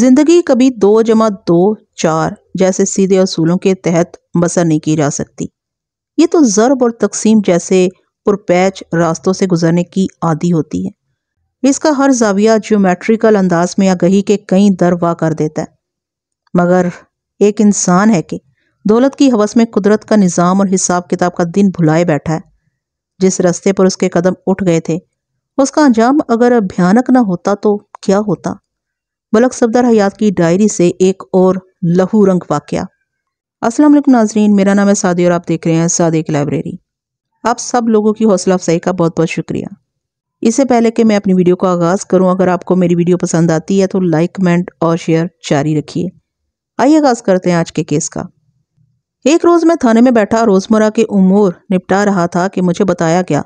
ज़िंदगी कभी दो जमा दो चार जैसे सीधे असूलों के तहत बसर नहीं की जा सकती ये तो ज़रब और तकसीम जैसे पुरपैच रास्तों से गुजरने की आदि होती है इसका हर जाविया ज्योमेट्रिकल अंदाज में आगही के कई दर वाह कर देता है मगर एक इंसान है कि दौलत की हवस में कुदरत का निज़ाम और हिसाब किताब का दिन भुलाए बैठा है जिस रास्ते पर उसके कदम उठ गए थे उसका अंजाम अगर भयानक ना होता तो क्या होता बलक सफदर हयात की डायरी से एक और लहू रंग वाक्य असलम नाजरीन मेरा नाम है सादी और आप देख रहे हैं सादे की लाइब्रेरी आप सब लोगों की हौसला अफजाई का बहुत बहुत शुक्रिया इससे पहले कि मैं अपनी वीडियो का आगाज़ करूं अगर आपको मेरी वीडियो पसंद आती है तो लाइक कमेंट और शेयर जारी रखिए आइए आगाज़ करते हैं आज के केस का एक रोज़ मैं थाने में बैठा रोज़मर्रा के उमूर निपटा रहा था कि मुझे बताया गया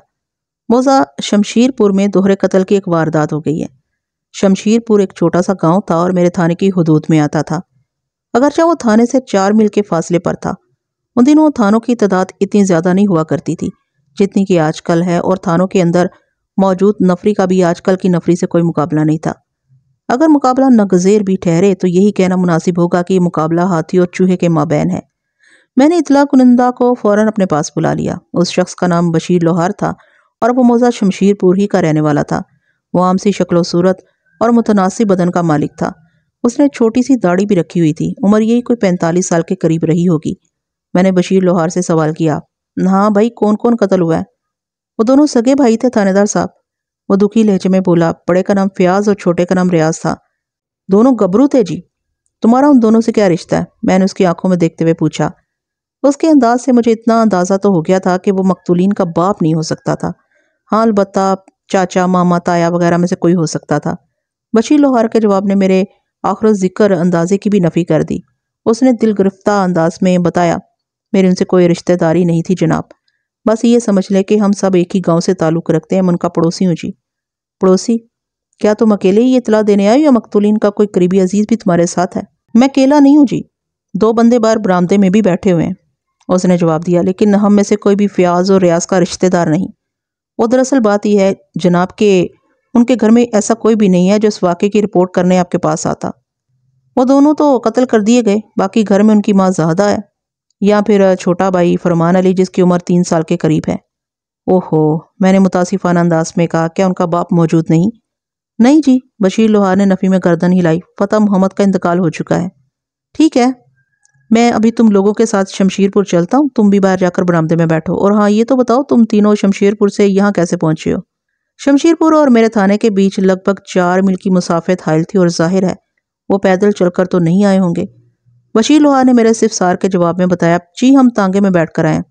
मोज़ा शमशीरपुर में दोहरे कत्ल की एक वारदात हो गई है शमशीरपुर एक छोटा सा गांव था और मेरे थाने की हदूद में आता था अगरचे वो थाने से चार मील के फासले पर था उन दिनों थानों की तादाद इतनी ज़्यादा नहीं हुआ करती थी जितनी कि आजकल है और थानों के अंदर मौजूद नफरी का भी आजकल की नफरी से कोई मुकाबला नहीं था अगर मुकाबला नगजेर भी ठहरे तो यही कहना मुनासिब होगा कि मुकाबला हाथी और चूहे के माबेन है मैंने इतला कुनंदा को फौरन अपने पास बुला लिया उस शख्स का नाम बशीर लोहार था और वो मौजा शमशीरपुर ही का रहने वाला था वो आम सी सूरत और मुतनासिब बदन का मालिक था उसने छोटी सी दाढ़ी भी रखी हुई थी उम्र यही कोई पैंतालीस साल के करीब रही होगी मैंने बशीर लोहार से सवाल किया हाँ भाई कौन कौन कत्ल हुआ है वो दोनों सगे भाई थे थानेदार साहब वो दुखी लहजे में बोला बड़े का नाम फयाज और छोटे का नाम रियाज था दोनों गबरू थे जी तुम्हारा उन दोनों से क्या रिश्ता है मैंने उसकी आंखों में देखते हुए पूछा उसके अंदाज से मुझे इतना अंदाज़ा तो हो गया था कि वो मकतूलिन का बाप नहीं हो सकता था हाँ अलबत्ता चाचा मामा ताया वगैरह में से कोई हो सकता था बशीर लोहार के जवाब ने मेरे आखिर जिक्र अंदाजे की भी नफ़ी कर दी उसने दिल गिरफ्तार अंदाज में बताया मेरी उनसे कोई रिश्तेदारी नहीं थी जनाब बस ये समझ लें कि हम सब एक ही गांव से ताल्लुक़ रखते हैं उनका पड़ोसी हूँ जी पड़ोसी क्या तुम अकेले ही इतला देने आए या मकतुलीन का कोई करीबी अजीज़ भी तुम्हारे साथ है मैं अकेला नहीं हूँ जी दो बंदे बार बरामदे में भी बैठे हुए हैं उसने जवाब दिया लेकिन हम में से कोई भी फ्याज और रियाज का रिश्तेदार नहीं वो दरअसल बात यह है जनाब के उनके घर में ऐसा कोई भी नहीं है जो इस वाक़े की रिपोर्ट करने आपके पास आता वो दोनों तो कत्ल कर दिए गए बाकी घर में उनकी माँ ज़्यादा है या फिर छोटा भाई फरमान अली जिसकी उम्र तीन साल के करीब है ओहो मैंने मुतासिफाना अंदाज में कहा क्या उनका बाप मौजूद नहीं नहीं जी बशीर लोहार ने नफ़ी में गर्दन हिलाई फतेह मोहम्मद का इंतकाल हो चुका है ठीक है मैं अभी तुम लोगों के साथ शमशीरपुर चलता हूँ तुम भी बाहर जाकर बरामदे में बैठो और हाँ ये तो बताओ तुम तीनों शमशीरपुर से यहाँ कैसे पहुँचे हो शमशीरपुर और मेरे थाने के बीच लगभग चार मील की मुसाफत हायल थी और जाहिर है वो पैदल चलकर तो नहीं आए होंगे बशीर लोहा ने मेरे सिर्फ सार के जवाब में बताया जी हम तांगे में बैठ कर आए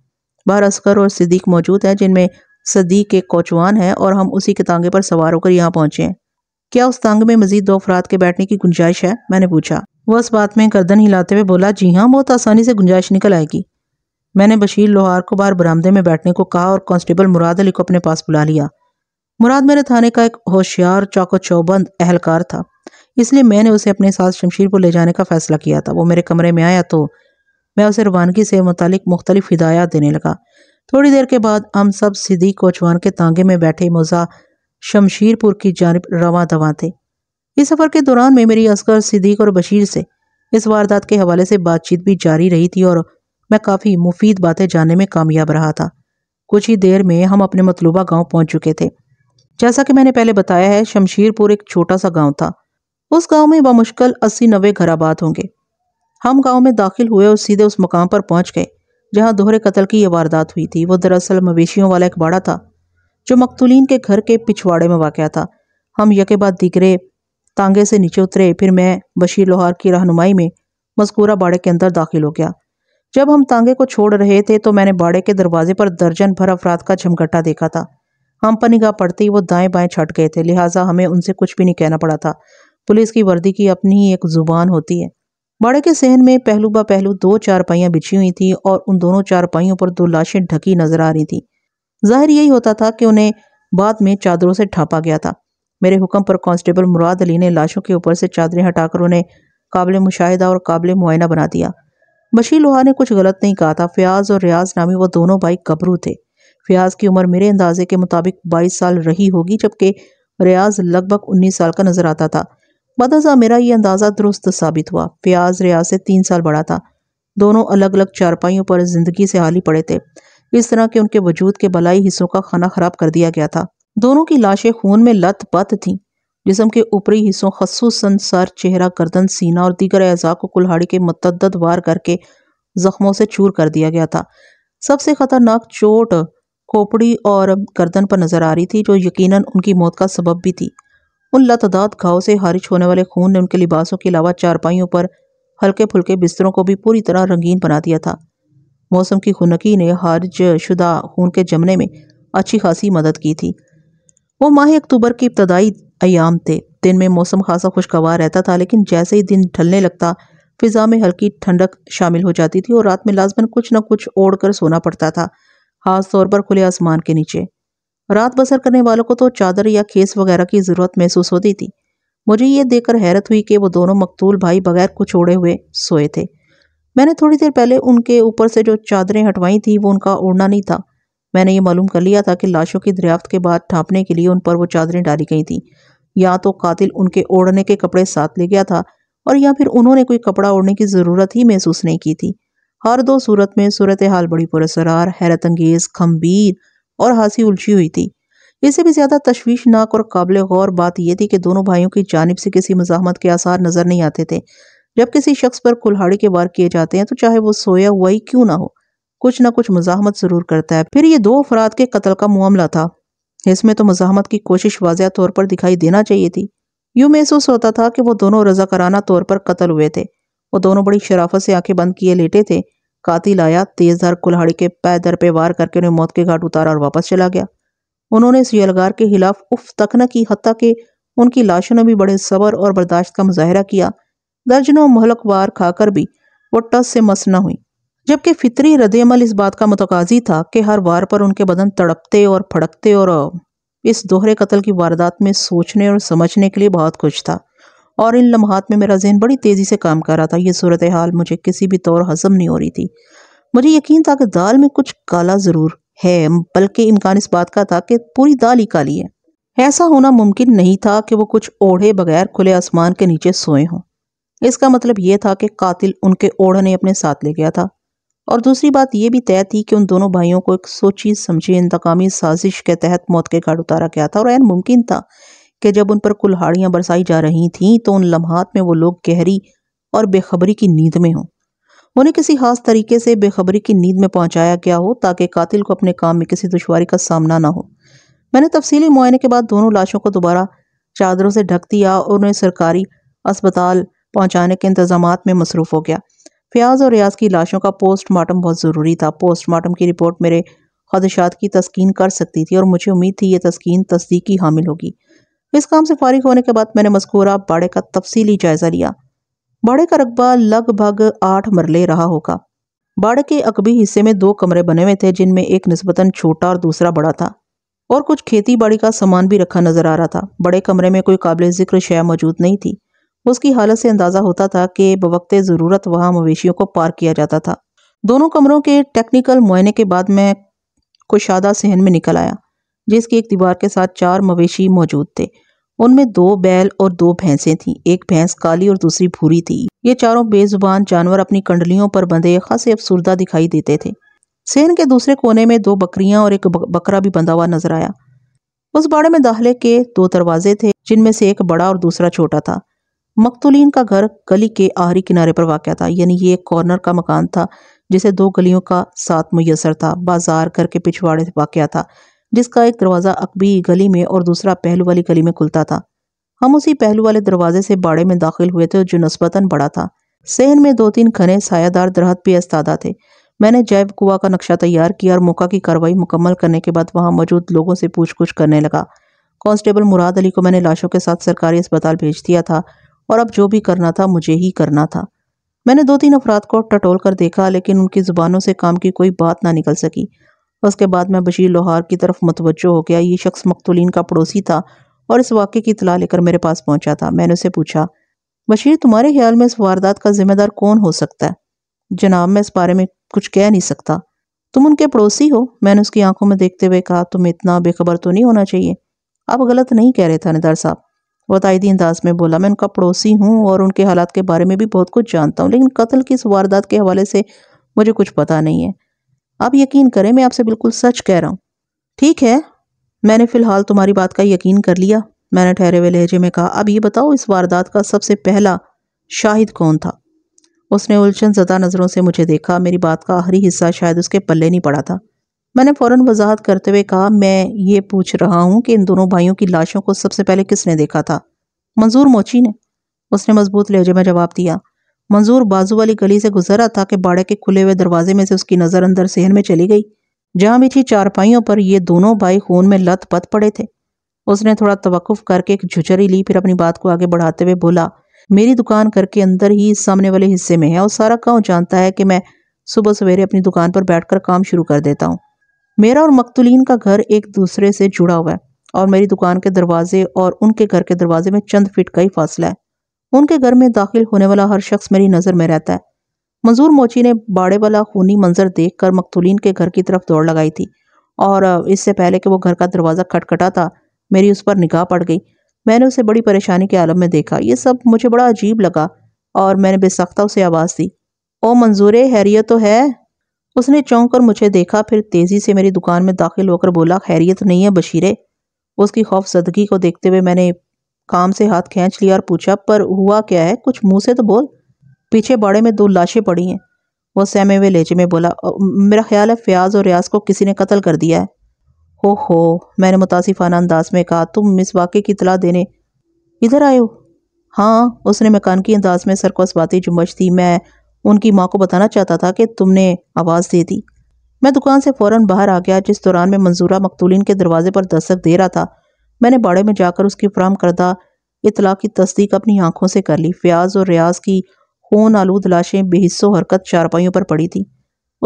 बाहर असगर और सिद्दीक मौजूद हैं जिनमें सदीक एक कोचवान है और हम उसी के तांगे पर सवार होकर यहाँ पहुंचे हैं क्या उस तांगे में मजीद दो अफराद के बैठने की गुंजाइश है मैंने पूछा वह उस बात में गर्दन हिलाते हुए बोला जी हाँ बहुत आसानी से गुंजाइश निकल आएगी मैंने बशीर लोहार को बाहर बरामदे में बैठने को कहा और कांस्टेबल मुराद अली को अपने पास बुला लिया मुराद मेरे थाने का एक होशियार चौको चौबंद अहलकार था इसलिए मैंने उसे अपने साथ शमशीरपुर ले जाने का फैसला किया था वो मेरे कमरे में आया तो मैं उसे रवानगी से मुतलिक मुख्तलिफ हिदायत देने लगा थोड़ी देर के बाद हम सब सिद्दीक कोचवान के तांगे में बैठे मौजा शमशीरपुर की जानब रवा दवा थे इस सफ़र के दौरान में मेरी असगर सिद्दीक और बशीर से इस वारदात के हवाले से बातचीत भी जारी रही थी और मैं काफ़ी मुफीद बातें जानने में कामयाब रहा था कुछ ही देर में हम अपने मतलूबा गांव पहुंच चुके थे जैसा कि मैंने पहले बताया है शमशीरपुर एक छोटा सा गांव था उस गांव में बमुश्किल अस्सी नब्बे घर आबाद होंगे हम गांव में दाखिल हुए और सीधे उस मकाम पर पहुंच गए जहां दोहरे कत्ल की यह वारदात हुई थी वो दरअसल मवेशियों वाला एक बाड़ा था जो मकतुलीन के घर के पिछवाड़े में वाक़ था हम यके बाद दिगरे तांगे से नीचे उतरे फिर मैं बशीर लोहार की रहनुमाई में मजकूरा बाड़े के अंदर दाखिल हो गया जब हम तांगे को छोड़ रहे थे तो मैंने बाड़े के दरवाजे पर दर्जन भर अफराद का झमघटा देखा था हम पर निगाह पड़ते ही वो दाएं बाएं छट गए थे लिहाजा हमें उनसे कुछ भी नहीं कहना पड़ा था पुलिस की वर्दी की अपनी ही एक जुबान होती है बाड़े के सहन में पहलू ब पहलू दो चार चारपाइयाँ बिछी हुई थी और उन दोनों चार पाइयों पर दो लाशें ढकी नजर आ रही थी जाहिर यही होता था कि उन्हें बाद में चादरों से ढापा गया था मेरे हुक्म पर कांस्टेबल मुराद अली ने लाशों के ऊपर से चादरें हटाकर उन्हें काबिल मुशाहिदा और काबिल मुआयना बना दिया बशीर लोहा ने कुछ गलत नहीं कहा था फयाज और रियाज नामी वो दोनों भाई गबरू थे फयाज की उम्र मेरे अंदाजे के मुताबिक बाईस साल रही होगी जबकि रियाज लगभग उन्नीस साल का नजर आता था बदजा मेरा ये अंदाज़ा दुरुस्त साबित हुआ फयाज रियाज से तीन साल बड़ा था दोनों अलग अलग चारपाइयों पर जिंदगी से हाली पड़े थे इस तरह के उनके वजूद के बलाई हिस्सों का खाना खराब कर दिया गया था दोनों की लाशें खून में लत पत थीं जिसम के ऊपरी हिस्सों खसूसन सर चेहरा गर्दन सीना और दीगर अज़ा को कुल्हाड़ी के मतदद वार करके जख्मों से चूर कर दिया गया था सबसे खतरनाक चोट खोपड़ी और गर्दन पर नजर आ रही थी जो यकीनन उनकी मौत का सबब भी थी उन लतदाद घाव से हारिश होने वाले खून ने उनके लिबासों के अलावा चारपाइयों पर हल्के फुल्के बिस्तरों को भी पूरी तरह रंगीन बना दिया था मौसम की खुनकी ने हारज शुदा खून के जमने में अच्छी खासी मदद की थी वो माह अक्टूबर के इब्तदाई अयाम थे दिन में मौसम खासा खुशगवार रहता था लेकिन जैसे ही दिन ढलने लगता फिजा में हल्की ठंडक शामिल हो जाती थी और रात में लाजमन कुछ न कुछ ओढ़ कर सोना पड़ता था खास तौर पर खुले आसमान के नीचे रात बसर करने वालों को तो चादर या खेस वगैरह की ज़रूरत महसूस होती थी मुझे ये देखकर हैरत हुई कि वो दोनों मकतूल भाई बगैर कुछ ओढ़े हुए सोए थे मैंने थोड़ी देर पहले उनके ऊपर से जो चादरें हटवाई थी वो उनका ओढ़ना नहीं था मैंने ये मालूम कर लिया था कि लाशों की दरियाफ्त के बाद ठापने के लिए उन पर वो चादरें डाली गई थी या तो कातिल उनके ओढ़ने के कपड़े साथ ले गया था और या फिर उन्होंने कोई कपड़ा ओढ़ने की ज़रूरत ही महसूस नहीं की थी हर दो सूरत में सूरत हाल बड़ी पुरसरार हैरत अंगेज खम्बीर और हंसी उलझी हुई थी इससे भी ज़्यादा तशवीशनाक और काबिल गौर बात यह थी कि दोनों भाइयों की जानब से किसी मजामत के आसार नज़र नहीं आते थे जब किसी शख्स पर कुल्हाड़ी के वार किए जाते हैं तो चाहे वो सोया हुआ ही क्यों ना हो कुछ ना कुछ मजामत ज़रूर करता है फिर ये दो अफराद के कत्ल का मामला था इसमें तो मजामत की कोशिश वाजह तौर पर दिखाई देना चाहिए थी यूँ महसूस होता था कि वो दोनों रजाकाराना तौर पर कत्ल हुए थे वो दोनों बड़ी शराफत से आंखें बंद किए लेटे थे कातिल आया तेजधार कुल्हाड़ी के पैर दर पे वार करके उन्हें मौत के घाट उतारा और वापस चला गया उन्होंने सियलगार के खिलाफ उफ तक न की हत्या के उनकी लाशों ने भी बड़े सबर और बर्दाश्त का मुजाहरा किया दर्जनों मोहलक वार खाकर भी वो टस से मस न हुई जबकि फितरी रदल इस बात का मतकाजी था कि हर वार पर उनके बदन तड़पते और फड़कते और इस दोहरे कत्ल की वारदात में सोचने और समझने के लिए बहुत कुछ था और इन लम्हात में मेरा जहन बड़ी तेज़ी से काम कर रहा था यह सूरत हाल मुझे किसी भी तौर हजम नहीं हो रही थी मुझे यकीन था कि दाल में कुछ काला ज़रूर है बल्कि इम्कान इस बात का था कि पूरी दाल ही काली है ऐसा होना मुमकिन नहीं था कि वो कुछ ओढ़े बगैर खुले आसमान के नीचे सोए हों इसका मतलब यह था कि कातिल उनके ओढ़ने अपने साथ ले गया था और दूसरी बात यह भी तय थी कि उन दोनों भाइयों को एक सोची समझी इंतकामी साजिश के तहत मौत के घाट उतारा गया था और मुमकिन था कि जब उन पर कुल्हाड़ियाँ बरसाई जा रही थीं तो उन लम्हात में वो लोग गहरी और बेखबरी की नींद में हों उन्हें किसी खास तरीके से बेखबरी की नींद में पहुँचाया गया हो ताकि कातिल को अपने काम में किसी दुशारी का सामना ना हो मैंने तफसीली मुआयने के बाद दोनों लाशों को दोबारा चादरों से ढक दिया और उन्हें सरकारी अस्पताल पहुँचाने के इंतजाम में मसरूफ हो गया फयाज और रियाज की लाशों का पोस्टमार्टम बहुत ज़रूरी था पोस्टमार्टम की रिपोर्ट मेरे खदशात की तस्कीन कर सकती थी और मुझे उम्मीद थी ये तस्कीन तस्दीक की हामिल होगी इस काम से फारिग होने के बाद मैंने मस्कूरा बाड़े का तफसीली जायज़ा लिया बाड़े का रकबा लगभग आठ मरले रहा होगा बाड़े के अकबी हिस्से में दो कमरे बने हुए थे जिनमें एक नस्बता छोटा और दूसरा बड़ा था और कुछ खेती बाड़ी का सामान भी रखा नजर आ रहा था बड़े कमरे में कोई काबिल जिक्र शय मौजूद नहीं थी उसकी हालत से अंदाज़ा होता था कि बवक्त ज़रूरत वहां मवेशियों को पार किया जाता था दोनों कमरों के टेक्निकल मुआयने के बाद मैं कुशादा सहन में निकल आया जिसकी एक दीवार के साथ चार मवेशी मौजूद थे उनमें दो बैल और दो भैंसें थी एक भैंस काली और दूसरी भूरी थी ये चारों बेजुबान जानवर अपनी कंडलियों पर बंधे खासे अफसरदा दिखाई देते थे सेन के दूसरे कोने में दो बकरियां और एक बकरा भी बंधा हुआ नजर आया उस बाड़े में दाहले के दो दरवाजे थे जिनमें से एक बड़ा और दूसरा छोटा था मकतुलीन का घर गली के आहरी किनारे पर वाक़ था यानी ये एक कॉर्नर का मकान था जिसे दो गलियों का साथ मैसर था बाजार घर के पिछवाड़े वाक़ था जिसका एक दरवाज़ा अकबी गली में और दूसरा पहलू वाली गली में खुलता था हम उसी पहलू वाले दरवाजे से बाड़े में दाखिल हुए थे जो नस्बता बड़ा था सहन में दो तीन खने सायादार दरहत भी इस्तादा थे मैंने जैव कुआ का नक्शा तैयार किया और मौका की कार्रवाई मुकम्मल करने के बाद वहाँ मौजूद लोगों से पूछ पूछ करने लगा कांस्टेबल मुराद अली को मैंने लाशों के साथ सरकारी अस्पताल भेज दिया था और अब जो भी करना था मुझे ही करना था मैंने दो तीन अफराद को टटोल कर देखा लेकिन उनकी ज़ुबानों से काम की कोई बात ना निकल सकी उसके बाद मैं बशीर लोहार की तरफ मतवजो हो गया ये शख्स मकतुलीन का पड़ोसी था और इस वाक़े की इतला लेकर मेरे पास पहुंचा था मैंने उसे पूछा बशीर तुम्हारे ख्याल में इस वारदात का जिम्मेदार कौन हो सकता है जनाब मैं इस बारे में कुछ कह नहीं सकता तुम उनके पड़ोसी हो मैंने उसकी आंखों में देखते हुए कहा तुम इतना बेखबर तो नहीं होना चाहिए आप गलत नहीं कह रहे थानेदार साहब वतायदी अंदाज में बोला मैं उनका पड़ोसी हूँ और उनके हालात के बारे में भी बहुत कुछ जानता हूँ लेकिन कत्ल की इस वारदात के हवाले से मुझे कुछ पता नहीं है आप यकीन करें मैं आपसे बिल्कुल सच कह रहा हूँ ठीक है मैंने फ़िलहाल तुम्हारी बात का यकीन कर लिया मैंने ठहरे हुए लहजे में कहा अब ये बताओ इस वारदात का सबसे पहला शाहिद कौन था उसने उलझन ज़दा नज़रों से मुझे देखा मेरी बात का आखिरी हिस्सा शायद उसके पल्ले नहीं पड़ा था मैंने फ़ौरन वजाहत करते हुए कहा मैं ये पूछ रहा हूँ कि इन दोनों भाइयों की लाशों को सबसे पहले किसने देखा था मंजूर मोची ने उसने मजबूत लहजे में जवाब दिया मंजूर बाजू वाली गली से गुजरा था कि बाड़े के खुले हुए दरवाजे में से उसकी नज़र अंदर सहन में चली गई जहाँ भी थी चारपाइयों पर ये दोनों भाई खून में लत पत पड़े थे उसने थोड़ा तवक्फ करके एक झुचरी ली फिर अपनी बात को आगे बढ़ाते हुए बोला मेरी दुकान करके अंदर ही सामने वाले हिस्से में है और सारा गाँव जानता है कि मैं सुबह सवेरे अपनी दुकान पर बैठकर काम शुरू कर देता हूँ मेरा और मकतुलीन का घर एक दूसरे से जुड़ा हुआ है और मेरी दुकान के दरवाजे और उनके घर के दरवाजे में चंद फीट का ही फासला है उनके घर में दाखिल होने वाला हर शख्स मेरी नज़र में रहता है मंजूर मोची ने बाड़े वाला खूनी मंजर देख कर मकतुलीन के घर की तरफ दौड़ लगाई थी और इससे पहले कि वो घर का दरवाज़ा खटखटा था मेरी उस पर निगाह पड़ गई मैंने उसे बड़ी परेशानी के आलम में देखा ये सब मुझे बड़ा अजीब लगा और मैंने बेसख्ता उसे आवाज़ दी ओ मंजूर हैरियत तो है उसने चौंक कर मुझे देखा फिर तेज़ी से मेरी दुकान में दाखिल होकर बोला खैरियत नहीं है बशीरे उसकी खौफ जदगी को देखते हुए मैंने काम से हाथ खींच लिया और पूछा पर हुआ क्या है कुछ मुंह से तो बोल पीछे बाड़े में दो लाशें पड़ी हैं वो सहमे हुए लेचे में बोला मेरा ख्याल है फयाज और रियाज को किसी ने कत्ल कर दिया है हो हो मैंने मुतासिफाना अंदाज में कहा तुम इस वाक़े की इतला देने इधर आए हो हाँ उसने मकान की अंदाज में सर को बातें जुम्बश थी मैं उनकी माँ को बताना चाहता था कि तुमने आवाज़ दे दी मैं दुकान से फ़ौरन बाहर आ गया जिस दौरान मैं मंजूरा मकतूलिन के दरवाजे पर दस्तक दे रहा था मैंने बाड़े में जाकर उसकी फ्राहम करदा इतला की तस्दीक अपनी आंखों से कर ली फयाज और रियाज की खून आलूद लाशें बेहिस्सो हरकत चारपाइयों पर पड़ी थी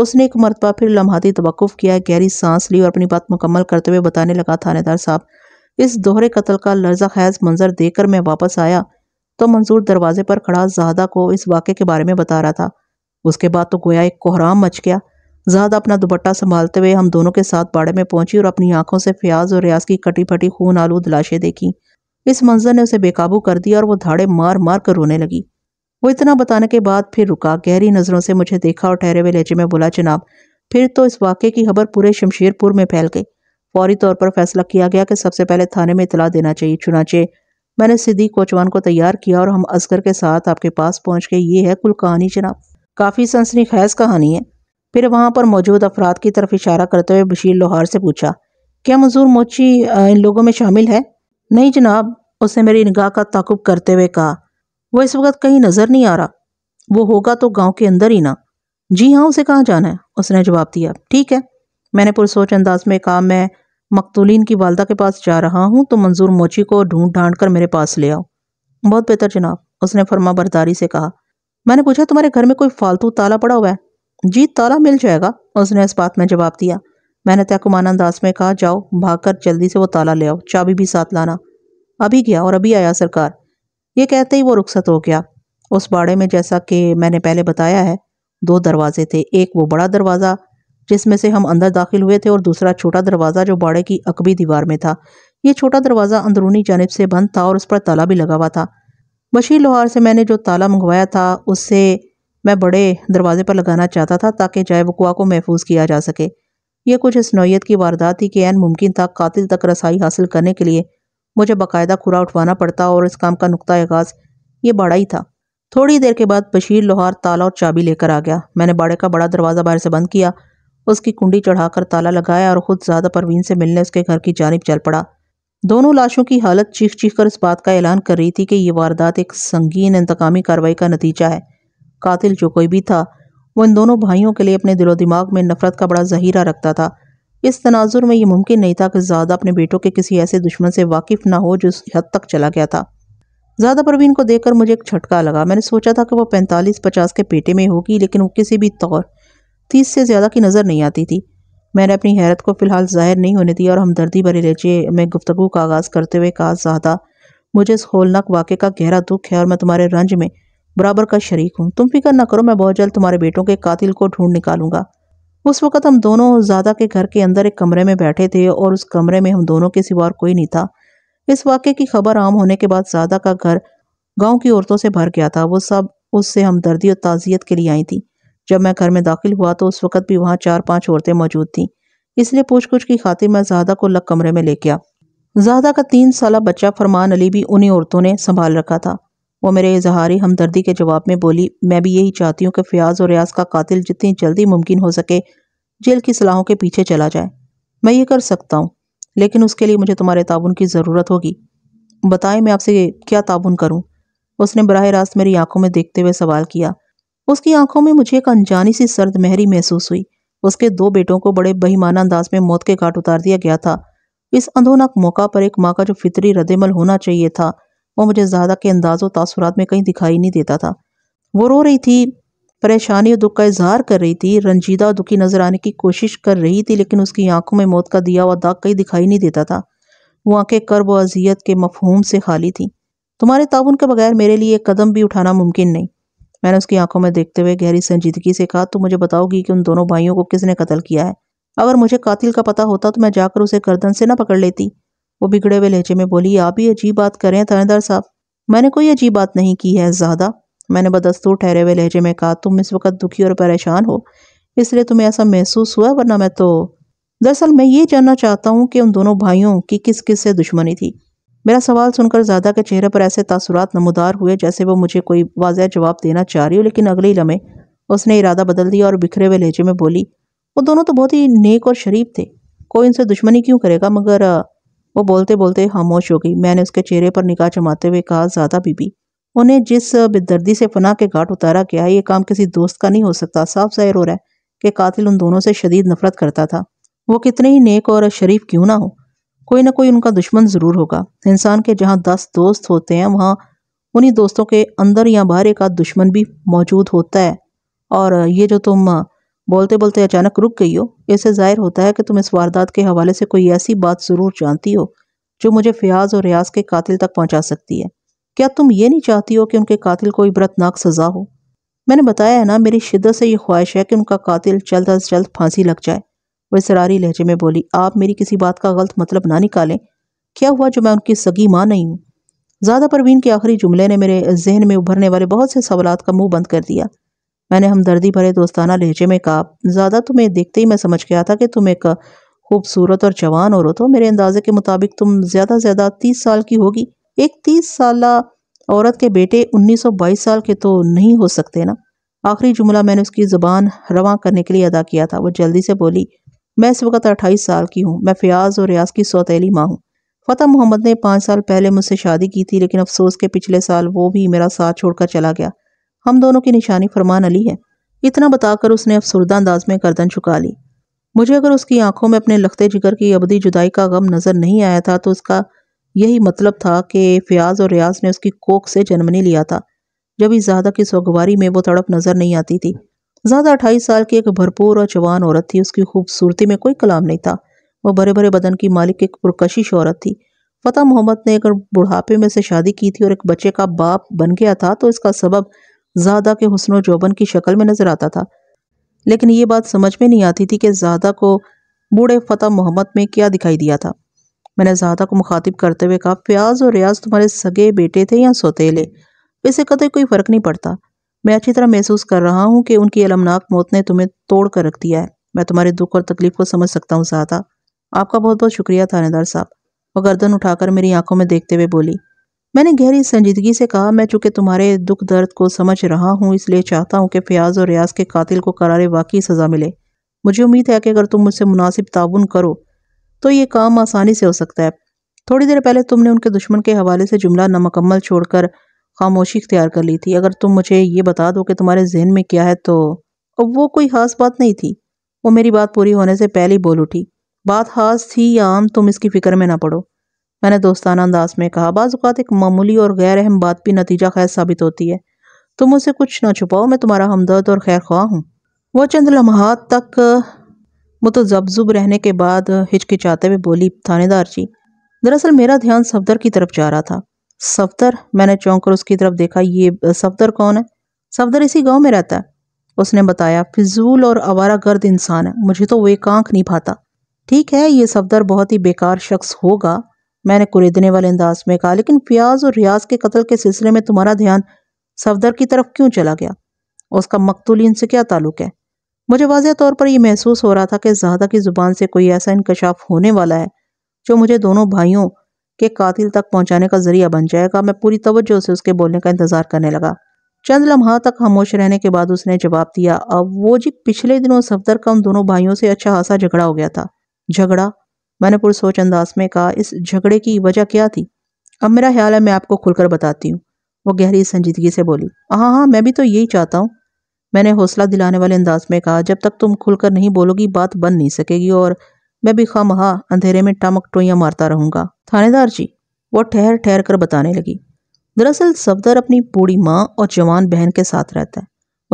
उसने एक मरतबा फिर लम्हाती तवक़ किया गहरी सांस ली और अपनी बात मुकम्मल करते हुए बताने लगा थानेदार साहब इस दोहरे कत्ल का लर्जा खैज मंजर देकर मैं वापस आया तो मंजूर दरवाजे पर खड़ा जहादा को इस वाक़े के बारे में बता रहा था उसके बाद तो गोया एक कोहराम मच गया जहाद अपना दुपट्टा संभालते हुए हम दोनों के साथ बाड़े में पहुंची और अपनी आंखों से फयाज और रियाज की कटी फटी खून आलू दलाशे देखी इस मंजर ने उसे बेकाबू कर दिया और वो धाड़े मार मार कर रोने लगी वो इतना बताने के बाद फिर रुका गहरी नज़रों से मुझे देखा और ठहरे हुए लहजे में बोला जनाब फिर तो इस वाक्य की खबर पूरे शमशेरपुर में फैल गई फौरी तौर पर फैसला किया गया कि सबसे पहले थाने में इतला देना चाहिए चुनाचे मैंने सिद्दीक कोचवान को तैयार किया और हम असगर के साथ आपके पास पहुंच गए ये है कुल कहानी जनाब काफ़ी सनसनी खैज कहानी है फिर वहाँ पर मौजूद अफराद की तरफ इशारा करते हुए बशीर लोहार से पूछा क्या मंजूर मोची इन लोगों में शामिल है नहीं जनाब उसने मेरी निगाह का ताकुब करते हुए कहा वो इस वक्त कहीं नज़र नहीं आ रहा वो होगा तो गांव के अंदर ही ना जी हाँ उसे कहाँ जाना है उसने जवाब दिया ठीक है मैंने पुरसोच अंदाज में कहा मैं मकतूलिन की वालदा के पास जा रहा हूँ तो मंजूर मोची को ढूंढ ढांड कर मेरे पास ले आओ बहुत बेहतर जनाब उसने फर्मा बरदारी से कहा मैंने पूछा तुम्हारे घर में कोई फालतू ताला पड़ा हुआ है जी ताला मिल जाएगा उसने इस बात में जवाब दिया मैंने तयकुमान अंदाज में कहा जाओ भागकर जल्दी से वो ताला ले आओ चाबी भी साथ लाना अभी गया और अभी आया सरकार ये कहते ही वो रुखसत हो गया उस बाड़े में जैसा कि मैंने पहले बताया है दो दरवाजे थे एक वो बड़ा दरवाज़ा जिसमें से हम अंदर दाखिल हुए थे और दूसरा छोटा दरवाज़ा जो बाड़े की अकबी दीवार में था ये छोटा दरवाज़ा अंदरूनी जानब से बंद था और उस पर ताला भी लगा हुआ था बशीर लोहार से मैंने जो ताला मंगवाया था उससे मैं बड़े दरवाजे पर लगाना चाहता था ताकि वकुआ को महफूज किया जा सके यह कुछ इस नोयत की वारदात थी कि एन मुमकिन था कातिल तक रसाई हासिल करने के लिए मुझे बाकायदा खुरा उठवाना पड़ता और इस काम का नुकता आगाज ये बाड़ा ही था थोड़ी देर के बाद बशीर लोहार ताला और चाबी लेकर आ गया मैंने बाड़े का बड़ा दरवाज़ा बाहर से बंद किया उसकी कुंडी चढ़ाकर ताला लगाया और खुद ज़्यादा परवीन से मिलने उसके घर की जानब चल पड़ा दोनों लाशों की हालत चीख चीख कर इस बात का ऐलान कर रही थी कि ये वारदात एक संगीन इंतकामी कार्रवाई का नतीजा है कातिल जो कोई भी था वो इन दोनों भाइयों के लिए अपने दिलो दिमाग में नफरत का बड़ा जहीरा रखता था इस तनाजुर में ये मुमकिन नहीं था कि ज़्यादा अपने बेटों के किसी ऐसे दुश्मन से वाकिफ ना हो जो उस हद तक चला गया था ज़्यादा परवीन को देखकर मुझे एक झटका लगा मैंने सोचा था कि वो पैंतालीस पचास के पेटे में होगी लेकिन वो किसी भी तौर तीस से ज़्यादा की नज़र नहीं आती थी मैंने अपनी हैरत को फ़िलहाल ज़ाहिर नहीं होने दी और हमदर्दी भरे लेचे में गुफ्तु का आगाज़ करते हुए कहा ज़्यादा मुझे इस होलनाक वाक़े का गहरा दुख है और मैं तुम्हारे रंज में बराबर का शरीक हूँ तुम फिक्र ना करो मैं बहुत जल्द तुम्हारे बेटों के कातिल को ढूंढ निकालूंगा उस वक़्त हम दोनों ज़्यादा के घर के अंदर एक कमरे में बैठे थे और उस कमरे में हम दोनों के सिवा कोई नहीं था इस वाक्य की खबर आम होने के बाद ज़्यादा का घर गांव की औरतों से भर गया था वो सब उससे हमदर्दी और ताज़ियत के लिए आई थी जब मैं घर में दाखिल हुआ तो उस वक़्त भी वहाँ चार पाँच औरतें मौजूद थीं इसलिए पूछ गुछ की खातिर मैं ज़्यादा को लग कमरे में ले गया ज़्यादा का तीन साल बच्चा फरमान अली भी उन्हीं औरतों ने संभाल रखा था वो मेरे इजहार हमदर्दी के जवाब में बोली मैं भी यही चाहती हूँ कि फयाज और रियाज का कातिल जितनी जल्दी मुमकिन हो सके जेल की सलाहों के पीछे चला जाए मैं ये कर सकता हूँ लेकिन उसके लिए मुझे तुम्हारे ताबुन की ज़रूरत होगी बताएं मैं आपसे क्या ताबुन करूँ उसने बरह रास्त मेरी आंखों में देखते हुए सवाल किया उसकी आंखों में मुझे एक अनजानी सी सर्द महरी महसूस हुई उसके दो बेटों को बड़े बहिमाना अंदाज में मौत के घाट उतार दिया गया था इस अंधोनाक मौका पर एक माँ का जो फितरी रदमल होना चाहिए था वो मुझे ज़्यादा के अंदाज़ और तासुरात में कहीं दिखाई नहीं देता था वो रो रही थी परेशानी और दुख का इजहार कर रही थी रंजीदा और दुखी नजर आने की कोशिश कर रही थी लेकिन उसकी आंखों में मौत का दिया हुआ दाग कहीं दिखाई नहीं देता था वो आंखें कर्ब व अजियत के मफहूम से खाली थी तुम्हारे ताउन के बगैर मेरे लिए एक कदम भी उठाना मुमकिन नहीं मैंने उसकी आंखों में देखते हुए गहरी संजीदगी से कहा तुम मुझे बताओगी कि उन दोनों भाइयों को किसने कत्ल किया है अगर मुझे कातिल का पता होता तो मैं जाकर उसे गर्दन से ना पकड़ लेती वो बिगड़े हुए लहजे में बोली आप ही अजीब बात करें थानेदार साहब मैंने कोई अजीब बात नहीं की है ज़्यादा मैंने बदस्तूर ठहरे हुए लहजे में कहा तुम इस वक्त दुखी और परेशान हो इसलिए तुम्हें ऐसा महसूस हुआ वरना मैं तो दरअसल मैं ये जानना चाहता हूँ कि उन दोनों भाइयों की किस किस से दुश्मनी थी मेरा सवाल सुनकर ज़्यादा के चेहरे पर ऐसे तासुरात नमदार हुए जैसे वो मुझे कोई वाजह जवाब देना चाह रही हो लेकिन अगले ही लम्हे उसने इरादा बदल दिया और बिखरे हुए लहजे में बोली वो दोनों तो बहुत ही नेक और शरीफ थे कोई उनसे दुश्मनी क्यों करेगा मगर वो बोलते बोलते खामोश हो गई मैंने उसके चेहरे पर निकाह जमाते हुए कहा ज़्यादा बीबी उन्हें जिस बेदर्दी से फना के घाट उतारा गया ये काम किसी दोस्त का नहीं हो सकता साफ जाहिर हो रहा है कि कातिल उन दोनों से शदीद नफरत करता था वो कितने ही नेक और शरीफ क्यों ना हो कोई ना कोई उनका दुश्मन ज़रूर होगा इंसान के जहाँ दस दोस्त होते हैं वहाँ उन्हीं दोस्तों के अंदर या बाहर एक आध दुश्मन भी मौजूद होता है और ये जो तुम बोलते बोलते अचानक रुक गई हो इससे जाहिर होता है कि तुम इस वारदात के हवाले से कोई ऐसी बात ज़रूर जानती हो जो मुझे फयाज और रियाज के कातिल तक पहुंचा सकती है क्या तुम ये नहीं चाहती हो कि उनके कातिल को इबरतनाक सज़ा हो मैंने बताया है ना मेरी शिद्दत से ये ख्वाहिश है कि उनका कातिल जल्द अज जल्द फांसी लग जाए वह सरारी लहजे में बोली आप मेरी किसी बात का गलत मतलब ना निकालें क्या हुआ जो मैं उनकी सगी माँ नहीं हूँ ज़्यादा परवीन के आखिरी जुमले ने मेरे जहन में उभरने वाले बहुत से सवाल का मुंह बंद कर दिया मैंने हमदर्दी भरे दोस्ताना लहजे में कहा ज़्यादा तुम्हें देखते ही मैं समझ गया था कि तुम एक खूबसूरत और जवान औरत हो मेरे अंदाजे के मुताबिक तुम ज़्यादा से ज़्यादा तीस साल की होगी एक तीस साल औरत के बेटे उन्नीस सौ बाईस साल के तो नहीं हो सकते ना आखिरी जुमला मैंने उसकी ज़बान रवा करने के लिए अदा किया था वो जल्दी से बोली मैं इस वक्त अट्ठाईस साल की हूँ मैं फ़याज़ और रियाज की सौतीली माँ हूँ फतेह मोहम्मद ने पाँच साल पहले मुझसे शादी की थी लेकिन अफसोस के पिछले साल वो भी मेरा साथ छोड़कर चला गया हम दोनों की निशानी फरमान अली है इतना बताकर उसने अफसरदा अंदाज में गर्दन चुका ली मुझे अगर उसकी आंखों में अपने लखते जिगर की अबदी जुदाई का गम नज़र नहीं आया था तो उसका यही मतलब था कि फयाज और रियाज ने उसकी कोख से नहीं लिया था जब इस ज़्यादा की सौगवारी में वो तड़प नज़र नहीं आती थी ज़्यादा अट्ठाईस साल की एक भरपूर और जवान औरत थी उसकी खूबसूरती में कोई कलाम नहीं था वह भरे भरे बदन की मालिक एक पुरकशिश औरत थी फतेह मोहम्मद ने अगर बुढ़ापे में से शादी की थी और एक बच्चे का बाप बन गया था तो इसका सबब ज़्यादा के हसन जोबन की शक्ल में नज़र आता था लेकिन ये बात समझ में नहीं आती थी कि ज़्यादा को बूढ़े फतेह मोहम्मद में क्या दिखाई दिया था मैंने ज़्यादा को मुखातिब करते हुए कहा प्याज और रियाज तुम्हारे सगे बेटे थे या सोतेले इसे कतई कोई फ़र्क नहीं पड़ता मैं अच्छी तरह महसूस कर रहा हूँ कि उनकी अलमनाक मौत ने तुम्हें तोड़ कर रख दिया है मैं तुम्हारे दुख और तकलीफ को समझ सकता हूँ ज़्यादा आपका बहुत बहुत शुक्रिया थानेदार साहब वह गर्दन उठाकर मेरी आंखों में देखते हुए बोली मैंने गहरी संजीदगी से कहा मैं चूंकि तुम्हारे दुख दर्द को समझ रहा हूँ इसलिए चाहता हूँ कि फयाज और रियाज के कातिल को करारे वाकई सज़ा मिले मुझे उम्मीद है कि अगर तुम मुझसे मुनासिब ताउन करो तो ये काम आसानी से हो सकता है थोड़ी देर पहले तुमने उनके दुश्मन के हवाले से जुमला नामकम्मल छोड़कर खामोशी इख्तियार कर ली थी अगर तुम मुझे ये बता दो कि तुम्हारे जहन में क्या है तो अब वो कोई खास बात नहीं थी वो मेरी बात पूरी होने से पहले ही बोल उठी बात खास थी या आम तुम इसकी फिक्र में ना पड़ो मैंने दोस्ताना अंदाज में कहा बाज़ात एक मामूली और गैर अहम बात भी नतीजा खैर साबित होती है तुम उसे कुछ ना छुपाओ मैं तुम्हारा हमदर्द और खैर ख्वाह हूँ वह चंद लम्हात तक मुतजबजुब रहने के बाद हिचकिचाते हुए बोली थानेदार जी दरअसल मेरा ध्यान सफदर की तरफ जा रहा था सफदर मैंने चौंक कर उसकी तरफ देखा ये सफदर कौन है सफदर इसी गाँव में रहता है उसने बताया फिजूल और आवारा गर्द इंसान है मुझे तो वे एक नहीं भाता ठीक है ये सफदर बहुत ही बेकार शख्स होगा मैंने कुरीदने वाले अंदाज में कहा लेकिन प्याज और रियाज के कत्ल के सिलसिले में तुम्हारा ध्यान सफदर की तरफ क्यों चला गया उसका मकतूलिन से क्या ताल्लुक है मुझे वाजह तौर पर यह महसूस हो रहा था कि जहादा की ज़ुबान से कोई ऐसा इंकशाफ होने वाला है जो मुझे दोनों भाइयों के कातिल तक पहुंचाने का जरिया बन जाएगा मैं पूरी तवज्जो से उसके बोलने का इंतज़ार करने लगा चंद लम्हा तक खामोश रहने के बाद उसने जवाब दिया अब वो जी पिछले दिनों सफदर का उन दोनों भाइयों से अच्छा खासा झगड़ा हो गया था झगड़ा मैंने पुरसोच अंदाज में कहा इस झगड़े की वजह क्या थी अब मेरा ख्याल है मैं आपको खुलकर बताती हूँ वो गहरी संजीदगी से बोली हाँ हाँ मैं भी तो यही चाहता हूँ मैंने हौसला दिलाने वाले अंदाज में कहा जब तक तुम खुलकर नहीं बोलोगी बात बन नहीं सकेगी और मैं भी खामहा अंधेरे में टमक टोइया मारता रहूंगा थानेदार जी वो ठहर ठहर कर बताने लगी दरअसल सफदर अपनी बूढ़ी माँ और जवान बहन के साथ रहता है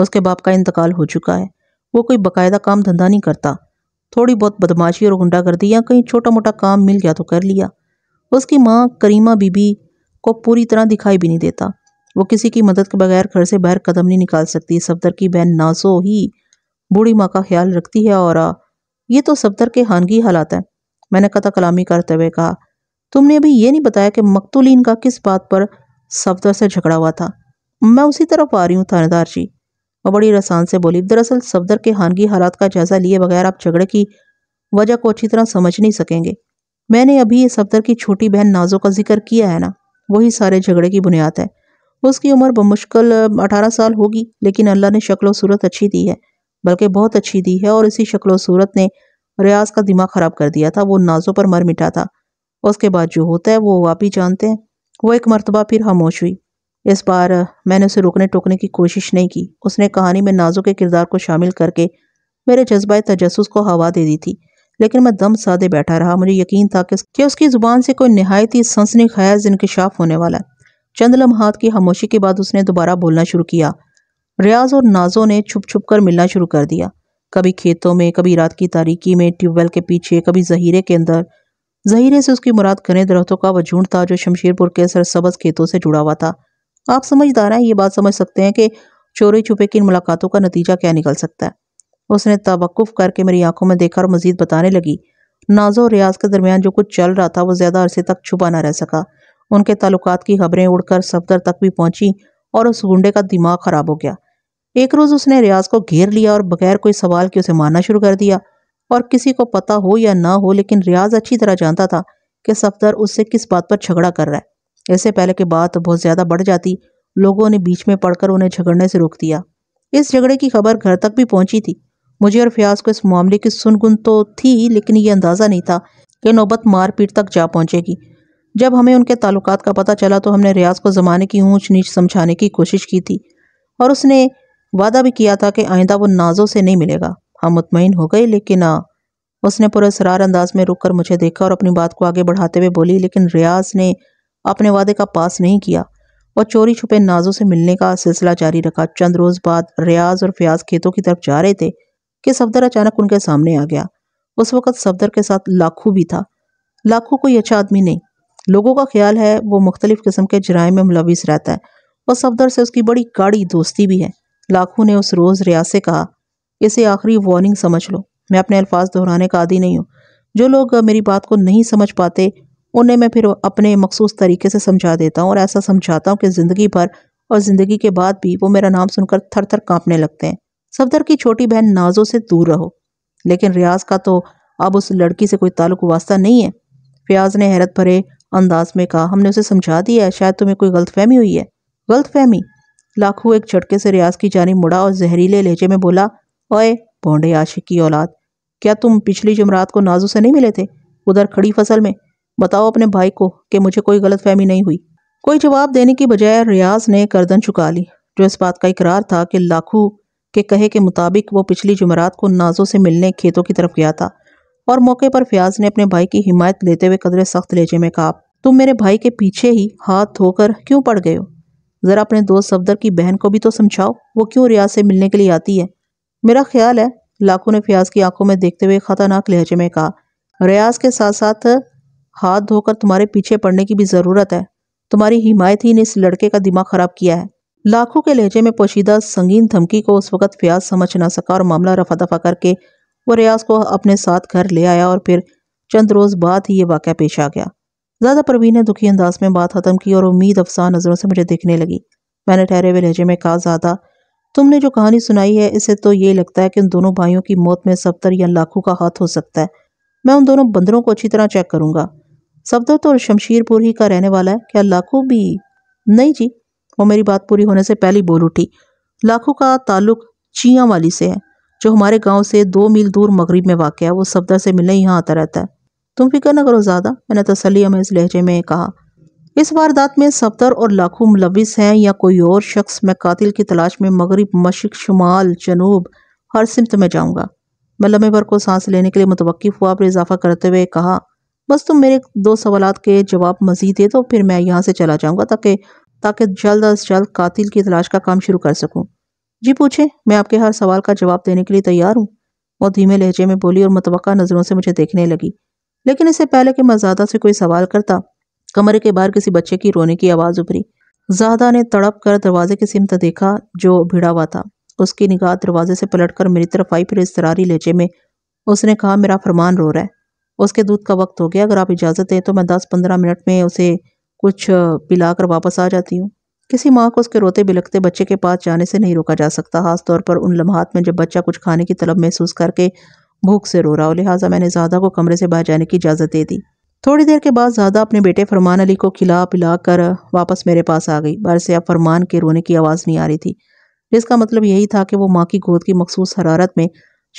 उसके बाप का इंतकाल हो चुका है वो कोई बाकायदा काम धंधा नहीं करता थोड़ी बहुत बदमाशी और गुंडागर्दी या कहीं छोटा मोटा काम मिल गया तो कर लिया उसकी माँ करीमा बीबी को पूरी तरह दिखाई भी नहीं देता वो किसी की मदद के बगैर घर से बाहर कदम नहीं निकाल सकती सफदर की बहन नासो ही बूढ़ी माँ का ख्याल रखती है और ये तो सफदर के हानगी हालात हैं मैंने कथा कलामी करते हुए कहा तुमने अभी ये नहीं बताया कि मकतुलीन का किस बात पर सफदर से झगड़ा हुआ था मैं उसी तरफ आ रही हूँ थानेदार जी और बड़ी रसान से बोली दरअसल सफदर के खानगी हालात का जायजा लिए बगैर आप झगड़े की वजह को अच्छी तरह समझ नहीं सकेंगे मैंने अभी सफदर की छोटी बहन नाजो का जिक्र किया है ना वही सारे झगड़े की बुनियाद है उसकी उम्र बमुश्किल अठारह साल होगी लेकिन अल्लाह ने शक्ल सूरत अच्छी दी है बल्कि बहुत अच्छी दी है और इसी शक्ल सूरत ने रियाज का दिमाग ख़राब कर दिया था वो नाजों पर मर मिटा था उसके बाद जो होता है वो आप ही जानते हैं वो एक मरतबा फिर खामोश हुई इस बार मैंने उसे रोकने टोकने की कोशिश नहीं की उसने कहानी में नाजो के किरदार को शामिल करके मेरे जज्बाए तजस को हवा दे दी थी लेकिन मैं दम सादे बैठा रहा मुझे यकीन था कि उसकी ज़ुबान से कोई नहायत ही सनसनी खयाज इनकशाफ होने वाला चंद लम्हात की खामोशी के बाद उसने दोबारा बोलना शुरू किया रियाज और नाजो ने छुप छुप कर मिलना शुरू कर दिया कभी खेतों में कभी रात की तारीकी में ट्यूबवेल के पीछे कभी जहीरे के अंदर जहीरे से उसकी मुराद घने दरख्तों का वजूंड था जो शमशेरपुर के सरसब्ज खेतों से जुड़ा हुआ था आप समझदार हैं ये बात समझ सकते हैं कि चोरी छुपे की इन मुलाकातों का नतीजा क्या निकल सकता है उसने तवक्फ़ करके मेरी आंखों में देखा और मजीद बताने लगी नाजो और रियाज के दरमियान जो कुछ चल रहा था वो ज़्यादा अरसे तक छुपा ना रह सका उनके ताल्लुकात की खबरें उड़कर सफदर तक भी पहुंची और उस गुंडे का दिमाग ख़राब हो गया एक रोज़ उसने रियाज को घेर लिया और बगैर कोई सवाल के उसे मारना शुरू कर दिया और किसी को पता हो या ना हो लेकिन रियाज अच्छी तरह जानता था कि सफदर उससे किस बात पर झगड़ा कर रहा है इससे पहले की बात तो बहुत ज़्यादा बढ़ जाती लोगों ने बीच में पढ़कर उन्हें झगड़ने से रोक दिया इस झगड़े की खबर घर तक भी पहुंची थी मुझे और फयाज को इस मामले की सुनगुन तो थी लेकिन ये अंदाज़ा नहीं था कि नौबत मारपीट तक जा पहुंचेगी जब हमें उनके ताल्लुक का पता चला तो हमने रियाज को ज़माने की ऊंच नीच समझाने की कोशिश की थी और उसने वादा भी किया था कि आइंदा वो नाजों से नहीं मिलेगा हम मुतमिन हो गए लेकिन आ, हाँ, उसने पूरे सरार अंदाज में रुक कर मुझे देखा और अपनी बात को आगे बढ़ाते हुए बोली लेकिन रियाज ने अपने वादे का पास नहीं किया और चोरी छुपे नाजों से मिलने का सिलसिला जारी रखा चंद रोज बाद रियाज और फयाज खेतों की तरफ जा रहे थे कि सफदर अचानक उनके सामने आ गया उस वक्त सफदर के साथ लाखों भी था लाखों कोई अच्छा आदमी नहीं लोगों का ख्याल है वो मुख्तलिफ किस्म के जराय में मुलविस रहता है और सफदर से उसकी बड़ी गाढ़ी दोस्ती भी है लाखों ने उस रोज़ रियाज से कहा इसे आखिरी वार्निंग समझ लो मैं अपने अल्फाज दोहराने का आदि नहीं हूँ जो लोग मेरी बात को नहीं समझ पाते उन्हें मैं फिर अपने मखसूस तरीके से समझा देता हूँ और ऐसा समझाता हूँ कि ज़िंदगी भर और ज़िंदगी के बाद भी वो मेरा नाम सुनकर थर थर काँपने लगते हैं सफदर की छोटी बहन नाजो से दूर रहो लेकिन रियाज का तो अब उस लड़की से कोई ताल्लुक वास्ता नहीं है फयाज ने हैरत भरे अंदाज में कहा हमने उसे समझा दिया है शायद तुम्हें कोई गलतफहमी हुई है गलतफहमी लाखों एक झटके से रियाज की जानी मुड़ा और जहरीले लहजे में बोला ओए भोंडे आशिक की औलाद क्या तुम पिछली जमरात को नाजू से नहीं मिले थे उधर खड़ी फसल में बताओ अपने भाई को कि मुझे कोई गलत फहमी नहीं हुई कोई जवाब देने की बजाय रियाज ने गर्दन चुका ली जो इस बात का इकरार था कि लाखू के कहे के मुताबिक वो पिछली जुमरात को नाजो से मिलने खेतों की तरफ गया था और मौके पर फयाज ने अपने भाई की हिमायत लेते हुए कदरे सख्त लेजे में कहा तुम मेरे भाई के पीछे ही हाथ धोकर क्यों पड़ गए हो ज़रा अपने दोस्त सफदर की बहन को भी तो समझाओ वो क्यों रियाज से मिलने के लिए आती है मेरा ख्याल है लाखों ने फयाज की आंखों में देखते हुए खतरनाक लहजे में कहा रियाज के साथ साथ हाथ धोकर तुम्हारे पीछे पड़ने की भी जरूरत है तुम्हारी हिमायत ही ने इस लड़के का दिमाग खराब किया है लाखों के लहजे में पोशीदा संगीन धमकी को उस वक्त फ्याज समझ ना सका और मामला रफा दफा करके वो रियाज को अपने साथ घर ले आया और फिर चंद रोज बाद ही ये वाक़ पेश आ गया ज़्यादा परवीन ने दुखी अंदाज में बात ख़त्म की और उम्मीद अफसा नज़रों से मुझे देखने लगी मैंने ठहरे हुए लहजे में कहा ज़्यादा तुमने जो कहानी सुनाई है इसे तो ये लगता है कि उन दोनों भाइयों की मौत में सफ्तर या लाखों का हाथ हो सकता है मैं उन दोनों बंदरों को अच्छी तरह चेक करूंगा सफदर तो शमशीरपुर ही का रहने वाला है क्या लाखों भी नहीं जी वो मेरी बात पूरी होने से पहले बोल उठी लाखों का ताल्लुक चियाँ वाली से है जो हमारे गांव से दो मील दूर मग़रब में वाक़ है वो सफदर से मिलने यहाँ आता रहता है तुम फिक्र न करो ज़्यादा मैंने तसली हमें इस लहजे में कहा इस वारदात में सफदर और लाखों मुलविस हैं या कोई और शख्स मैं कातिल की तलाश में मगरब मशक शुमाल जनूब हर सिमत में जाऊँगा मैं लम्बे भर को सांस लेने के लिए मुतवक़ हुआ पर इजाफा करते हुए कहा बस तुम मेरे दो सवाल के जवाब मज़ीद दे दो फिर मैं यहाँ से चला जाऊँगा ताकि ताकि जल्द अज जल्द कातिल की तलाश का काम शुरू कर सकूँ जी पूछे मैं आपके हर सवाल का जवाब देने के लिए तैयार हूँ और धीमे लहजे में बोली और मतवक़ा नज़रों से मुझे देखने लगी लेकिन इससे पहले कि मैं ज़्यादा से कोई सवाल करता कमरे के बाहर किसी बच्चे की रोने की आवाज़ उभरी ज़्यादा ने तड़प कर दरवाजे की सिमत देखा जो भिड़ा हुआ था उसकी निगाह दरवाजे से पलट कर मेरी तरफ आई फिर इस तरारी लहजे में उसने कहा मेरा फरमान रो रहा है उसके दूध का वक्त हो गया अगर आप इजाज़त दें तो मैं दस पंद्रह मिनट में उसे कुछ पिला कर वापस आ जाती हूँ किसी माँ को उसके रोते बिलकते बच्चे के पास जाने से नहीं रोका जा सकता ख़ास तौर पर उन लम्हात में जब बच्चा कुछ खाने की तलब महसूस करके भूख से रो रहा हो लिहाजा मैंने ज़्यादा को कमरे से बाहर जाने की इजाज़त दे दी थोड़ी देर के बाद ज़्यादा अपने बेटे फरमान अली को खिला पिला कर वापस मेरे पास आ गई बाहर से अब फरमान के रोने की आवाज़ नहीं आ रही थी जिसका मतलब यही था कि वो माँ की गोद की मखसूस हरारत में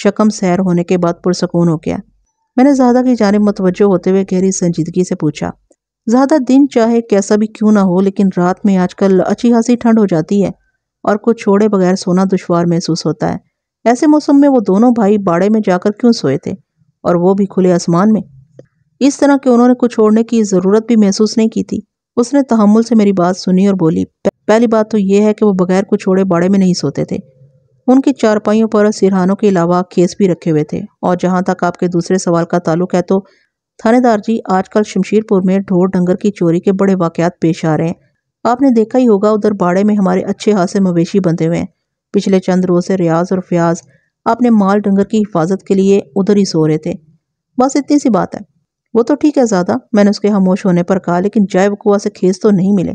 शकम सैर होने के बाद पुरसकून हो गया मैंने ज़्यादा की जानब मतवजो होते हुए गहरी संजीदगी से पूछा ज़्यादा दिन चाहे कैसा भी क्यों ना हो लेकिन रात में आजकल अच्छी खासी ठंड हो जाती है और कुछ छोड़े बगैर सोना दुशवार महसूस होता है ऐसे मौसम में वो दोनों भाई बाड़े में जाकर क्यों सोए थे और वो भी खुले आसमान में इस तरह के उन्होंने कुछ छोड़ने की ज़रूरत भी महसूस नहीं की थी उसने तहमुल से मेरी बात सुनी और बोली पहली बात तो यह है कि वो बगैर कुछ छोड़े बाड़े में नहीं सोते थे उनकी चारपाइयों पर सिरहानों के अलावा केस भी रखे हुए थे और जहां तक आपके दूसरे सवाल का ताल्लुक है तो थानेदार जी आजकल शमशीरपुर में ढोर डंगर की चोरी के बड़े वाकयात पेश आ रहे हैं आपने देखा ही होगा उधर बाड़े में हमारे अच्छे खासे मवेशी बंधे हुए हैं पिछले चंद रोज से रियाज और फयाज अपने माल डंगर की हिफाजत के लिए उधर ही सो रहे थे बस इतनी सी बात है वो तो ठीक है ज़्यादा मैंने उसके खामोश होने पर कहा लेकिन जय वकुआ से खेस तो नहीं मिले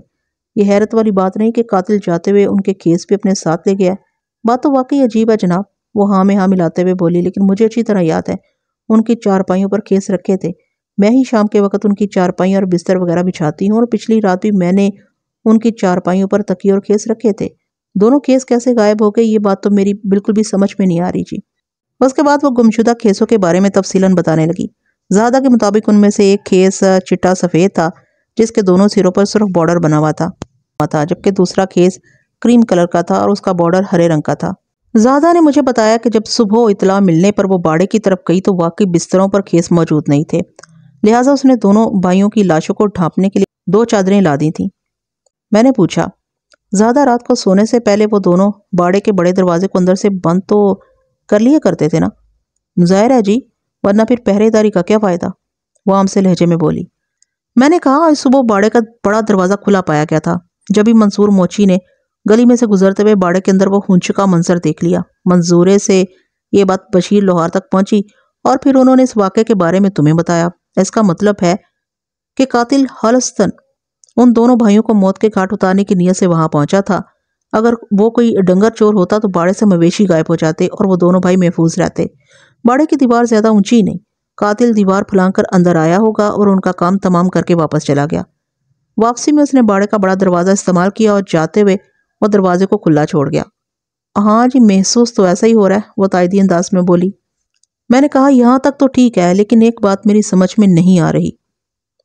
ये हैरत वाली बात नहीं कि कातिल जाते हुए उनके खेस भी अपने साथ ले गया बात तो वाकई अजीब है जनाब वो हाँ में हाँ मिलाते हुए बोली लेकिन मुझे अच्छी तरह याद है उनकी चारपाइयों पर केस रखे थे मैं ही शाम के वक्त उनकी चारपाइयाँ और बिस्तर वगैरह बिछाती हूँ और पिछली रात भी मैंने उनकी चारपाइयों पर तकी और केस रखे थे दोनों केस कैसे गायब हो गए ये बात तो मेरी बिल्कुल भी समझ में नहीं आ रही जी उसके बाद वो गुमशुदा खेसों के बारे में तफसीलन बताने लगी ज्यादा के मुताबिक उनमें से एक खेस चिट्टा सफ़ेद था जिसके दोनों सिरों पर सुरख बॉर्डर बना हुआ था था जबकि दूसरा खेस क्रीम कलर का था और उसका बॉर्डर हरे रंग का था जहादा ने मुझे बताया कि जब सुबह इतला मिलने पर वो बाड़े की तरफ गई तो वाकई बिस्तरों पर खेस मौजूद नहीं थे लिहाजा उसने दोनों भाइयों की लाशों को ढांपने के लिए दो चादरें ला दी थीं मैंने पूछा ज़्यादा रात को सोने से पहले वो दोनों बाड़े के बड़े दरवाजे को अंदर से बंद तो कर लिए करते थे ना जाहिर है जी वरना फिर पहरेदारी का क्या फ़ायदा वो आम से लहजे में बोली मैंने कहा आज सुबह बाड़े का बड़ा दरवाज़ा खुला पाया गया था जब ही मंसूर मोची ने गली में से गुजरते हुए बाड़े के अंदर वो हुंच का मंजर देख लिया मंजूरे से ये बात बशीर लोहार तक पहुंची और फिर उन्होंने इस वाक्य के बारे में तुम्हें बताया इसका मतलब है कि कातिल हलस्तन उन दोनों भाइयों को मौत के घाट उतारने की नीयत से वहां पहुंचा था अगर वो कोई डंगर चोर होता तो बाड़े से मवेशी गायब हो जाते और वो दोनों भाई महफूज रहते बाड़े की दीवार ज़्यादा ऊंची नहीं कातिल दीवार फुलाकर अंदर आया होगा और उनका काम तमाम करके वापस चला गया वापसी में उसने बाड़े का बड़ा दरवाज़ा इस्तेमाल किया और जाते हुए वह दरवाजे को खुला छोड़ गया हाँ जी महसूस तो ऐसा ही हो रहा है वह तायदी अंदाज में बोली मैंने कहा यहाँ तक तो ठीक है लेकिन एक बात मेरी समझ में नहीं आ रही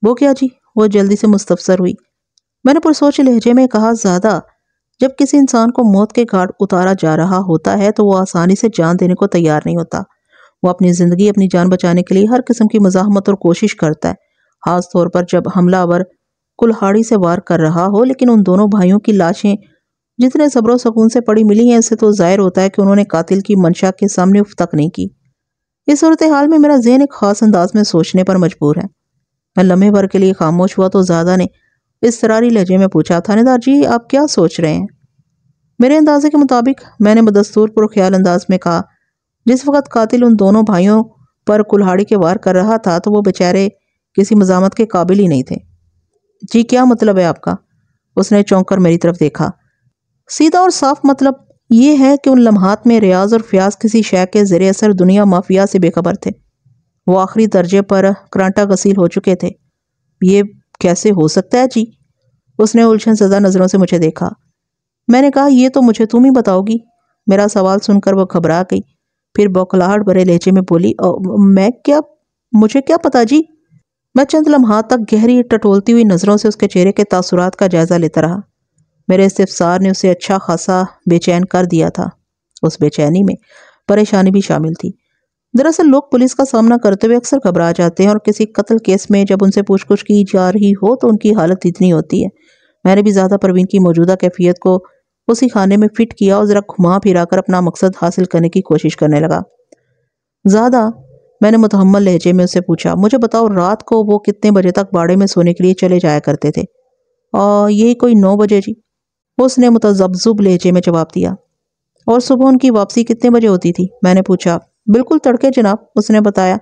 वो क्या जी वो जल्दी से मुस्तफसर हुई मैंने पुरसोच लहजे में कहा ज़्यादा जब किसी इंसान को मौत के घाट उतारा जा रहा होता है तो वो आसानी से जान देने को तैयार नहीं होता वो अपनी ज़िंदगी अपनी जान बचाने के लिए हर किस्म की मजामत और कोशिश करता है ख़ास तौर पर जब हमलावर कुल्हाड़ी से वार कर रहा हो लेकिन उन दोनों भाइयों की लाशें जितने सब्र सकून से पड़ी मिली हैं इससे तो जाहिर होता है कि उन्होंने कातिल की मंशा के सामने उफ तक नहीं की इस सूरत हाल में मेरा जहन एक खास अंदाज में सोचने पर मजबूर है मैं लम्हे भर के लिए खामोश हुआ तो ज़्यादा ने इस तरारी लहजे में पूछा थानेदार जी आप क्या सोच रहे हैं मेरे अंदाजे के मुताबिक मैंने बदस्तूर पर ख्याल अंदाज में कहा जिस वक्त कातिल उन दोनों भाइयों पर कुल्हाड़ी के वार कर रहा था तो वो बेचारे किसी मजामत के काबिल ही नहीं थे जी क्या मतलब है आपका उसने चौंक कर मेरी तरफ देखा सीधा और साफ मतलब ये है कि उन लम्हात में रियाज और फयाज किसी शय के ज़र असर दुनिया माफिया से बेखबर थे वो आखिरी दर्जे पर करांटा गसील हो चुके थे ये कैसे हो सकता है जी उसने उलझन सजा नज़रों से मुझे देखा मैंने कहा यह तो मुझे तुम ही बताओगी मेरा सवाल सुनकर वह घबरा गई फिर बौखलाहट भरे लहजे में बोली मैं क्या मुझे क्या पता जी मैं चंद लम्हा तक गहरी टटोलती हुई नज़रों से उसके चेहरे के तासुरात का जायज़ा लेता रहा मेरे इस्तफसार ने उसे अच्छा खासा बेचैन कर दिया था उस बेचैनी में परेशानी भी शामिल थी दरअसल लोग पुलिस का सामना करते हुए अक्सर घबरा जाते हैं और किसी कत्ल केस में जब उनसे पूछ की जा रही हो तो उनकी हालत इतनी होती है मैंने भी ज़्यादा परवीन की मौजूदा कैफियत को उसी खाने में फिट किया और ज़रा घुमा फिरा कर अपना मकसद हासिल करने की कोशिश करने लगा ज़्यादा मैंने मुतहमल लहजे में उससे पूछा मुझे बताओ रात को वो कितने बजे तक बाड़े में सोने के लिए चले जाया करते थे और यही कोई नौ बजे जी उसने मुतजबजुब लहजे में जवाब दिया और सुबह उनकी वापसी कितने बजे होती थी मैंने पूछा बिल्कुल तड़के जनाब उसने बताया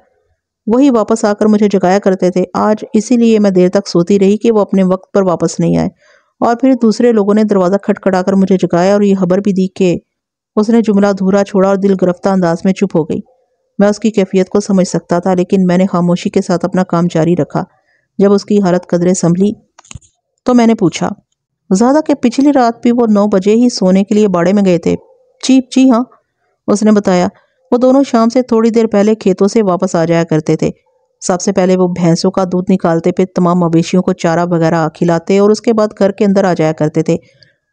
वही वापस आकर मुझे जगाया करते थे आज इसीलिए मैं देर तक सोती रही कि वो अपने वक्त पर वापस नहीं आए और फिर दूसरे लोगों ने दरवाज़ा कर मुझे जगाया और ये खबर भी दी कि उसने जुमला अधूरा छोड़ा और दिल गिरफ्तार अंदाज में चुप हो गई मैं उसकी कैफियत को समझ सकता था लेकिन मैंने खामोशी के साथ अपना काम जारी रखा जब उसकी हालत कदरे संभली तो मैंने पूछा ज़्यादा के पिछली रात भी वो नौ बजे ही सोने के लिए बाड़े में गए थे जी जी हाँ उसने बताया वो दोनों शाम से थोड़ी देर पहले खेतों से वापस आ जाया करते थे सबसे पहले वो भैंसों का दूध निकालते फिर तमाम मवेशियों को चारा वगैरह खिलाते और उसके बाद घर के अंदर आ जाया करते थे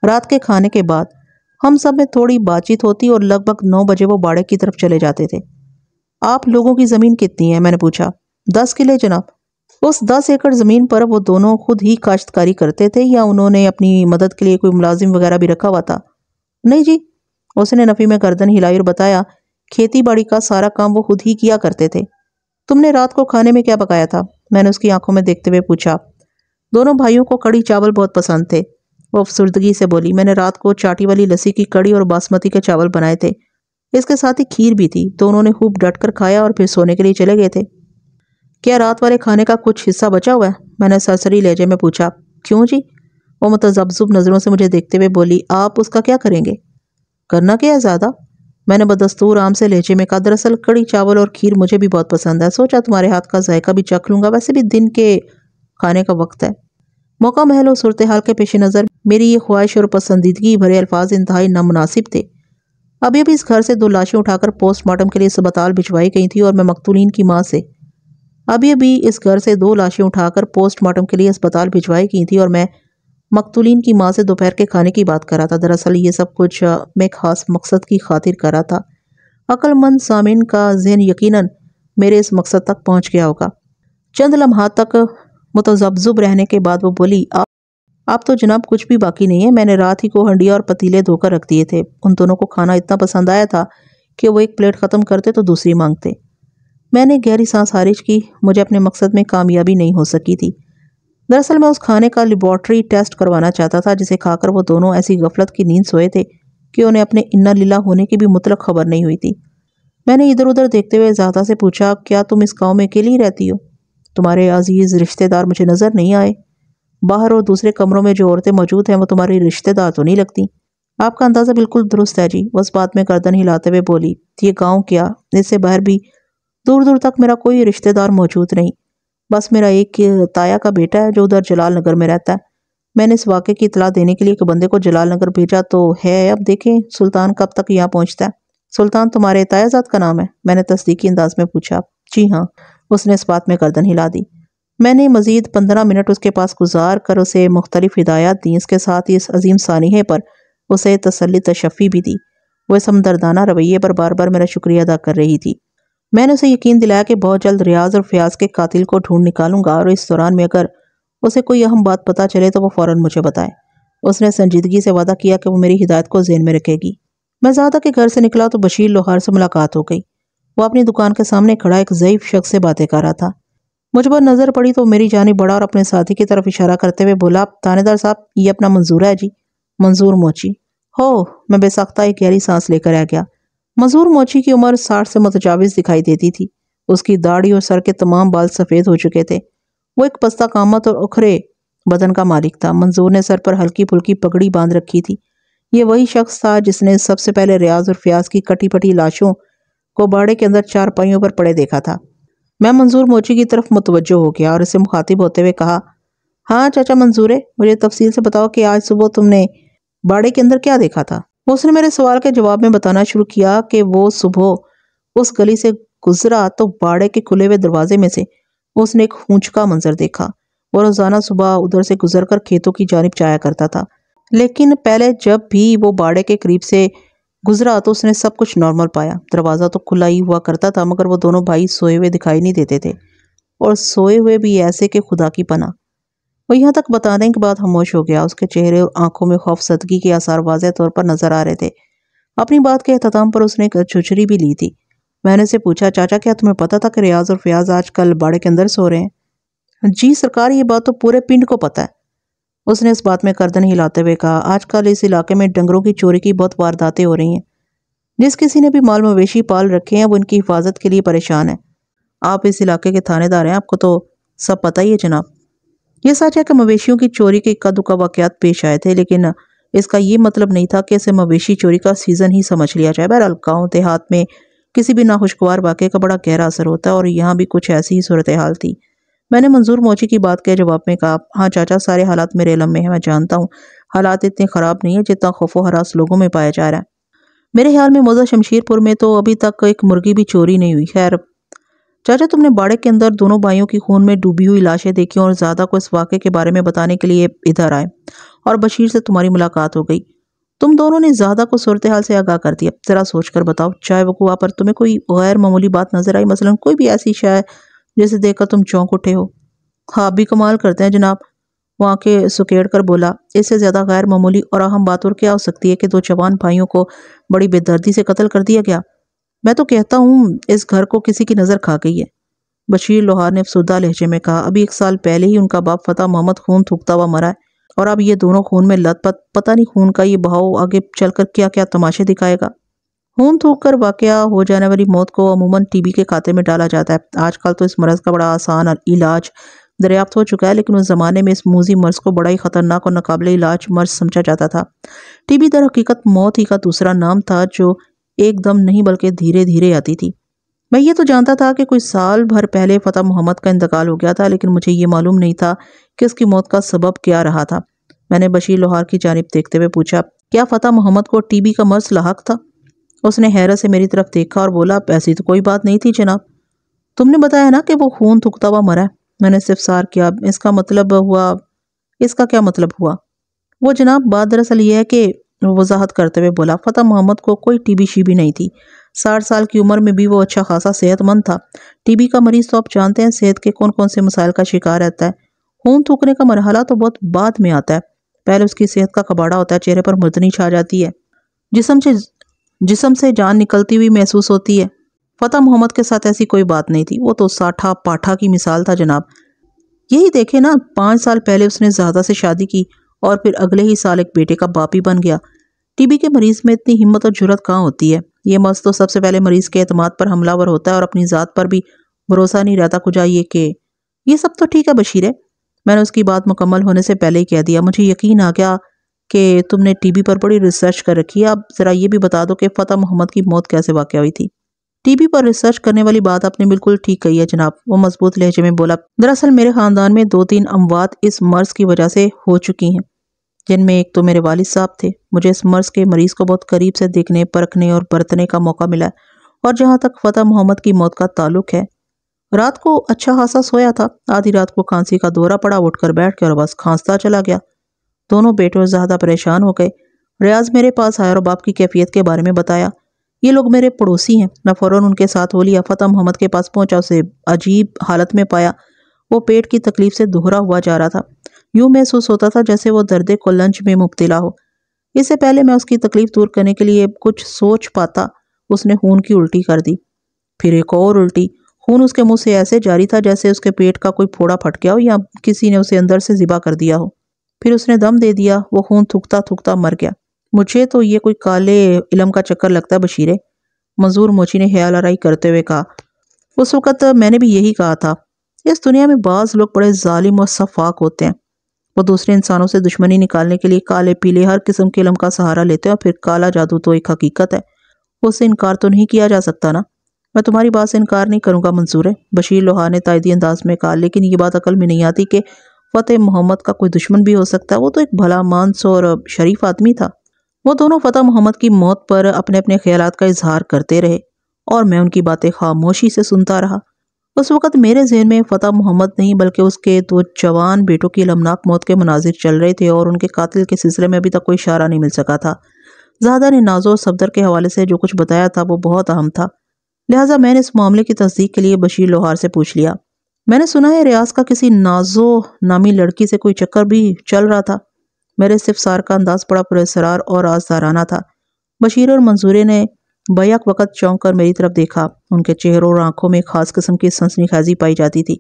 रात के खाने के बाद हम सब में थोड़ी बातचीत होती और लगभग नौ बजे वो बाड़े की तरफ चले जाते थे आप लोगों की ज़मीन कितनी है मैंने पूछा दस किले जनाब उस दस एकड़ ज़मीन पर वो दोनों खुद ही काश्तकारी करते थे या उन्होंने अपनी मदद के लिए कोई मुलाजिम वगैरह भी रखा हुआ था नहीं जी उसने नफ़ी में गर्दन हिलाई और बताया खेती बाड़ी का सारा काम वो खुद ही किया करते थे तुमने रात को खाने में क्या पकाया था मैंने उसकी आंखों में देखते हुए पूछा दोनों भाइयों को कड़ी चावल बहुत पसंद थे वो अफसरदगी से बोली मैंने रात को चाटी वाली लस्सी की कड़ी और बासमती के चावल बनाए थे इसके साथ ही खीर भी थी दोनों ने खूब डट कर खाया और फिर सोने के लिए चले गए थे क्या रात वाले खाने का कुछ हिस्सा बचा हुआ है मैंने सरसरी लहजे में पूछा क्यों जी वो मतजबजुब नज़रों से मुझे देखते हुए बोली आप उसका क्या करेंगे करना क्या है ज़्यादा मैंने बदस्तूर आम से लहजे में कहा दरअसल कड़ी चावल और खीर मुझे भी बहुत पसंद है सोचा तुम्हारे हाथ का जायका भी चख लूँगा वैसे भी दिन के खाने का वक्त है मौका महल और सूरत हाल के पेश नज़र मेरी ये ख्वाहिश और पसंदीदगी भरे अल्फाज इंतहाई नामनासिब थे अभी अभी इस घर से दो लाशें उठाकर पोस्टमार्टम के लिए अस्पताल भिजवाई गई थी और मैं मकतूलिन की माँ से अभी अभी इस घर से दो लाशें उठाकर पोस्टमार्टम के लिए अस्पताल भिजवाई गई थी और मैं मकतुलीन की माँ से दोपहर के खाने की बात कर रहा था दरअसल ये सब कुछ मैं खास मकसद की खातिर कर रहा था अक्लमंद सामिन का जहन यकीनन मेरे इस मकसद तक पहुँच गया होगा चंद लम्हा तक मुतजबजुब रहने के बाद वो बोली आप आप तो जनाब कुछ भी बाकी नहीं है मैंने रात ही को हंडिया और पतीले धोकर रख दिए थे उन दोनों को खाना इतना पसंद आया था कि वो एक प्लेट ख़त्म करते तो दूसरी मांगते मैंने गहरी सांस खारिज की मुझे अपने मकसद में कामयाबी नहीं हो सकी थी दरअसल मैं उस खाने का लेबॉर्ट्री टेस्ट करवाना चाहता था जिसे खाकर वो दोनों ऐसी गफलत की नींद सोए थे कि उन्हें अपने इन्ना लीला होने की भी मुतलक खबर नहीं हुई थी मैंने इधर उधर देखते हुए जहादा से पूछा क्या तुम इस गाँव में अकेली रहती हो तुम्हारे अजीज़ रिश्तेदार मुझे नज़र नहीं आए बाहर और दूसरे कमरों में जो औरतें मौजूद हैं वो तुम्हारी रिश्तेदार तो नहीं लगती आपका अंदाज़ा बिल्कुल दुरुस्त है जी बस बात में गर्दन हिलाते हुए बोली ये गांव क्या इससे बाहर भी दूर दूर तक मेरा कोई रिश्तेदार मौजूद नहीं बस मेरा एक ताया का बेटा है जो उधर जलाल नगर में रहता है मैंने इस वाक़े की इतला देने के लिए एक बंदे को जलाल नगर भेजा तो है अब देखें सुल्तान कब तक यहाँ पहुँचता है सुल्तान तुम्हारे तायाजात का नाम है मैंने तस्दीकी अंदाज में पूछा जी हाँ उसने इस बात में गर्दन हिला दी मैंने मज़ीद पंद्रह मिनट उसके पास गुजार कर उसे मुख्तलिफ हिदायत दी इसके साथ ही इस अजीम सानहे पर उसे तसली तशफ़ी भी दी वह इस हमदर्दाना रवैये पर बार बार मेरा शुक्रिया अदा कर रही थी मैंने उसे यकीन दिलाया कि बहुत जल्द रियाज और फयाज के कातिल को ढूंढ निकालूंगा और इस दौरान में अगर उसे कोई अहम बात पता चले तो वो फ़ौर मुझे बताए उसने संजीदगी से वादा किया कि वो मेरी हिदायत को जेन में रखेगी मैं ज़्यादा के घर से निकला तो बशीर लोहार से मुलाकात हो गई वो अपनी दुकान के सामने खड़ा एक ज़यीफ़ शख्स से बातें कर रहा था मुझ पर नज़र पड़ी तो मेरी जानी बड़ा और अपने साथी की तरफ इशारा करते हुए बोला थानेदार साहब ये अपना मंजूर है जी मंजूर मोची हो मैं बेसाख्ता एक गहरी सांस लेकर आ गया मजूर मोची की उम्र साठ से मतजाविज दिखाई देती थी उसकी दाढ़ी और सर के तमाम बाल सफ़ेद हो चुके थे वो एक पस्ता कामत और उखरे बदन का मालिक था मंजूर ने सर पर हल्की फुल्की पगड़ी बांध रखी थी ये वही शख्स था जिसने सबसे पहले रियाज और फ्याज की कटी पटी लाशों को बाड़े के अंदर चार पाइयों पर पड़े देखा था मैं मंजूर मोची की तरफ मुतवजो हो गया और इसे मुखातिब होते हुए कहा हाँ चाचा मंजूर मुझे तफसील से बताओ कि आज सुबह तुमने बाड़े के अंदर क्या देखा था उसने मेरे सवाल के जवाब में बताना शुरू किया कि वो सुबह उस गली से गुजरा तो बाड़े के खुले हुए दरवाजे में से उसने एक ऊंच का मंजर देखा वो रोज़ाना सुबह उधर से गुजर कर खेतों की जानब जाया करता था लेकिन पहले जब भी वो बाड़े के करीब से गुजरा तो उसने सब कुछ नॉर्मल पाया दरवाज़ा तो खुला ही हुआ करता था मगर वो दोनों भाई सोए हुए दिखाई नहीं देते थे और सोए हुए भी ऐसे कि खुदा की पना वो यहाँ तक बता दें कि बात खामोश हो गया उसके चेहरे और आंखों में खौफसदगी के आसार वाजह तौर पर नजर आ रहे थे अपनी बात के अहतमाम पर उसने एक छुछरी भी ली थी मैंने से पूछा चाचा क्या तुम्हें पता था कि रियाज और फयाज आज कल बाड़े के अंदर सो रहे हैं जी सरकार ये बात तो पूरे पिंड को पता है उसने इस बात में करदन हिलाते हुए कहा आजकल इस इलाके में डंगरों की चोरी की बहुत वारदातें हो रही हैं जिस किसी ने भी माल मवेशी पाल रखे हैं वो इनकी हिफाजत के लिए परेशान है आप इस इलाके के थानेदार हैं आपको तो सब पता ही है जनाब ये सच है कि मवेशियों की चोरी के इक्का दुक्का वाकत पेश आए थे लेकिन इसका ये मतलब नहीं था कि इसे मवेशी चोरी का सीज़न ही समझ लिया जाए बहरहाल गाँव देहात में किसी भी नाखुशगवार वाक़े का बड़ा गहरा असर होता है और यहाँ भी कुछ ऐसी ही सूरत हाल थी मैंने मंजूर मोची की बात के जवाब में कहा हाँ चाचा सारे हालात मेरे इलम में है मैं जानता हूँ हालात इतने ख़राब नहीं है जितना खौफो हरास लोगों में पाया जा रहा है मेरे ख्याल में मौजा शमशीरपुर में तो अभी तक एक मुर्गी भी चोरी नहीं हुई खैर चाचा तुमने बाड़े के अंदर दोनों भाइयों की खून में डूबी हुई लाशें देखी और ज़्यादा को इस वाक्य के बारे में बताने के लिए इधर आए और बशीर से तुम्हारी मुलाकात हो गई तुम दोनों ने ज़्यादा को सूरत हाल से आगाह कर दिया ज़रा सोच कर बताओ चाहे वकूआ पर तुम्हें कोई गैर मामूली बात नज़र आई मसलन कोई भी ऐसी शाय जिसे देखकर तुम चौंक उठे हो हाँ भी कमाल करते हैं जनाब वहाँ के सुकेड़ कर बोला इससे ज़्यादा गैर मामूली और अहम बात और क्या हो सकती है कि दो जवान भाइयों को बड़ी बेदर्दी से कत्ल कर दिया गया मैं तो कहता हूँ इस घर को किसी की नज़र खा गई है बशीर लोहार ने अफसुदा लहजे में कहा अभी एक साल पहले ही उनका बाप फतेह मोहम्मद खून थूकता हुआ मरा है और अब ये दोनों खून में लत पत पता नहीं खून का ये बहाव आगे चलकर क्या क्या तमाशे दिखाएगा खून थूक कर वाक़ हो जाने वाली मौत को अमूमन टीबी के खाते में डाला जाता है आजकल तो इस मर्ज़ का बड़ा आसान इलाज दरियाफ्त हो चुका है लेकिन उस ज़माने में इस मूजी मर्ज़ को बड़ा ही ख़तरनाक और नाकबले इलाज मर्ज़ समझा जाता था टीबी दर हकीकत मौत ही का दूसरा नाम था जो एकदम नहीं बल्कि धीरे धीरे आती थी मैं ये तो जानता था कि कुछ साल भर पहले फ़तेह मोहम्मद का इंतकाल हो गया था लेकिन मुझे ये मालूम नहीं था कि उसकी मौत का सबब क्या रहा था मैंने बशीर लोहार की जानब देखते हुए पूछा क्या फ़तेह मोहम्मद को टीबी का मर्ज लाक था उसने हैरत से मेरी तरफ देखा और बोला ऐसी तो कोई बात नहीं थी जनाब तुमने बताया ना कि वो खून थकता हुआ मरा मैंने सिर्फ सार किया इसका मतलब हुआ इसका क्या मतलब हुआ वो जनाब बात दरअसल यह है कि वजाहत करते हुए बोला फ़तेह मोहम्मद को कोई टीबी शीबी नहीं थी साठ साल की उम्र में भी वो अच्छा खासा सेहतमंद था टीबी का मरीज़ तो आप जानते हैं सेहत के कौन कौन से मसाइल का शिकार रहता है खून थूकने का मरहला तो बहुत बाद में आता है पहले उसकी सेहत का कबाड़ा होता है चेहरे पर मुदनी छा जाती है जिसम से जिसम से जान निकलती हुई महसूस होती है फ़तेह मोहम्मद के साथ ऐसी कोई बात नहीं थी वो तो साठा पाठा की मिसाल था जनाब यही देखे ना पाँच साल पहले उसने ज़्यादा से शादी की और फिर अगले ही साल एक बेटे का बाप ही बन गया टीबी के मरीज़ में इतनी हिम्मत और जरूरत कहाँ होती है ये मर्ज तो सबसे पहले मरीज़ के अतमाद पर हमलावर होता है और अपनी ज़ात पर भी भरोसा नहीं रहता आइए कि ये सब तो ठीक है बशीर है मैंने उसकी बात मुकम्मल होने से पहले ही कह दिया मुझे यकीन आ गया कि तुमने टीबी पर बड़ी रिसर्च कर रखी है आप ज़रा ये भी बता दो कि फतेह मोहम्मद की मौत कैसे वाक़ हुई थी टीबी पर रिसर्च करने वाली बात आपने बिल्कुल ठीक कही है जनाब वो मजबूत लहजे में बोला दरअसल मेरे ख़ानदान में दो तीन अमवात इस मर्ज़ की वजह से हो चुकी हैं जिनमें एक तो मेरे वालिद साहब थे मुझे इस मर्ज़ के मरीज़ को बहुत करीब से देखने परखने और बरतने का मौका मिला और जहाँ तक फ़तेह मोहम्मद की मौत का ताल्लुक है रात को अच्छा खासा सोया था आधी रात को खांसी का दौरा पड़ा उठकर बैठ गया और बस खांसता चला गया दोनों बेटे ज़्यादा परेशान हो गए रियाज मेरे पास आया और बाप की कैफियत के बारे में बताया ये लोग मेरे पड़ोसी हैं मैं फ़ौरन उनके साथ हो लिया फ़तेह मोहम्मद के पास पहुंचा उसे अजीब हालत में पाया वो पेट की तकलीफ से दोहरा हुआ जा रहा था यूं महसूस होता था जैसे वो दर्द लंच में मुबतला हो इससे पहले मैं उसकी तकलीफ दूर करने के लिए कुछ सोच पाता उसने खून की उल्टी कर दी फिर एक और उल्टी खून उसके मुंह से ऐसे जारी था जैसे उसके पेट का कोई फोड़ा फट गया हो या किसी ने उसे अंदर से ज़िबा कर दिया हो फिर उसने दम दे दिया वो खून थुकता थुकता मर गया मुझे तो ये कोई काले इलम का चक्कर लगता है बशीरे मंजूर मोची ने ख्याल आरई करते हुए कहा उस वक़्त मैंने भी यही कहा था इस दुनिया में बाज़ लोग बड़े ालिम और शफाक होते हैं वो दूसरे इंसानों से दुश्मनी निकालने के लिए काले पीले हर किस्म के इलम का सहारा लेते हैं और फिर काला जादू तो एक हकीकत है उससे इनकार तो नहीं किया जा सकता ना मैं तुम्हारी बात से इनकार नहीं करूंगा मंसूर है बशीर लोहा ने तायदी अंदाज में कहा लेकिन ये बात अकल में नहीं आती कि फ़तेह मोहम्मद का कोई दुश्मन भी हो सकता है वो तो एक भला मानस और शरीफ आदमी था वो दोनों फ़तेह मोहम्मद की मौत पर अपने अपने ख्याल का इजहार करते रहे और मैं उनकी बातें खामोशी से सुनता रहा उस वक्त मेरे जहन में फ़तेह मोहम्मद नहीं बल्कि उसके दो जवान बेटों की लमनाक मौत के मनाजिर चल रहे थे और उनके कातिल के सिलसिले में अभी तक कोई इशारा नहीं मिल सका था जहादा ने नाजो सफदर के हवाले से जो कुछ बताया था वो बहुत अहम था लिहाजा मैंने इस मामले की तस्दीक के लिए बशीर लोहार से पूछ लिया मैंने सुना है रियाज का किसी नाजो नामी लड़की से कोई चक्कर भी चल रहा था मेरे सिर्फ सार का अंदाज बड़ा पुरेसरार और आजदाराना था बशीर और मंजूरे ने बैक वक़्त चौंक कर मेरी तरफ देखा उनके चेहरों और आंखों में खास किस्म की खाजी पाई जाती थी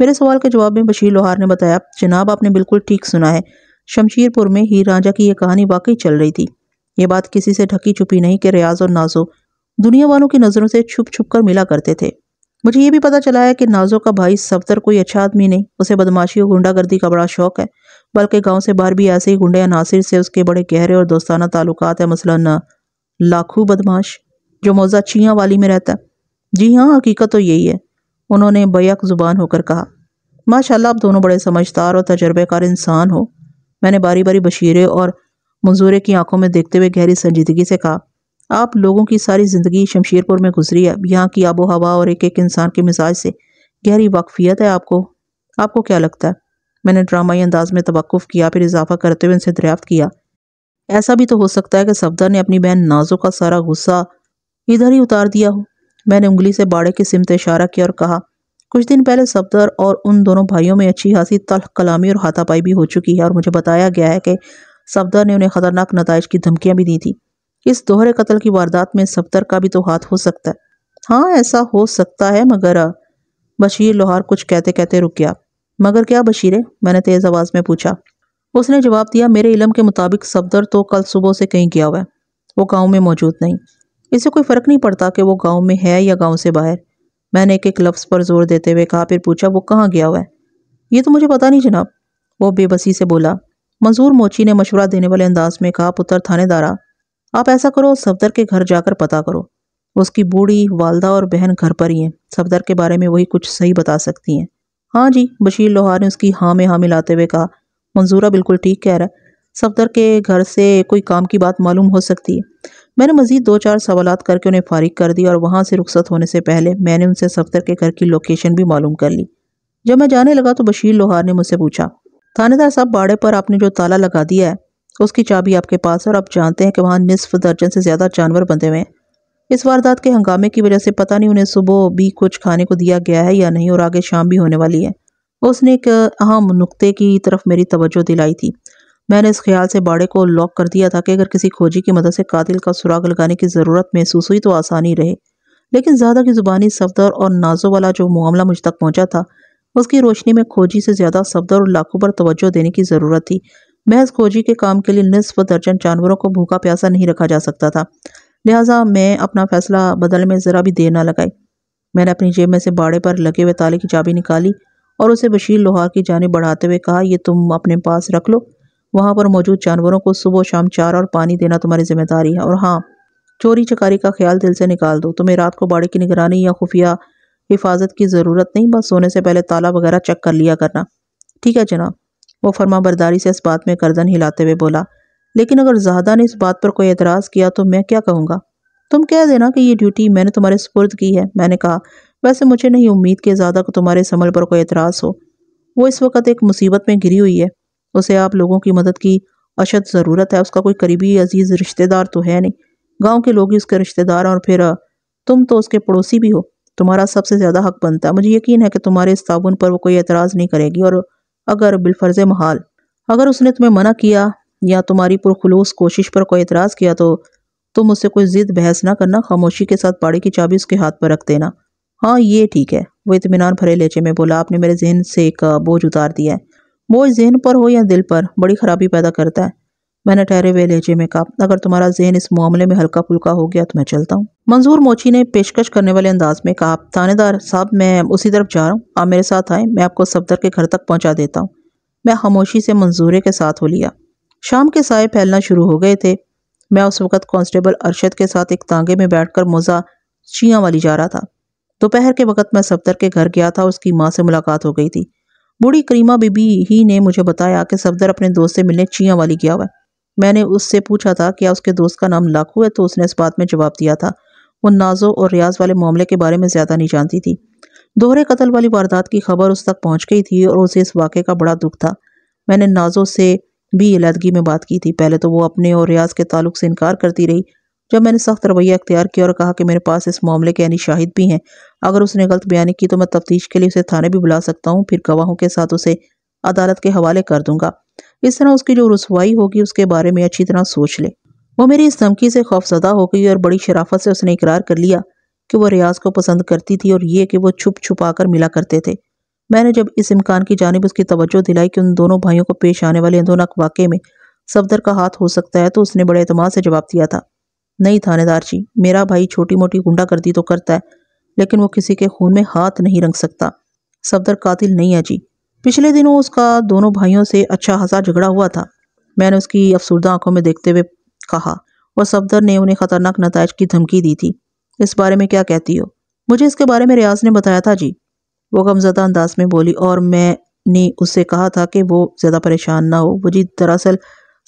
मेरे सवाल के जवाब में बशीर लोहार ने बताया जनाब आपने बिल्कुल ठीक सुना है शमशीरपुर में हीर राजा की यह कहानी वाकई चल रही थी ये बात किसी से ढकी छुपी नहीं कि रियाज और नाजो दुनिया वालों की नज़रों से छुप छुप कर मिला करते थे मुझे ये भी पता चला है कि नाजो का भाई सफदर कोई अच्छा आदमी नहीं उसे बदमाशी और गुंडागर्दी का बड़ा शौक है बल्कि गांव से बाहर भी ऐसे ही गुंडे अनासिर से उसके बड़े गहरे और दोस्ताना ताल्लुकात है मसलन लाखों बदमाश जो मौजा चियाँ वाली में रहता है जी हाँ हकीकत तो यही है उन्होंने बैक ज़ुबान होकर कहा माशाल्लाह आप दोनों बड़े समझदार और तजर्बेकार इंसान हो मैंने बारी बारी बशीरे और मंजूरे की आंखों में देखते हुए गहरी संजीदगी से कहा आप लोगों की सारी ज़िंदगी शमशेरपुर में गुजरी है यहाँ की आबो हवा और एक एक इंसान के मिजाज से गहरी वाकफियत है आपको आपको क्या लगता है मैंने ड्रामाई अंदाज में तवक़ किया फिर इजाफा करते हुए उनसे दरियाफ्त किया ऐसा भी तो हो सकता है कि सफदर ने अपनी बहन नाजो का सारा गुस्सा इधर ही उतार दिया हो मैंने उंगली से बाड़े की सिमत इशारा किया और कहा कुछ दिन पहले सफदर और उन दोनों भाइयों में अच्छी खासी तलख कलामी और हाथापाई भी हो चुकी है और मुझे बताया गया है कि सफदर ने उन्हें खतरनाक नतज की धमकियां भी दी थी इस दोहरे कत्ल की वारदात में सफदर का भी तो हाथ हो सकता है हाँ ऐसा हो सकता है मगर बशीर लोहार कुछ कहते कहते रुक गया मगर क्या बशीरे मैंने तेज़ आवाज़ में पूछा उसने जवाब दिया मेरे इलम के मुताबिक सफदर तो कल सुबह से कहीं गया हुआ है वो गाँव में मौजूद नहीं इससे कोई फ़र्क नहीं पड़ता कि वो गांव में है या गांव से बाहर मैंने एक एक लफ्ज़ पर जोर देते हुए कहा फिर पूछा वो कहाँ गया हुआ है ये तो मुझे पता नहीं जनाब वो बेबसी से बोला मंजूर मोची ने मशवरा देने वाले अंदाज में कहा पुत्र थानेदारा आप ऐसा करो सफदर के घर जाकर पता करो उसकी बूढ़ी वालदा और बहन घर पर ही हैं सफदर के बारे में वही कुछ सही बता सकती हैं हाँ जी बशीर लोहार ने उसकी हाँ में हाँ मिलाते हुए कहा मंजूरा बिल्कुल ठीक कह रहा है सफदर के घर से कोई काम की बात मालूम हो सकती है मैंने मजीद दो चार सवाल करके उन्हें फारिग कर दी और वहाँ से रुखसत होने से पहले मैंने उनसे सफ्तर के घर की लोकेशन भी मालूम कर ली जब मैं जाने लगा तो बशीर लोहार ने मुझसे पूछा थानेदार साहब बाड़े पर आपने जो ताला लगा दिया है उसकी चाबी आपके पास है और आप जानते हैं कि वहाँ निसफ दर्जन से ज़्यादा जानवर बंधे हुए हैं इस वारदात के हंगामे की वजह से पता नहीं उन्हें सुबह भी कुछ खाने को दिया गया है या नहीं और आगे शाम भी होने वाली है उसने एक अहम नुक्ते की तरफ मेरी तवज्जो दिलाई थी मैंने इस ख्याल से बाड़े को लॉक कर दिया था कि अगर किसी खोजी की मदद से कातिल का सुराग लगाने की ज़रूरत महसूस हुई तो आसानी रहे लेकिन ज़्यादा की ज़ुबानी सफदर और नाजो वाला जो मामला मुझ तक पहुंचा था उसकी रोशनी में खोजी से ज़्यादा सफदर और लाखों पर तवज्जो देने की ज़रूरत थी महज खोजी के काम के लिए नसफ दर्जन जानवरों को भूखा प्यासा नहीं रखा जा सकता था लिहाजा मैं अपना फैसला बदल में ज़रा भी देर ना लगाई मैंने अपनी जेब में से बाड़े पर लगे हुए ताले की चाबी निकाली और उसे बशीर लोहार की जानब बढ़ाते हुए कहा यह तुम अपने पास रख लो वहाँ पर मौजूद जानवरों को सुबह शाम चारा और पानी देना तुम्हारी जिम्मेदारी है और हाँ चोरी चकारी का ख्याल दिल से निकाल दो तुम्हें रात को बाड़े की निगरानी या खुफिया हिफाजत की ज़रूरत नहीं बस सोने से पहले ताला वगैरह चेक कर लिया करना ठीक है जनाब वो फर्मा बरदारी से इस बात में गर्दन हिलाते हुए बोला लेकिन अगर ज्यादा ने इस बात पर कोई एतराज़ किया तो मैं क्या कहूँगा तुम कह देना कि ये ड्यूटी मैंने तुम्हारे सुपुर्द की है मैंने कहा वैसे मुझे नहीं उम्मीद कि ज़्यादा को तुम्हारे समल पर कोई एतराज़ हो वो इस वक्त एक मुसीबत में घिरी हुई है उसे आप लोगों की मदद की अशद ज़रूरत है उसका कोई करीबी अजीज़ रिश्तेदार तो है नहीं गांव के लोग ही उसके रिश्तेदार और फिर तुम तो उसके पड़ोसी भी हो तुम्हारा सबसे ज़्यादा हक बनता है मुझे यकीन है कि तुम्हारे इस ताबन पर वो कोई एतराज़ नहीं करेगी और अगर बिलफर्ज महाल अगर उसने तुम्हें मना किया या तुम्हारी पुरखलूस कोशिश पर कोई एतराज़ किया तो तुम उससे कोई ज़िद्द बहस ना करना खामोशी के साथ पाड़ी की चाबी उसके हाथ पर रख देना हाँ ये ठीक है वो इतमान भरे लेचे में बोला आपने मेरे जहन से एक बोझ उतार दिया है वो जहन पर हो या दिल पर बड़ी खराबी पैदा करता है मैंने ठहरे हुए लहजे में कहा अगर तुम्हारा जहन इस मामले में हल्का फुल्का हो गया तो मैं चलता हूँ मंजूर मोची ने पेशकश करने वाले अंदाज में कहा थानेदार साहब मैं उसी तरफ जा रहा हूँ आप मेरे साथ आए मैं आपको सफदर के घर तक पहुँचा देता हूँ मैं खामोशी से मंजूरे के साथ हो लिया शाम के साय फैलना शुरू हो गए थे मैं उस वक़्त कांस्टेबल अरशद के साथ एक तांगे में बैठकर मोज़ा चियाँ वाली जा रहा था दोपहर के वक़्त मैं सफदर के घर गया था उसकी माँ से मुलाकात हो गई थी बूढ़ी करीमा बीबी ही ने मुझे बताया कि सफदर अपने दोस्त से मिलने चियाँ वाली गया हुआ मैंने उससे पूछा था क्या उसके दोस्त का नाम लाखू है तो उसने इस बात में जवाब दिया था वो नाजो और रियाज वाले मामले के बारे में ज़्यादा नहीं जानती थी दोहरे कत्ल वाली वारदात की खबर उस तक पहुंच गई थी और उसे इस वाक़े का बड़ा दुख था मैंने नाजो से भी अलहदगी में बात की थी पहले तो वो अपने और रियाज के ताल्लुक से इनकार करती रही जब मैंने सख्त रवैया अख्तियार किया और कहा कि मेरे पास इस मामले के यानी शाहिद भी हैं अगर उसने गलत बयानी की तो मैं तफ्तीश के लिए उसे थाने भी बुला सकता हूँ फिर गवाहों के साथ उसे अदालत के हवाले कर दूंगा इस तरह उसकी जो रसवाई होगी उसके बारे में अच्छी तरह सोच ले वो मेरी इस धमकी से खौफजदा हो गई और बड़ी शराफत से उसने इकरार कर लिया कि वो रियाज को पसंद करती थी और ये कि वो छुप छुपा कर मिला करते थे मैंने जब इस इम्कान की जानब उसकी तवज्जो दिलाई कि उन दोनों भाइयों को पेश आने वाले अंदोनक वाक़े में सफदर का हाथ हो सकता है तो उसने बड़े अतमाद से जवाब दिया था नहीं थानेदार जी मेरा भाई छोटी मोटी गुंडा करती तो करता है लेकिन वो किसी के खून में हाथ नहीं रंग सकता सफदर कातिल नहीं है जी पिछले दिनों उसका दोनों भाइयों से अच्छा खासा झगड़ा हुआ था मैंने उसकी अफसरदा आंखों में देखते हुए कहा और सफदर ने उन्हें खतरनाक नतज की धमकी दी थी इस बारे में क्या कहती हो मुझे इसके बारे में रियाज ने बताया था जी वो गमजदा अंदाज में बोली और मैंने उससे कहा था कि वो ज़्यादा परेशान ना हो वो जी दरअसल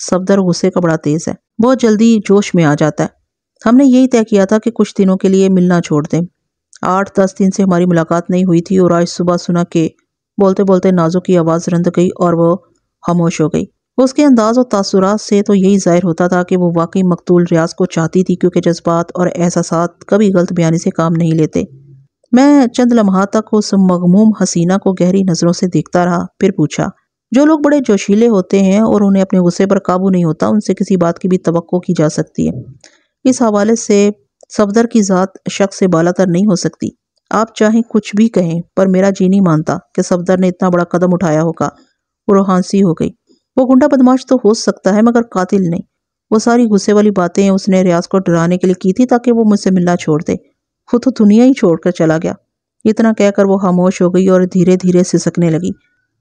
सफदर गुस्से का बड़ा तेज है बहुत जल्दी जोश में आ जाता है हमने यही तय किया था कि कुछ दिनों के लिए मिलना छोड़ दें आठ दस दिन से हमारी मुलाकात नहीं हुई थी और आज सुबह सुना के बोलते बोलते नाजो की आवाज़ रंध गई और वह खामोश हो गई उसके अंदाज और तसरात से तो यही जाहिर होता था कि वो वाकई मकतूल रियाज को चाहती थी क्योंकि जज्बात और एहसास कभी गलत बयानी से काम नहीं लेते मैं चंद लम्हा तक उस मगमूम हसीना को गहरी नज़रों से देखता रहा फिर पूछा जो लोग बड़े जोशीले होते हैं और उन्हें अपने गुस्से पर काबू नहीं होता उनसे किसी बात की भी तो की जा सकती है इस हवाले से सफदर की ज़ात शख्स से बालातर नहीं हो सकती आप चाहें कुछ भी कहें पर मेरा जी नहीं मानता कि सफदर ने इतना बड़ा कदम उठाया होगा वो हो गई वो गुंडा बदमाश तो हो सकता है मगर कातिल नहीं वो सारी गुस्से वाली बातें उसने रियाज को डराने के लिए की थी ताकि वो मुझसे मिलना छोड़ दे खुद तो दुनिया ही छोड़कर चला गया इतना कहकर वो खामोश हो गई और धीरे धीरे सिसकने लगी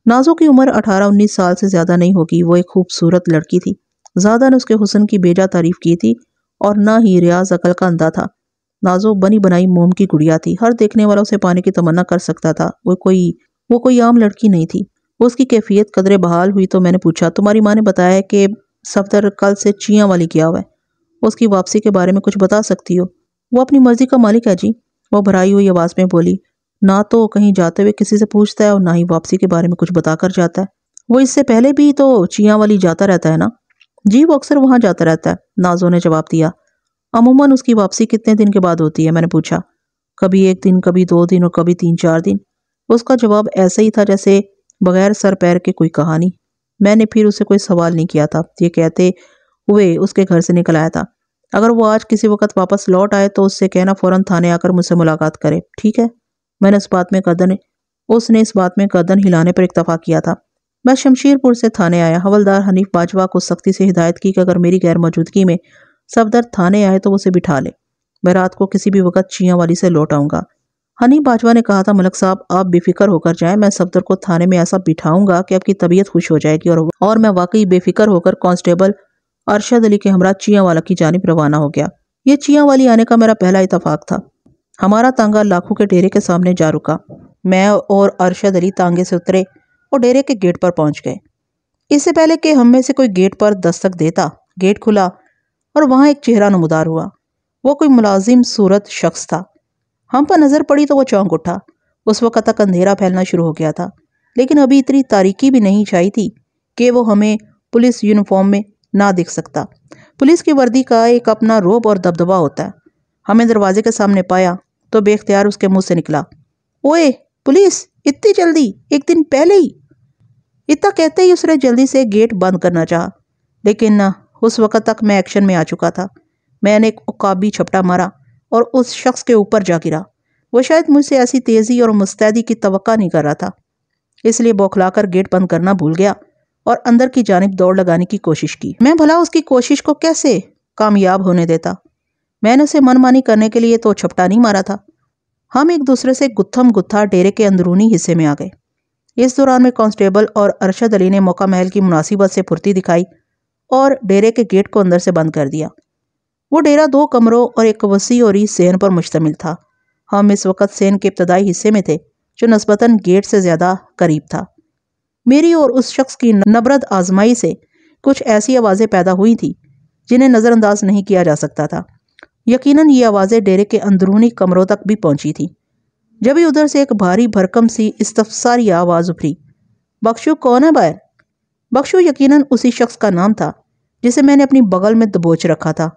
नाजो की उम्र अठारह उन्नीस साल से ज़्यादा नहीं होगी वो एक खूबसूरत लड़की थी ज़्यादा ने उसके हुसन की बेजा तारीफ की थी और ना ही रियाज अकल का अंधा था नाजो बनी बनाई मोम की गुड़िया थी हर देखने वाला उसे पाने की तमन्ना कर सकता था वो कोई वो कोई आम लड़की नहीं थी उसकी कैफियत कदरे बहाल हुई तो मैंने पूछा तुम्हारी माँ ने बताया कि सफदर कल से चिया वाली किया हुआ है उसकी वापसी के बारे में कुछ बता सकती हो वो अपनी मर्जी का मालिक है जी वो भराई हुई आवाज़ में बोली ना तो कहीं जाते हुए किसी से पूछता है और ना ही वापसी के बारे में कुछ बताकर जाता है वो इससे पहले भी तो चिया वाली जाता रहता है ना जी वो अक्सर वहाँ जाता रहता है नाजो ने जवाब दिया अमूमन उसकी वापसी कितने दिन के बाद होती है मैंने पूछा कभी एक दिन कभी दो दिन और कभी तीन चार दिन उसका जवाब ऐसा ही था जैसे बगैर सर पैर के कोई कहानी मैंने फिर उसे कोई सवाल नहीं किया था ये कहते हुए उसके घर से निकल आया था अगर वो आज किसी वक्त वापस लौट आए तो उससे कहना फ़ौरन थाने आकर मुझसे मुलाकात करे ठीक है मैंने उस बात में कदन उसने इस बात में कदन हिलाने पर इतफा किया था मैं शमशीरपुर से थाने आया हवलदार हनीफ बाजवा को सख्ती से हिदायत की कि अगर मेरी गैर मौजूदगी में सफदर थाने आए तो उसे बिठा ले मैं रात को किसी भी वक्त चिया वाली से लौट आऊंगा हनी बाजवा ने कहा था मलक साहब आप बेफिक्र होकर जाएं मैं सफदर को थाने में ऐसा बिठाऊंगा कि आपकी तबीयत खुश हो जाएगी और और मैं वाकई बेफिक्र होकर कांस्टेबल अरशद अली के हमरा चिया वाला की जानब रवाना हो गया ये चिया वाली आने का मेरा पहला इतफाक था हमारा तांगा लाखों के डेरे के सामने जा रुका मैं और अरशद अली तांगे से उतरे और डेरे के गेट पर पहुंच गए इससे पहले कि हम में से कोई गेट पर दस्तक देता गेट खुला और वहाँ एक चेहरा नमदार हुआ वो कोई मुलाजिम सूरत शख्स था हम पर नज़र पड़ी तो वो चौंक उठा उस वक्त तक अंधेरा फैलना शुरू हो गया था लेकिन अभी इतनी तारीकी भी नहीं छाई थी कि वो हमें पुलिस यूनिफॉर्म में ना दिख सकता पुलिस की वर्दी का एक अपना रोब और दबदबा होता है हमें दरवाजे के सामने पाया तो बेख्तियार उसके मुंह से निकला ओए पुलिस इतनी जल्दी एक दिन पहले ही इतना कहते ही उसने जल्दी से गेट बंद करना चाहा लेकिन उस वक़्त तक मैं एक्शन में आ चुका था मैंने एक उकाबी छपटा मारा और उस शख्स के ऊपर जा गिरा वो शायद मुझसे ऐसी तेज़ी और मुस्तैदी की तो नहीं कर रहा था इसलिए बौखलाकर गेट बंद करना भूल गया और अंदर की जानब दौड़ लगाने की कोशिश की मैं भला उसकी कोशिश को कैसे कामयाब होने देता मैंने उसे मनमानी करने के लिए तो छपटा नहीं मारा था हम एक दूसरे से गुत्थम गुत्था डेरे के अंदरूनी हिस्से में आ गए इस दौरान में कांस्टेबल और अरशद अली ने मौका महल की मुनासिबत से फुर्ती दिखाई और डेरे के गेट को अंदर से बंद कर दिया वो डेरा दो कमरों और एक वसी और सेन पर मुश्तमिल था हम इस वक्त सेन के इब्तदाई हिस्से में थे जो नस्बता गेट से ज़्यादा करीब था मेरी और उस शख्स की नबरद आजमाई से कुछ ऐसी आवाज़ें पैदा हुई थी जिन्हें नज़रअंदाज नहीं किया जा सकता था यकीनन ये आवाज़ें डेरे के अंदरूनी कमरों तक भी पहुंची थीं जब ही उधर से एक भारी भरकम सी इस्तफसारी आवाज़ उभरी बख्शु कौन है बाहर बख्शु यकीनन उसी शख्स का नाम था जिसे मैंने अपनी बगल में दबोच रखा था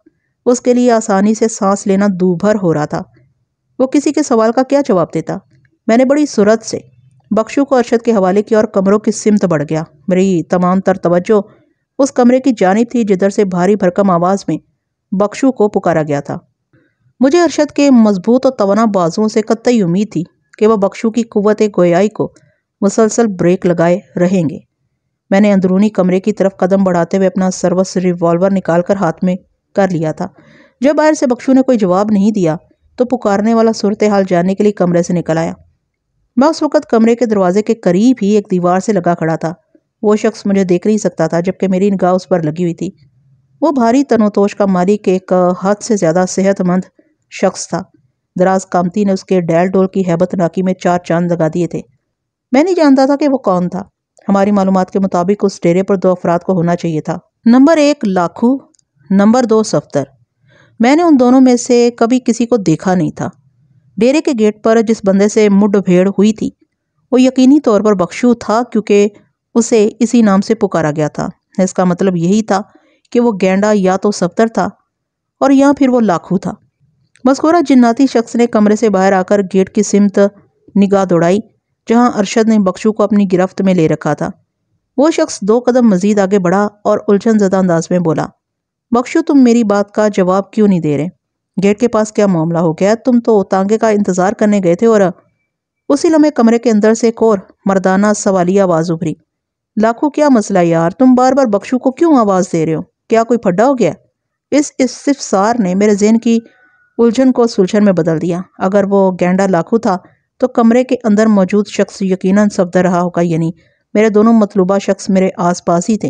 उसके लिए आसानी से सांस लेना दूभर हो रहा था वो किसी के सवाल का क्या जवाब देता मैंने बड़ी सूरत से बख्शु को अरशद के हवाले की और कमरों की सिमत बढ़ गया मेरी तमाम तर तवज्जो उस कमरे की जानब थी जिधर से भारी भरकम आवाज़ में बख्शू को पुकारा गया था मुझे अरशद के मजबूत और तवना बाजुओं से कतई उम्मीद थी कि वह बख्शू की कुत गोयाई को मुसलसल ब्रेक लगाए रहेंगे मैंने अंदरूनी कमरे की तरफ कदम बढ़ाते हुए अपना सर्वस रिवॉल्वर निकालकर हाथ में कर लिया था जब बाहर से बख्शू ने कोई जवाब नहीं दिया तो पुकारने वाला सूरत हाल जानने के लिए कमरे से निकल आया मैं उस वक्त कमरे के दरवाजे के करीब ही एक दीवार से लगा खड़ा था वो शख्स मुझे देख नहीं सकता था जबकि मेरी निगाह उस पर लगी हुई थी वो भारी तनोतोष का मालिक एक हद से ज़्यादा सेहतमंद शख्स था दराज कामती ने उसके डैल डोल की हैबत नाकी में चार चांद लगा दिए थे मैं नहीं जानता था कि वो कौन था हमारी मालूम के मुताबिक उस डेरे पर दो अफराद को होना चाहिए था नंबर एक लाखू नंबर दो सफ्तर मैंने उन दोनों में से कभी किसी को देखा नहीं था डेरे के गेट पर जिस बंदे से मुठभेड़ हुई थी वो यकीनी तौर पर बख्शू था क्योंकि उसे इसी नाम से पुकारा गया था इसका मतलब यही था कि वो गेंडा या तो सफ्तर था और या फिर वो लाखू था मस्कोरा जिन्नाती शख्स ने कमरे से बाहर आकर गेट की सिमत निगाह दौड़ाई जहां अरशद ने बख्शू को अपनी गिरफ्त में ले रखा था वो शख्स दो कदम मजीद आगे बढ़ा और उलझन जदा अंदाज में बोला बख्शू तुम मेरी बात का जवाब क्यों नहीं दे रहे गेट के पास क्या मामला हो गया तुम तो तांगे का इंतज़ार करने गए थे और उसी लम्हे कमरे के अंदर से एक और मर्दाना सवाली आवाज़ उभरी लाखों क्या मसला यार तुम बार बार बख्शू को क्यों आवाज़ दे रहे हो क्या कोई फड्डा हो गया इस सार ने मेरे जेन की उलझन को सुलझन में बदल दिया अगर वो गेंडा लाखू था तो कमरे के अंदर मौजूद शख्स यकीनन सफदर रहा होगा यानी मेरे दोनों मतलूबा शख्स मेरे आस पास ही थे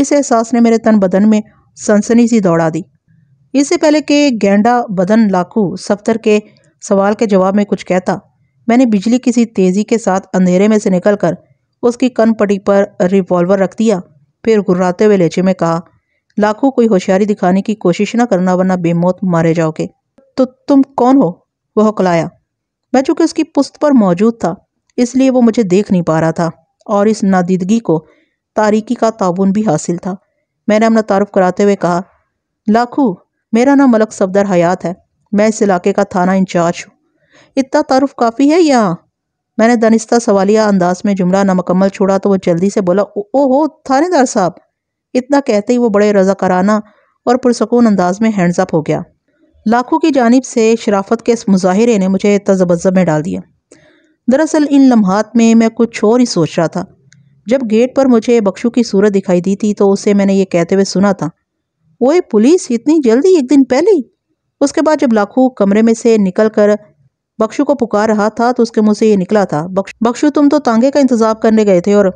इस एहसास ने मेरे तन बदन में सनसनी सी दौड़ा दी इससे पहले कि गेंडा बदन लाखू सफदर के सवाल के जवाब में कुछ कहता मैंने बिजली किसी तेज़ी के साथ अंधेरे में से कर उसकी पटी पर रिवॉल्वर रख दिया फिर गुर्राते हुए लेचे में कहा लाखों कोई होशियारी दिखाने की कोशिश ना करना वरना बेमौत मारे जाओगे तो तुम कौन हो वह हकलाया मैं चूंकि उसकी पुस्त पर मौजूद था इसलिए वो मुझे देख नहीं पा रहा था और इस नादीदगी को तारीकी का ताउन भी हासिल था मैंने अपना तारफ़ कराते हुए कहा लाखू मेरा नाम मलक सफदर हयात है मैं इस इलाके का थाना इंचार्ज हूँ इतना तारफ़ काफ़ी है यहाँ मैंने दनिस्ता सवालिया अंदाज में जुमला नामकम्मल छोड़ा तो वो जल्दी से बोला ओहो थानेदार साहब इतना कहते ही वो बड़े रजा कराना और पुरसकून अंदाज में हैंड्सअप हो गया लाखों की जानब से शराफत के इस मुजाहरे ने मुझे तजबजब में डाल दिया दरअसल इन लम्हात में मैं कुछ और ही सोच रहा था जब गेट पर मुझे बख्शू की सूरत दिखाई दी थी तो उसे मैंने ये कहते हुए सुना था ओए पुलिस इतनी जल्दी एक दिन पहले उसके बाद जब लाखू कमरे में से निकल कर बख्शू को पुकार रहा था तो उसके मुंह से ये निकला था बख्शू तुम तो तांगे का इंतज़ाम करने गए थे और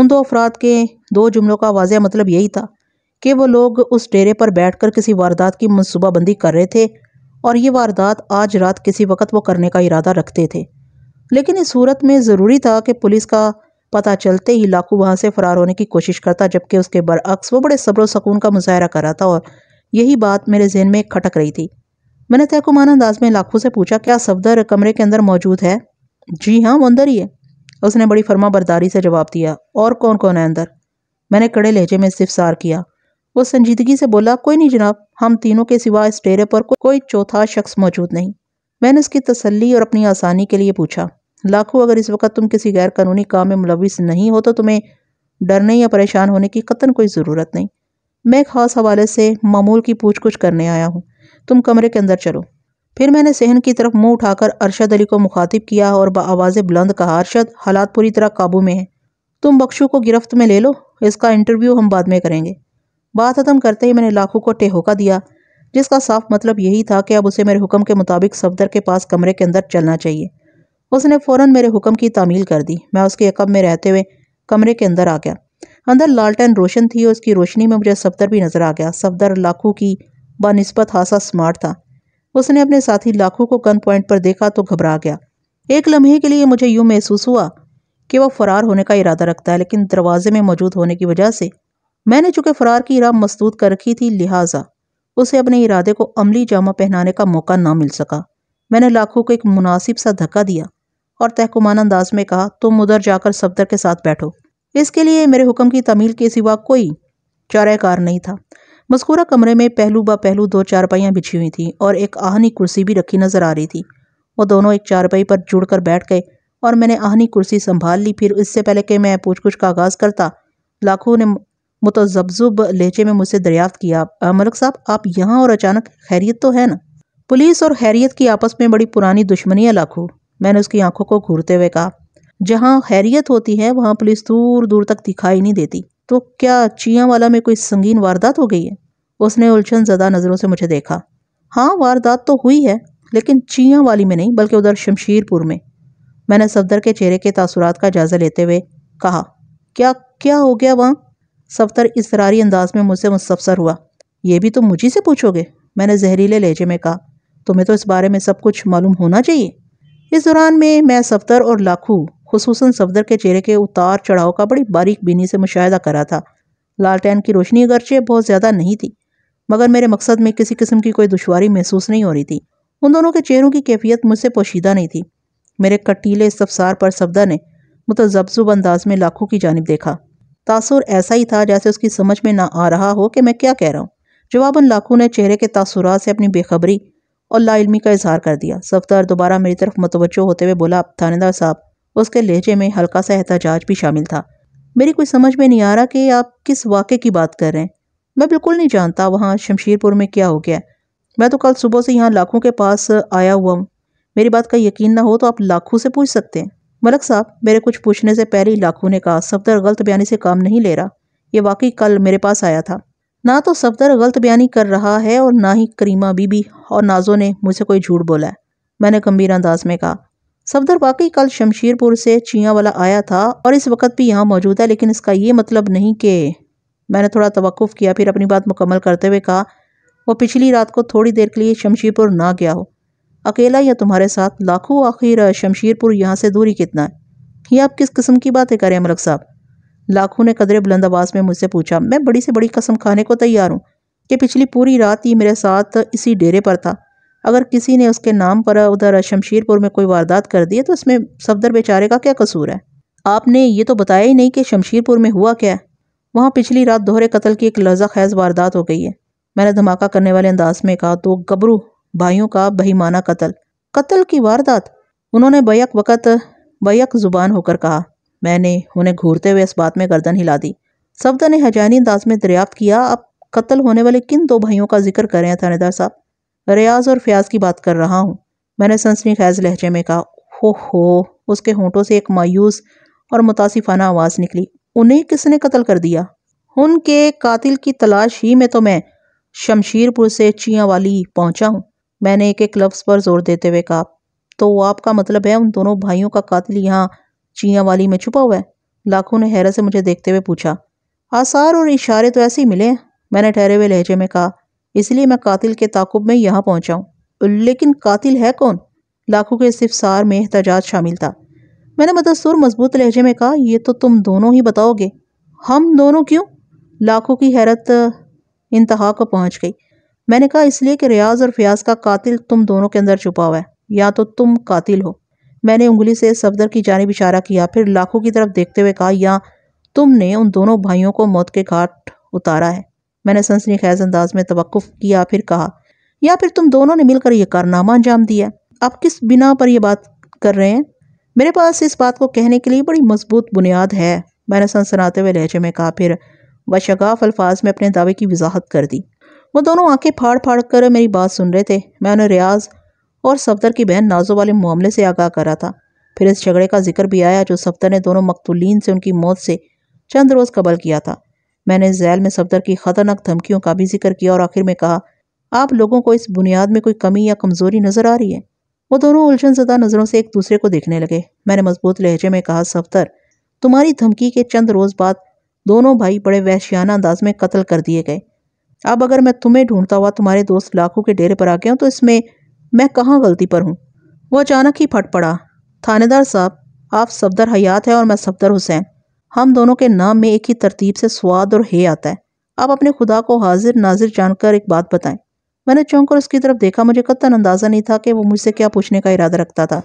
उन दो अफराद के दो जुमलों का वाजह मतलब यही था कि वो लोग उस डेरे पर बैठकर किसी वारदात की मनसूबाबंदी कर रहे थे और ये वारदात आज रात किसी वक्त वो करने का इरादा रखते थे लेकिन इस सूरत में ज़रूरी था कि पुलिस का पता चलते ही लाकू वहाँ से फ़रार होने की कोशिश करता जबकि उसके बरअक्स वो बड़े सब्र सकून का मुजाहरा कर रहा था और यही बात मेरे जहन में खटक रही थी मैंने तहकुमान अंदाज में लाखों से पूछा क्या सफदर कमरे के अंदर मौजूद है जी हाँ वो अंदर ही है उसने बड़ी फर्मा बरदारी से जवाब दिया और कौन कौन है अंदर मैंने कड़े लहजे में इस्तफसार किया वो संजीदगी से बोला कोई नहीं जनाब हम तीनों के सिवा इस डेरे पर को, कोई चौथा शख्स मौजूद नहीं मैंने उसकी तसल्ली और अपनी आसानी के लिए पूछा लाखों अगर इस वक्त तुम किसी गैर कानूनी काम में मुलविस नहीं हो तो तुम्हें डरने या परेशान होने की कतन कोई ज़रूरत नहीं मैं खास हवाले से मामूल की पूछ कुछ करने आया हूँ तुम कमरे के अंदर चलो फिर मैंने सहन की तरफ मुंह उठाकर अरशद अली को मुखातिब किया और आवाज़ बुलंद कहा अरशद हालात पूरी तरह काबू में हैं तुम बख्शू को गिरफ्त में ले लो इसका इंटरव्यू हम बाद में करेंगे बात ख़त्म करते ही मैंने लाखों को टेहोका दिया जिसका साफ मतलब यही था कि अब उसे मेरे हुक्म के मुताबिक सफदर के पास कमरे के अंदर चलना चाहिए उसने फ़ौरन मेरे हुक्म की तामील कर दी मैं उसके यकब में रहते हुए कमरे के अंदर आ गया अंदर लालटेन रोशन थी और उसकी रोशनी में मुझे सफदर भी नज़र आ गया सफदर लाखों की बनस्बत हासा स्मार्ट था उसने अपने साथी लाखों को गन पॉइंट पर देखा तो घबरा गया एक लम्हे के लिए मुझे यूं महसूस हुआ कि वह फरार होने का इरादा रखता है लेकिन दरवाजे में मौजूद होने की वजह से मैंने चूंकि फरार की राह मसदूद कर रखी थी लिहाजा उसे अपने इरादे को अमली जामा पहनाने का मौका ना मिल सका मैंने लाखों को एक मुनासिब सा धक्का दिया और तहकुमान अंदाज में कहा तुम उधर जाकर सफदर के साथ बैठो इसके लिए मेरे हुक्म की तमील के सिवा कोई कार नहीं था मस्कूरा कमरे में पहलू ब पहलू दो चारपाइयाँ बिछी हुई थी और एक आहनी कुर्सी भी रखी नजर आ रही थी वो दोनों एक चारपाई पर जुड़कर बैठ गए और मैंने आहनी कुर्सी संभाल ली फिर इससे पहले कि मैं पूछ कुछ का आगाज़ करता लाखों ने मुतजब्जुब लहजे में मुझसे दरियाफ्त किया मलिक साहब आप यहाँ और अचानक खैरियत तो है ना पुलिस और खैरियत की आपस में बड़ी पुरानी दुश्मनी है लाखों मैंने उसकी आंखों को घूरते हुए कहा जहाँ खैरियत होती है वहाँ पुलिस दूर दूर तक दिखाई नहीं देती तो क्या वाला में कोई संगीन वारदात हो गई है उसने उलझन ज़दा नज़रों से मुझे देखा हाँ वारदात तो हुई है लेकिन चियाँ वाली में नहीं बल्कि उधर शमशीरपुर में मैंने सफदर के चेहरे के तासुरात का जायज़ा लेते हुए कहा क्या क्या हो गया वहाँ सफदर इसरारी अंदाज में मुझसे मुस्तफसर हुआ ये भी तुम तो मुझी से पूछोगे मैंने जहरीले लहजे में कहा तुम्हें तो इस बारे में सब कुछ मालूम होना चाहिए इस दौरान में मैं सफदर और लाखू खसूस सफदर के चेहरे के उतार चढ़ाव का बड़ी बारीक बीनी से मुशाह करा था लालटेन की रोशनी अगरचे बहुत ज़्यादा नहीं थी मगर मेरे मकसद में किसी किस्म की कोई दुशारी महसूस नहीं हो रही थी उन दोनों के चेहरों की कैफियत मुझसे पोशीदा नहीं थी मेरे कटीले इस्तफसार पर सफदर ने मुतजब्जुब अंदाज में लाखों की जानब देखा तासुर ऐसा ही था जैसे उसकी समझ में ना आ रहा हो कि मैं क्या कह रहा हूँ जवाब उन लाखों ने चेहरे के तासुरात से अपनी बेखबरी और लाइलमी का इजहार कर दिया सफदर दोबारा मेरी तरफ मतवजो होते हुए बोला थानेदार साहब उसके लहजे में हल्का सा एहतजाज भी शामिल था मेरी कोई समझ में नहीं आ रहा कि आप किस वाक़े की बात कर रहे हैं मैं बिल्कुल नहीं जानता वहाँ शमशीरपुर में क्या हो गया मैं तो कल सुबह से यहाँ लाखों के पास आया हुआ हूँ मेरी बात का यकीन ना हो तो आप लाखों से पूछ सकते हैं मलक साहब मेरे कुछ पूछने से पहले ही लाखों ने कहा सफदर गलत बयानी से काम नहीं ले रहा ये वाकई कल मेरे पास आया था ना तो सफदर गलत बयानी कर रहा है और ना ही करीमा बीबी और नाजो ने मुझसे कोई झूठ बोला है मैंने गंभीर अंदाज में कहा सफदर वाकई कल शमशीरपुर से चिया वाला आया था और इस वक्त भी यहाँ मौजूद है लेकिन इसका ये मतलब नहीं कि मैंने थोड़ा तवक़ किया फिर अपनी बात मुकम्मल करते हुए कहा वो पिछली रात को थोड़ी देर के लिए शमशीरपुर ना गया हो अकेला या तुम्हारे साथ लाखों आखिर शमशीरपुर यहाँ से दूरी कितना है ये आप किस किस्म की बातें करें मलक साहब लाखों ने कदरे बुलंद आवाज़ में मुझसे पूछा मैं बड़ी से बड़ी कसम खाने को तैयार हूँ कि पिछली पूरी रात ही मेरे साथ इसी डेरे पर था अगर किसी ने उसके नाम पर उधर शमशीरपुर में कोई वारदात कर दी है तो इसमें सफदर बेचारे का क्या कसूर है आपने ये तो बताया ही नहीं कि शमशीरपुर में हुआ क्या वहाँ पिछली रात दोहरे कत्ल की एक लजा खैज वारदात हो गई है मैंने धमाका करने वाले अंदाज में कहा तो गबरू भाइयों का बहीमाना कत्ल कत्ल की वारदात उन्होंने बैक वक़्त बैक ज़ुबान होकर कहा मैंने उन्हें घूरते हुए इस बात में गर्दन हिला दी सफदर ने हजानी अंदाज में दरियाफ्त किया अब कत्ल होने वाले किन दो भाइयों का जिक्र करें थानेदार साहब रियाज और फयाज की बात कर रहा हूँ मैंने सनसनी खैज लहजे में कहा हो हो उसके होंठों से एक मायूस और मुतासिफाना आवाज़ निकली उन्हें किसने कत्ल कर दिया उनके कातिल की तलाश ही में तो मैं शमशीरपुर से चिया वाली पहुंचा हूं मैंने एक एक लफ्ज़ पर जोर देते हुए कहा तो आपका मतलब है उन दोनों भाइयों का कातिल यहाँ वाली में छुपा हुआ है लाखों ने हैरत से मुझे देखते हुए पूछा आसार और इशारे तो ऐसे ही मिले मैंने ठहरे हुए लहजे में कहा इसलिए मैं कातिल के ताकुब में यहाँ पहुँचाऊँ लेकिन कातिल है कौन लाखों के सिफसार में एहतजाज शामिल था मैंने मदसूर मजबूत लहजे में कहा यह तो तुम दोनों ही बताओगे हम दोनों क्यों लाखों की हैरत इंतहा को पहुँच गई मैंने कहा इसलिए कि रियाज और फयाज का कातिल तुम दोनों के अंदर छुपा हुआ है या तो तुम कातिल हो मैंने उंगली से सफदर की जानब इशारा किया फिर लाखों की तरफ देखते हुए कहा या तुमने उन दोनों भाइयों को मौत के घाट उतारा है मैंने सनसनी खैज अंदाज में तवक़ुफ़ किया फिर कहा या फिर तुम दोनों ने मिलकर यह कारनामा अंजाम दिया आप किस बिना पर यह बात कर रहे हैं मेरे पास इस बात को कहने के लिए बड़ी मजबूत बुनियाद है मैंने सनसनाते हुए लहजे में कहा फिर बशगाफ अल्फाज में अपने दावे की वजाहत कर दी वो दोनों आंखें फाड़ फाड़ कर मेरी बात सुन रहे थे मैं उन्हें रियाज और सफदर की बहन नाजो वाले मामले से आगाह कर रहा था फिर इस झगड़े का जिक्र भी आया जो सफदर ने दोनों मकतुलीन से उनकी मौत से चंद रोज़ कबल किया था मैंने जैल में सफदर की खतरनाक धमकियों का भी जिक्र किया और आखिर में कहा आप लोगों को इस बुनियाद में कोई कमी या कमजोरी नजर आ रही है वो दोनों उलझन जदा नजरों से एक दूसरे को देखने लगे मैंने मजबूत लहजे में कहा सफदर तुम्हारी धमकी के चंद रोज बाद दोनों भाई बड़े वहशियाना अंदाज में कत्ल कर दिए गए अब अगर मैं तुम्हें ढूंढता हुआ तुम्हारे दोस्त लाखों के डेरे पर आ गया हूँ तो इसमें मैं कहाँ गलती पर हूँ वो अचानक ही फट पड़ा थानेदार साहब आप सफदर हयात है और मैं सफदर हुसैन हम दोनों के नाम में एक ही तरतीब से स्वाद और हे आता है आप अपने खुदा को हाजिर नाजिर जानकर एक बात बताएं मैंने चौंक कर उसकी तरफ देखा मुझे कतन अंदाज़ा नहीं था कि वो मुझसे क्या पूछने का इरादा रखता था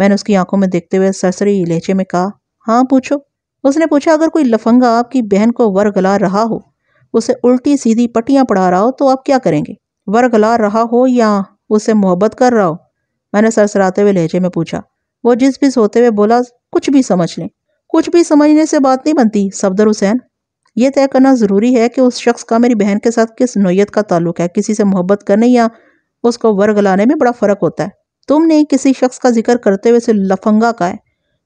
मैंने उसकी आंखों में देखते हुए सरसरी लहजे में कहा हाँ पूछो उसने पूछा अगर कोई लफंगा आपकी बहन को वरगला रहा हो उसे उल्टी सीधी पट्टियाँ पढ़ा रहा हो तो आप क्या करेंगे वरगला रहा हो या उससे मोहब्बत कर रहा हो मैंने सरसराते हुए लहजे में पूछा वो जिस भी सोते हुए बोला कुछ भी समझ लें कुछ भी समझने से बात नहीं बनती सफदर हुसैन यह तय करना ज़रूरी है कि उस शख्स का मेरी बहन के साथ किस नोयत का ताल्लुक है किसी से मोहब्बत करने या उसको वर्ग लाने में बड़ा फ़र्क होता है तुमने किसी शख्स का जिक्र करते हुए से लफंगा का है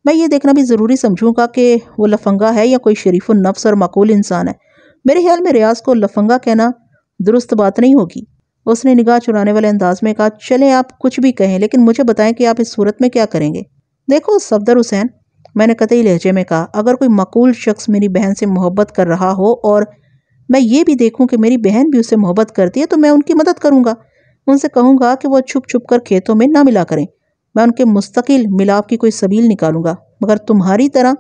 मैं ये देखना भी ज़रूरी समझूंगा कि वो लफंगा है या कोई शरीफ नफ्स और मकूल इंसान है मेरे ख्याल में रियाज को लफंगा कहना दुरुस्त बात नहीं होगी उसने निगाह चुराने वाले अंदाज में कहा चलें आप कुछ भी कहें लेकिन मुझे बताएं कि आप इस सूरत में क्या करेंगे देखो सफदर हुसैन मैंने कतई लहजे में कहा अगर कोई मकूल शख्स मेरी बहन से मोहब्बत कर रहा हो और मैं ये भी देखूं कि मेरी बहन भी उससे मोहब्बत करती है तो मैं उनकी मदद करूंगा उनसे कहूंगा कि वो छुप छुप कर खेतों में ना मिला करें मैं उनके मुस्तकिल मिलाप की कोई सबील निकालूंगा मगर तुम्हारी तरह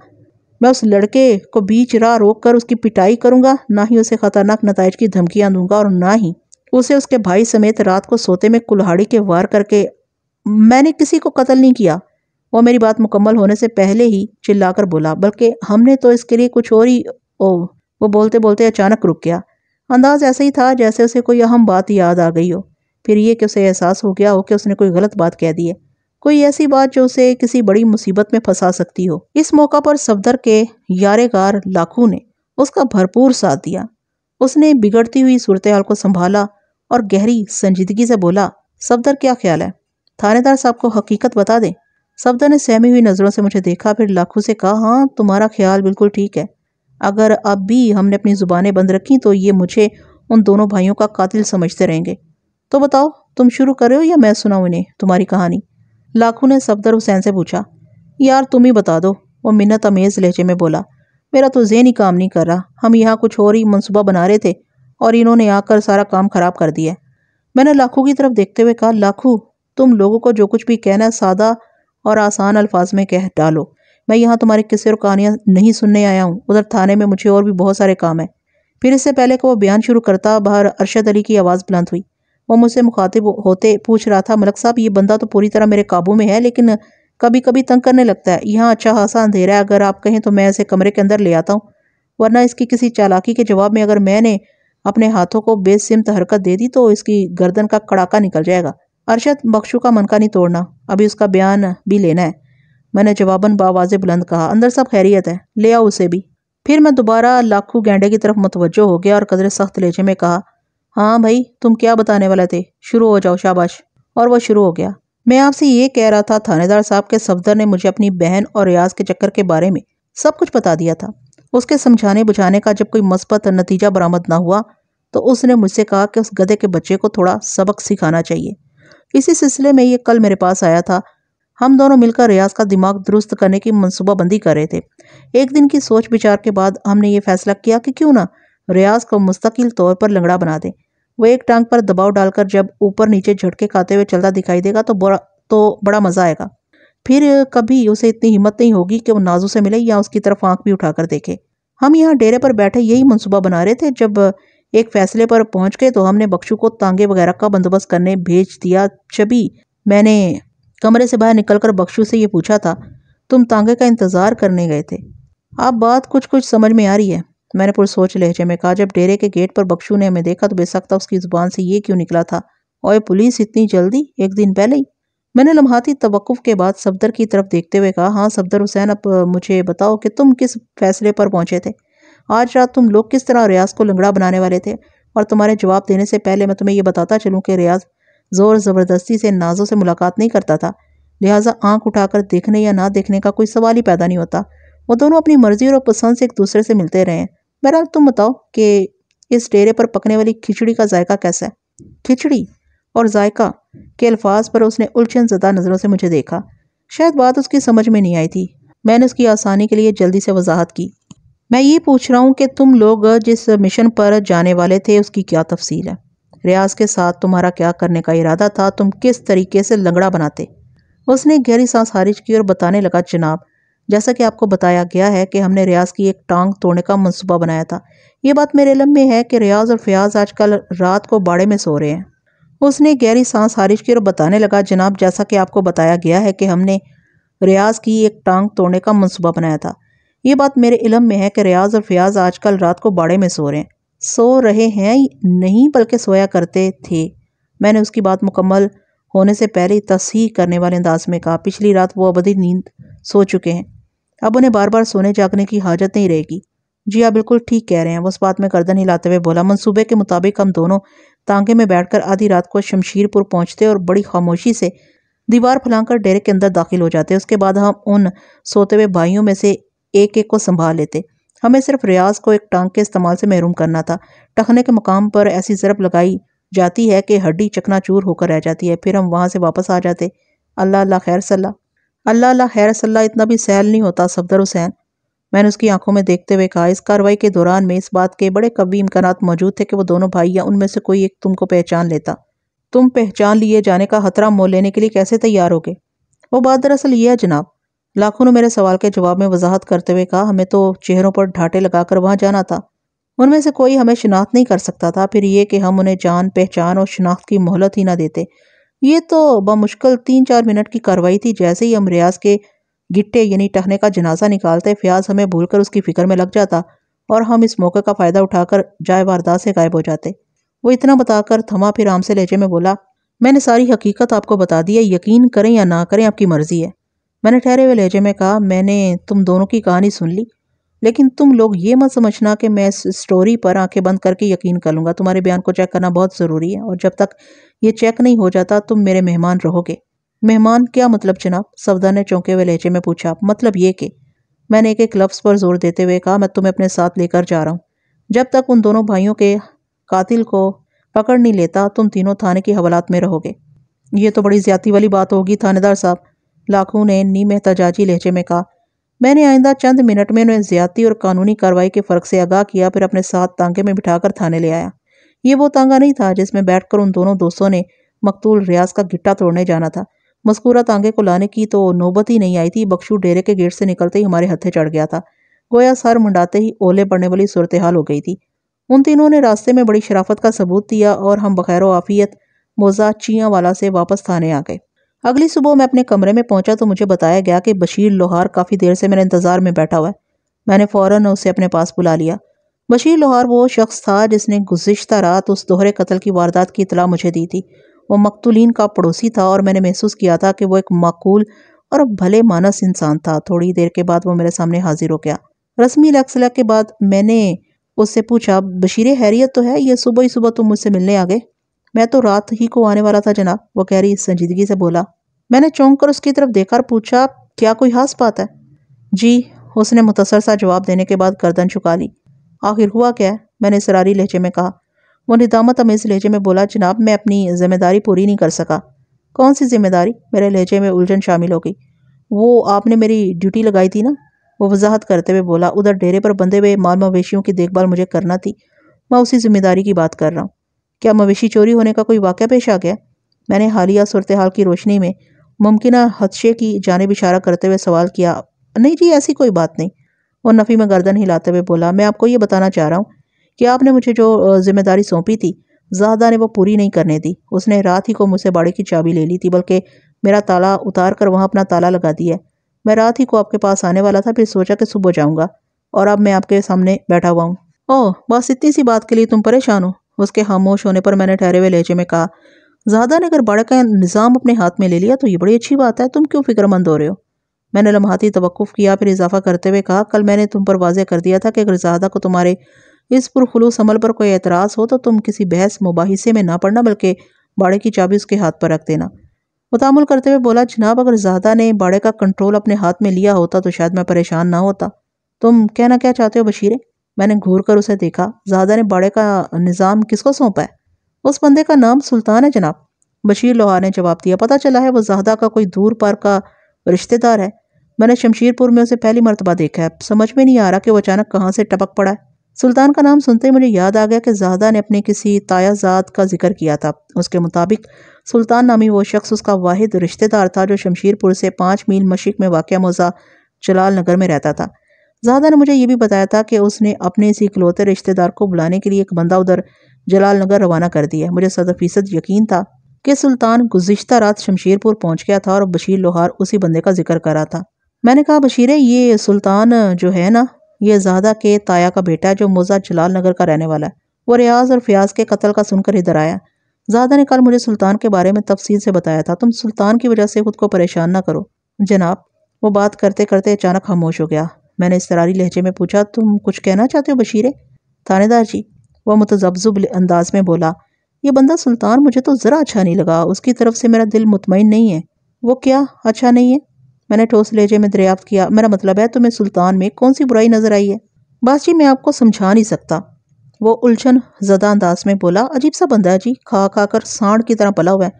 मैं उस लड़के को बीच राह रोक कर उसकी पिटाई करूंगा ना ही उसे ख़तरनाक नतज की धमकियाँ दूंगा और ना ही उसे उसके भाई समेत रात को सोते में कुल्हाड़ी के वार करके मैंने किसी को कत्ल नहीं किया वो मेरी बात मुकम्मल होने से पहले ही चिल्लाकर बोला बल्कि हमने तो इसके लिए कुछ और ही ओ वो बोलते बोलते अचानक रुक गया अंदाज ऐसा ही था जैसे उसे कोई अहम बात याद आ गई हो फिर ये कि उसे एहसास हो गया हो कि उसने कोई गलत बात कह दी है कोई ऐसी बात जो उसे किसी बड़ी मुसीबत में फंसा सकती हो इस मौका पर सफदर के यारेगार लाखू ने उसका भरपूर साथ दिया उसने बिगड़ती हुई सूरत हाल को संभाला और गहरी संजीदगी से बोला सफदर क्या ख्याल है थानेदार साहब को हकीकत बता दें सफदर ने सहमी हुई नज़रों से मुझे देखा फिर लाखों से कहा हाँ तुम्हारा ख्याल बिल्कुल ठीक है अगर अब भी हमने अपनी ज़ुबानें बंद रखी तो ये मुझे उन दोनों भाइयों का कातिल समझते रहेंगे तो बताओ तुम शुरू करो या मैं सुनाऊँ इन्हें तुम्हारी कहानी लाखू ने सफदर हुसैन से पूछा यार तुम ही बता दो वो मिन्नत अमेज़ लहजे में बोला मेरा तो जेन ही काम नहीं कर रहा हम यहाँ कुछ और ही मनसूबा बना रहे थे और इन्होंने आकर सारा काम ख़राब कर दिया मैंने लाखू की तरफ देखते हुए कहा लाखू तुम लोगों को जो कुछ भी कहना सादा और आसान अल्फाज में कह डालो मैं यहाँ तुम्हारे किस्से और कहानियाँ नहीं सुनने आया हूँ उधर थाने में मुझे और भी बहुत सारे काम हैं फिर इससे पहले कि वो बयान शुरू करता बाहर अरशद अली की आवाज़ बुलंद हुई वो मुझसे मुखातिब होते पूछ रहा था मलक साहब ये बंदा तो पूरी तरह मेरे काबू में है लेकिन कभी कभी तंग करने लगता है यहाँ अच्छा खासा अंधेरा है अगर आप कहें तो मैं इसे कमरे के अंदर ले आता हूँ वरना इसकी किसी चालाकी के जवाब में अगर मैंने अपने हाथों को बेसिमत हरकत दे दी तो इसकी गर्दन का कड़ाका निकल जाएगा अरशद बख्शू का मन का नहीं तोड़ना अभी उसका बयान भी लेना है मैंने जवाबन बावाज बुलंद कहा अंदर सब खैरियत है ले आओ उसे भी फिर मैं दोबारा लाखू गेंडे की तरफ मुतवजो हो गया और कदरे सख्त लहजे में कहा हाँ भाई तुम क्या बताने वाले थे शुरू हो जाओ शाबाश और वह शुरू हो गया मैं आपसे ये कह रहा था थानेदार साहब के सफदर ने मुझे अपनी बहन और रियाज के चक्कर के बारे में सब कुछ बता दिया था उसके समझाने बुझाने का जब कोई मस्बत नतीजा बरामद ना हुआ तो उसने मुझसे कहा कि उस गधे के बच्चे को थोड़ा सबक सिखाना चाहिए इसी सिलसिले में ये कल मेरे पास आया था हम दोनों मिलकर रियाज का दिमाग दुरुस्त करने की मनसूबाबंदी कर रहे थे एक दिन की सोच विचार के बाद हमने ये फैसला किया कि क्यों ना रियाज को मुस्तकिल तौर पर लंगड़ा बना दें वो एक टांग पर दबाव डालकर जब ऊपर नीचे झटके खाते हुए चलता दिखाई देगा तो बड़ा तो बड़ा मज़ा आएगा फिर कभी उसे इतनी हिम्मत नहीं होगी कि वो नाजू से मिले या उसकी तरफ आंख भी उठाकर देखे हम यहाँ डेरे पर बैठे यही मनसूबा बना रहे थे जब एक फैसले पर पहुंच गए तो हमने बख्शू को तांगे वगैरह का बंदोबस्त करने भेज दिया छबी मैंने कमरे से बाहर निकलकर बख्शू से ये पूछा था तुम तांगे का इंतज़ार करने गए थे अब बात कुछ कुछ समझ में आ रही है मैंने पूरे सोच लहजे में कहा जब डेरे के गेट पर बख्शू ने हमें देखा तो बेसकता उसकी ज़ुबान से ये क्यों निकला था और पुलिस इतनी जल्दी एक दिन पहले ही मैंने लम्हाती तवक़ुफ़ के बाद सफदर की तरफ देखते हुए कहा हाँ सफदर हुसैन अब मुझे बताओ कि तुम किस फैसले पर पहुंचे थे आज रात तुम लोग किस तरह रियाज को लंगड़ा बनाने वाले थे और तुम्हारे जवाब देने से पहले मैं तुम्हें यह बताता चलूँ कि रियाज ज़ोर ज़बरदस्ती से नाजों से मुलाकात नहीं करता था लिहाजा आंख उठाकर देखने या ना देखने का कोई सवाल ही पैदा नहीं होता वो दोनों अपनी मर्जी और पसंद से एक दूसरे से मिलते रहे बहरहाल तुम बताओ कि इस डेरे पर पकने वाली खिचड़ी का जायका कैसा है खिचड़ी और जायका के अल्फाज पर उसने उलझन ज़दा नज़रों से मुझे देखा शायद बात उसकी समझ में नहीं आई थी मैंने उसकी आसानी के लिए जल्दी से वजाहत की मैं ये पूछ रहा हूँ कि तुम लोग जिस मिशन पर जाने वाले थे उसकी क्या तफसील है रियाज के साथ तुम्हारा क्या करने का इरादा था तुम किस तरीके से लंगड़ा बनाते उसने गहरी सांस खारिज की और बताने लगा जनाब जैसा कि आपको बताया गया है कि हमने रियाज की एक टांग तोड़ने का मंसूबा बनाया था ये बात मेरे इलम में है कि रियाज और फयाज आजकल रात को बाड़े में सो रहे हैं उसने गहरी सांस खारिज की और बताने लगा जनाब जैसा कि आपको बताया गया है कि हमने रियाज की एक टांग तोड़ने का मंसूबा बनाया था ये बात मेरे इलम में है कि रियाज और फयाज आजकल रात को बाड़े में सो रहे हैं सो रहे हैं नहीं बल्कि सोया करते थे मैंने उसकी बात मुकम्मल होने से पहले तस्ही करने वाले अंदाज में कहा पिछली रात वो अवधि नींद सो चुके हैं अब उन्हें बार बार सोने जागने की हाजत नहीं रहेगी जी आप हाँ, बिल्कुल ठीक कह रहे हैं वो उस बात में गर्दन हिलाते हुए बोला मंसूबे के मुताबिक हम दोनों तांगे में बैठकर आधी रात को शमशीरपुर पहुंचते और बड़ी खामोशी से दीवार फैलाकर डेरे के अंदर दाखिल हो जाते उसके बाद हम उन सोते हुए भाइयों में से एक एक को संभाल लेते हमें सिर्फ रियाज को एक टांग के इस्तेमाल से महरूम करना था टखने के मकाम पर ऐसी ज़रब लगाई जाती है कि हड्डी चकनाचूर होकर रह जाती है फिर हम वहाँ से वापस आ जाते अल्लाह अल्लाह खैर सल्ला अल्लाह अल्लाह खैर सल्ला इतना भी सैल नहीं होता सफदर हुसैन मैंने उसकी आंखों में देखते हुए कहा इस कार्रवाई के दौरान में इस बात के बड़े कवी इम्कान मौजूद थे कि वो दोनों भाई या उनमें से कोई एक तुमको पहचान लेता तुम पहचान लिए जाने का खतरा मोल लेने के लिए कैसे तैयार हो गए वो बात दरअसल यह है जनाब लाखों ने मेरे सवाल के जवाब में वजाहत करते हुए कहा हमें तो चेहरों पर ढांटे लगाकर वहां जाना था उनमें से कोई हमें शिनाख्त नहीं कर सकता था फिर ये कि हम उन्हें जान पहचान और शिनाख्त की मोहलत ही ना देते ये तो बमुश्किल तीन चार मिनट की कार्रवाई थी जैसे ही हम रियाज के गिट्टे यानी टहने का जनाजा निकालते फयाज हमें कर उसकी फिक्र में लग जाता और हम इस मौके का फ़ायदा उठाकर जाए वारदात से गायब हो जाते वो इतना बताकर थमा फिर आम से लहजे में बोला मैंने सारी हकीकत आपको बता दी है यकीन करें या ना करें आपकी मर्जी है मैंने ठहरे हुए लहजे में कहा मैंने तुम दोनों की कहानी सुन ली लेकिन तुम लोग ये मत समझना कि मैं इस स्टोरी पर आंखें बंद करके यकीन कर लूँगा तुम्हारे बयान को चेक करना बहुत ज़रूरी है और जब तक ये चेक नहीं हो जाता तुम मेरे मेहमान रहोगे मेहमान क्या मतलब जनाब सवदा ने चौंके हुए लहजे में पूछा मतलब ये कि मैंने एक एक लफ्ज़ पर जोर देते हुए कहा मैं तुम्हें अपने साथ लेकर जा रहा हूँ जब तक उन दोनों भाइयों के कातिल को पकड़ नहीं लेता तुम तीनों थाने की हवालात में रहोगे ये तो बड़ी ज्यादा वाली बात होगी थानेदार साहब लाखों ने नीम एहतजाजी लहजे में कहा मैंने आइंदा चंद मिनट में उन्हें ज्यादती और कानूनी कार्रवाई के फ़र्क से आगाह किया फिर अपने साथ तांगे में बिठाकर थाने ले आया ये वो तांगा नहीं था जिसमें बैठकर उन दोनों दोस्तों ने मकतूल रियाज का गिट्टा तोड़ने जाना था मस्कूरा तांगे को लाने की तो नौबत ही नहीं आई थी बख्शू डेरे के गेट से निकलते ही हमारे हत्थे चढ़ गया था गोया सर मुंडाते ही ओले पड़ने वाली सूरत हाल हो गई थी उन तीनों ने रास्ते में बड़ी शराफत का सबूत दिया और हम बखैर आफियत मोज़ा चियाँ वाला से वापस थाने आ गए अगली सुबह मैं अपने कमरे में पहुंचा तो मुझे बताया गया कि बशीर लोहार काफ़ी देर से मेरे इंतज़ार में बैठा हुआ है मैंने फ़ौरन उसे अपने पास बुला लिया बशीर लोहार वो शख्स था जिसने गुज्शत रात उस दोहरे कत्ल की वारदात की इतला मुझे दी थी वो मकतुलीन का पड़ोसी था और मैंने महसूस किया था कि वो एक माकूल और भले मानस इंसान था थोड़ी देर के बाद वो मेरे सामने हाजिर हो गया रस्मी लक्सला के बाद मैंने उससे पूछा बशीर हैरियत तो है ये सुबह ही सुबह तुम मुझसे मिलने आ गए मैं तो रात ही को आने वाला था जनाब वो कह रही संजीदगी से बोला मैंने चौंक कर उसकी तरफ देखा और पूछा क्या कोई हास बात है जी उसने मुतसर सा जवाब देने के बाद गर्दन चुका ली आखिर हुआ क्या मैंने सरारी लहजे में कहा वो निदामत अमेज लहजे में बोला जनाब मैं अपनी जिम्मेदारी पूरी नहीं कर सका कौन सी जिम्मेदारी मेरे लहजे में उलझन शामिल हो गई वो आपने मेरी ड्यूटी लगाई थी ना वो वजाहत करते हुए बोला उधर डेरे पर बंधे हुए माल मवेशियों की देखभाल मुझे करना थी मैं उसी जिम्मेदारी की बात कर रहा हूँ क्या मवेशी चोरी होने का कोई वाक़ पेश आ गया मैंने हालिया सूरत हाल की रोशनी में मुमकिन हदशे की जानब इशारा करते हुए सवाल किया नहीं जी ऐसी कोई बात नहीं वो नफ़ी में गर्दन हिलाते हुए बोला मैं आपको ये बताना चाह रहा हूँ कि आपने मुझे जो ज़िम्मेदारी सौंपी थी ज़्यादा ने वो पूरी नहीं करने दी उसने रात ही को मुझसे बाड़े की चाबी ले ली थी बल्कि मेरा ताला उतार कर वहाँ अपना ताला लगा दिया मैं रात ही को आपके पास आने वाला था फिर सोचा कि सुबह जाऊँगा और अब मैं आपके सामने बैठा हुआ हूँ ओह बस इतनी सी बात के लिए तुम परेशान हो उसके खामोश होने पर मैंने ठहरे हुए लहजे में कहा ज़्यादा ने अगर बड़ा का निज़ाम अपने हाथ में ले लिया तो ये बड़ी अच्छी बात है तुम क्यों फिक्रमंद हो रहे हो मैंने लम्हाती तवक़ किया फिर इजाफा करते हुए कहा कल मैंने तुम पर वाजह कर दिया था कि अगर ज़्यादा को तुम्हारे इस पुरखलूस अमल पर कोई एतराज़ हो तो तुम किसी बहस मुबाहिसे में ना पड़ना बल्कि बाड़े की चाबी उसके हाथ पर रख देना मुतामल करते हुए बोला जनाब अगर ज़्यादा ने बाड़े का कंट्रोल अपने हाथ में लिया होता तो शायद मैं परेशान ना होता तुम कहना क्या चाहते हो बशीरे मैंने घूर कर उसे देखा ज़्यादा ने बाड़े का निज़ाम किसको सौंपा है उस बंदे का नाम सुल्तान है जनाब बशीर लोहार ने जवाब दिया पता चला है वो ज़्यादा का कोई दूर पार का रिश्तेदार है मैंने शमशीरपुर में उसे पहली मरतबा देखा है समझ में नहीं आ रहा कि वो अचानक कहाँ से टपक पड़ा है सुल्तान का नाम सुनते ही मुझे याद आ गया कि ज़्यादा ने अपने किसी तायाजात का जिक्र किया था उसके मुताबिक सुल्तान नामी वो शख्स उसका वाहिद रिश्तेदार था जो शमशीरपुर से पाँच मील मशिक में वाक़ मौजा जलाल नगर में रहता था ज्यादा ने मुझे ये भी बताया था कि उसने अपने इसी इकलौते रिश्तेदार को बुलाने के लिए एक बंदा उधर जलाल नगर रवाना कर दिया मुझे सदा फीसद यकीन था कि सुल्तान गुज्त रात शमशेरपुर पहुंच गया था और बशीर लोहार उसी बंदे का जिक्र कर रहा था मैंने कहा बशीर ये सुल्तान जो है ना ये ज्यादा के ताया का बेटा है जो मोजा जलाल नगर का रहने वाला है वो रियाज और फयाज के कत्ल का सुनकर इधर आया ज़्यादा ने कल मुझे सुल्तान के बारे में तफसील से बताया था तुम सुल्तान की वजह से खुद को परेशान ना करो जनाब वो बात करते करते अचानक खामोश हो गया मैंने इसरारी लहजे में पूछा तुम कुछ कहना चाहते हो बशीरे थानेदार जी वह मुतजब्जुब अंदाज में बोला यह बंदा सुल्तान मुझे तो ज़रा अच्छा नहीं लगा उसकी तरफ से मेरा दिल मुतमिन नहीं है वो क्या अच्छा नहीं है मैंने ठोस लहजे में दरियाफ्त किया मेरा मतलब है तुम्हें सुल्तान में कौन सी बुराई नज़र आई है बास जी मैं आपको समझा नहीं सकता वो उलझन ज़दा अंदाज में बोला अजीब सा बंदा है जी खा खा कर सांड की तरह पला हुआ है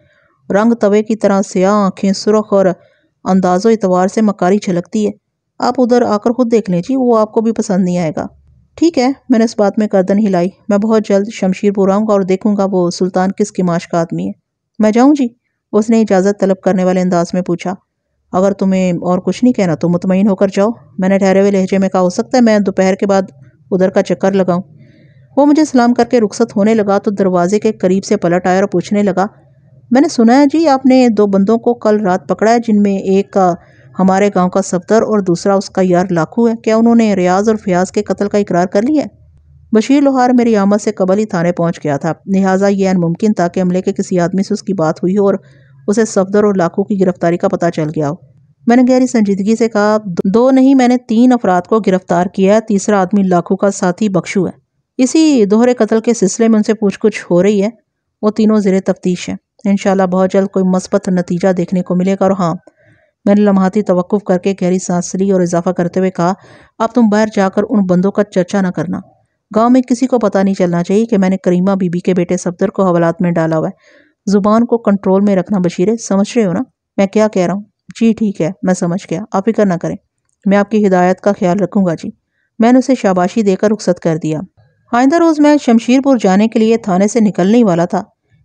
रंग तवे की तरह स्याह आँखें सुरख और अंदाज़ो एतवार से मकारी छलकती है आप उधर आकर खुद देख लें जी वो आपको भी पसंद नहीं आएगा ठीक है मैंने इस बात में गर्दन हिलाई मैं बहुत जल्द शमशीरपुर आऊँगा और देखूँगा वो सुल्तान किस किमाश का आदमी है मैं जाऊँ जी उसने इजाज़त तलब करने वाले अंदाज में पूछा अगर तुम्हें और कुछ नहीं कहना तो मुतमिन होकर जाओ मैंने ठहरे हुए लहजे में कहा हो सकता है मैं दोपहर के बाद उधर का चक्कर लगाऊँ वो मुझे सलाम करके रुखसत होने लगा तो दरवाजे के करीब से पलट आया और पूछने लगा मैंने सुना है जी आपने दो बंदों को कल रात पकड़ा है जिनमें एक का हमारे गांव का सफदर और दूसरा उसका यार लाखू है क्या उन्होंने रियाज और फयाज के कत्ल का इकरार कर लिया है बशीर लोहार मेरी आमद से कबल ही थाने पहुंच गया था लिहाजा यह मुमकिन था कि हमले के किसी आदमी से उसकी बात हुई हो और उसे सफदर और लाखों की गिरफ्तारी का पता चल गया हो मैंने गहरी संजीदगी से कहा दो नहीं मैंने तीन अफराद को गिरफ्तार किया है तीसरा आदमी लाखों का साथी बख्शू है इसी दोहरे कत्ल के सिलसिले में उनसे पूछ कुछ हो रही है वो तीनों ज़र तफ्तीश हैं इनशाला बहुत जल्द कोई मस्बत नतीजा देखने को मिलेगा और हाँ मैंने लम्हाती तवक्कुफ़ करके गहरी सांस ली और इजाफा करते हुए कहा अब तुम बाहर जाकर उन बंदों का चर्चा न करना गांव में किसी को पता नहीं चलना चाहिए कि मैंने करीमा बीबी के बेटे सफदर को हवालात में डाला हुआ है ज़ुबान को कंट्रोल में रखना बशीरे समझ रहे हो ना मैं क्या कह रहा हूँ जी ठीक है मैं समझ गया आप फिक्र ना करें मैं आपकी हिदायत का ख्याल रखूँगा जी मैंने उसे शाबाशी देकर रुखसत कर दिया आइंदा रोज़ मैं शमशीरपुर जाने के लिए थाने से निकलने ही वाला था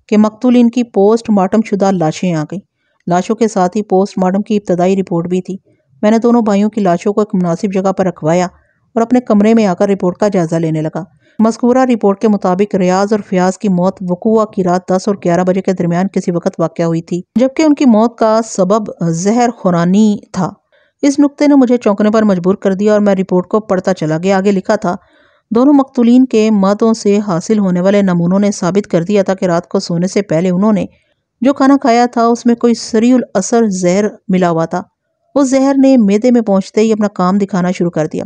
कि मकतूल इनकी पोस्ट मार्टम शुदा लाशें आ गईं लाशों के साथ ही पोस्टमार्टम की इब्तदाई रिपोर्ट भी थी मैंने दोनों भाइयों की लाशों को एक मुनासिब जगह पर रखवाया और अपने कमरे में आकर रिपोर्ट का जायजा लेने लगा मस्कूरा रिपोर्ट के मुताबिक रियाज और फयाज की मौत वकुआ की रात दस और ग्यारह बजे के दरमियान किसी वक्त वाक़ हुई थी जबकि उनकी मौत का सबब जहर खुरानी था इस नुकते ने मुझे चौंकने पर मजबूर कर दिया और मैं रिपोर्ट को पढ़ता चला गया आगे लिखा था दोनों मकतुलीन के मतों से हासिल होने वाले नमूनों ने साबित कर दिया था कि रात को सोने से पहले उन्होंने जो खाना खाया था उसमें कोई सरील असर जहर मिला हुआ था उस जहर ने मैदे में पहुंचते ही अपना काम दिखाना शुरू कर दिया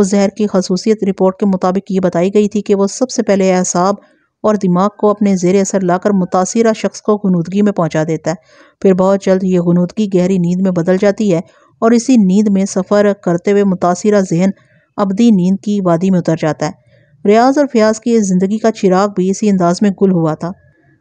उस जहर की खसूसियत रिपोर्ट के मुताबिक ये बताई गई थी कि वह सबसे पहले असाब और दिमाग को अपने जेर असर लाकर मुतासर शख्स को गनूदगी में पहुँचा देता है फिर बहुत जल्द ये गनूदगी गहरी नींद में बदल जाती है और इसी नींद में सफ़र करते हुए मुतासर जहन अबदी नींद की वादी में उतर जाता है रियाज और फयाज की ज़िंदगी का चिराग भी इसी अंदाज में गुल हुआ था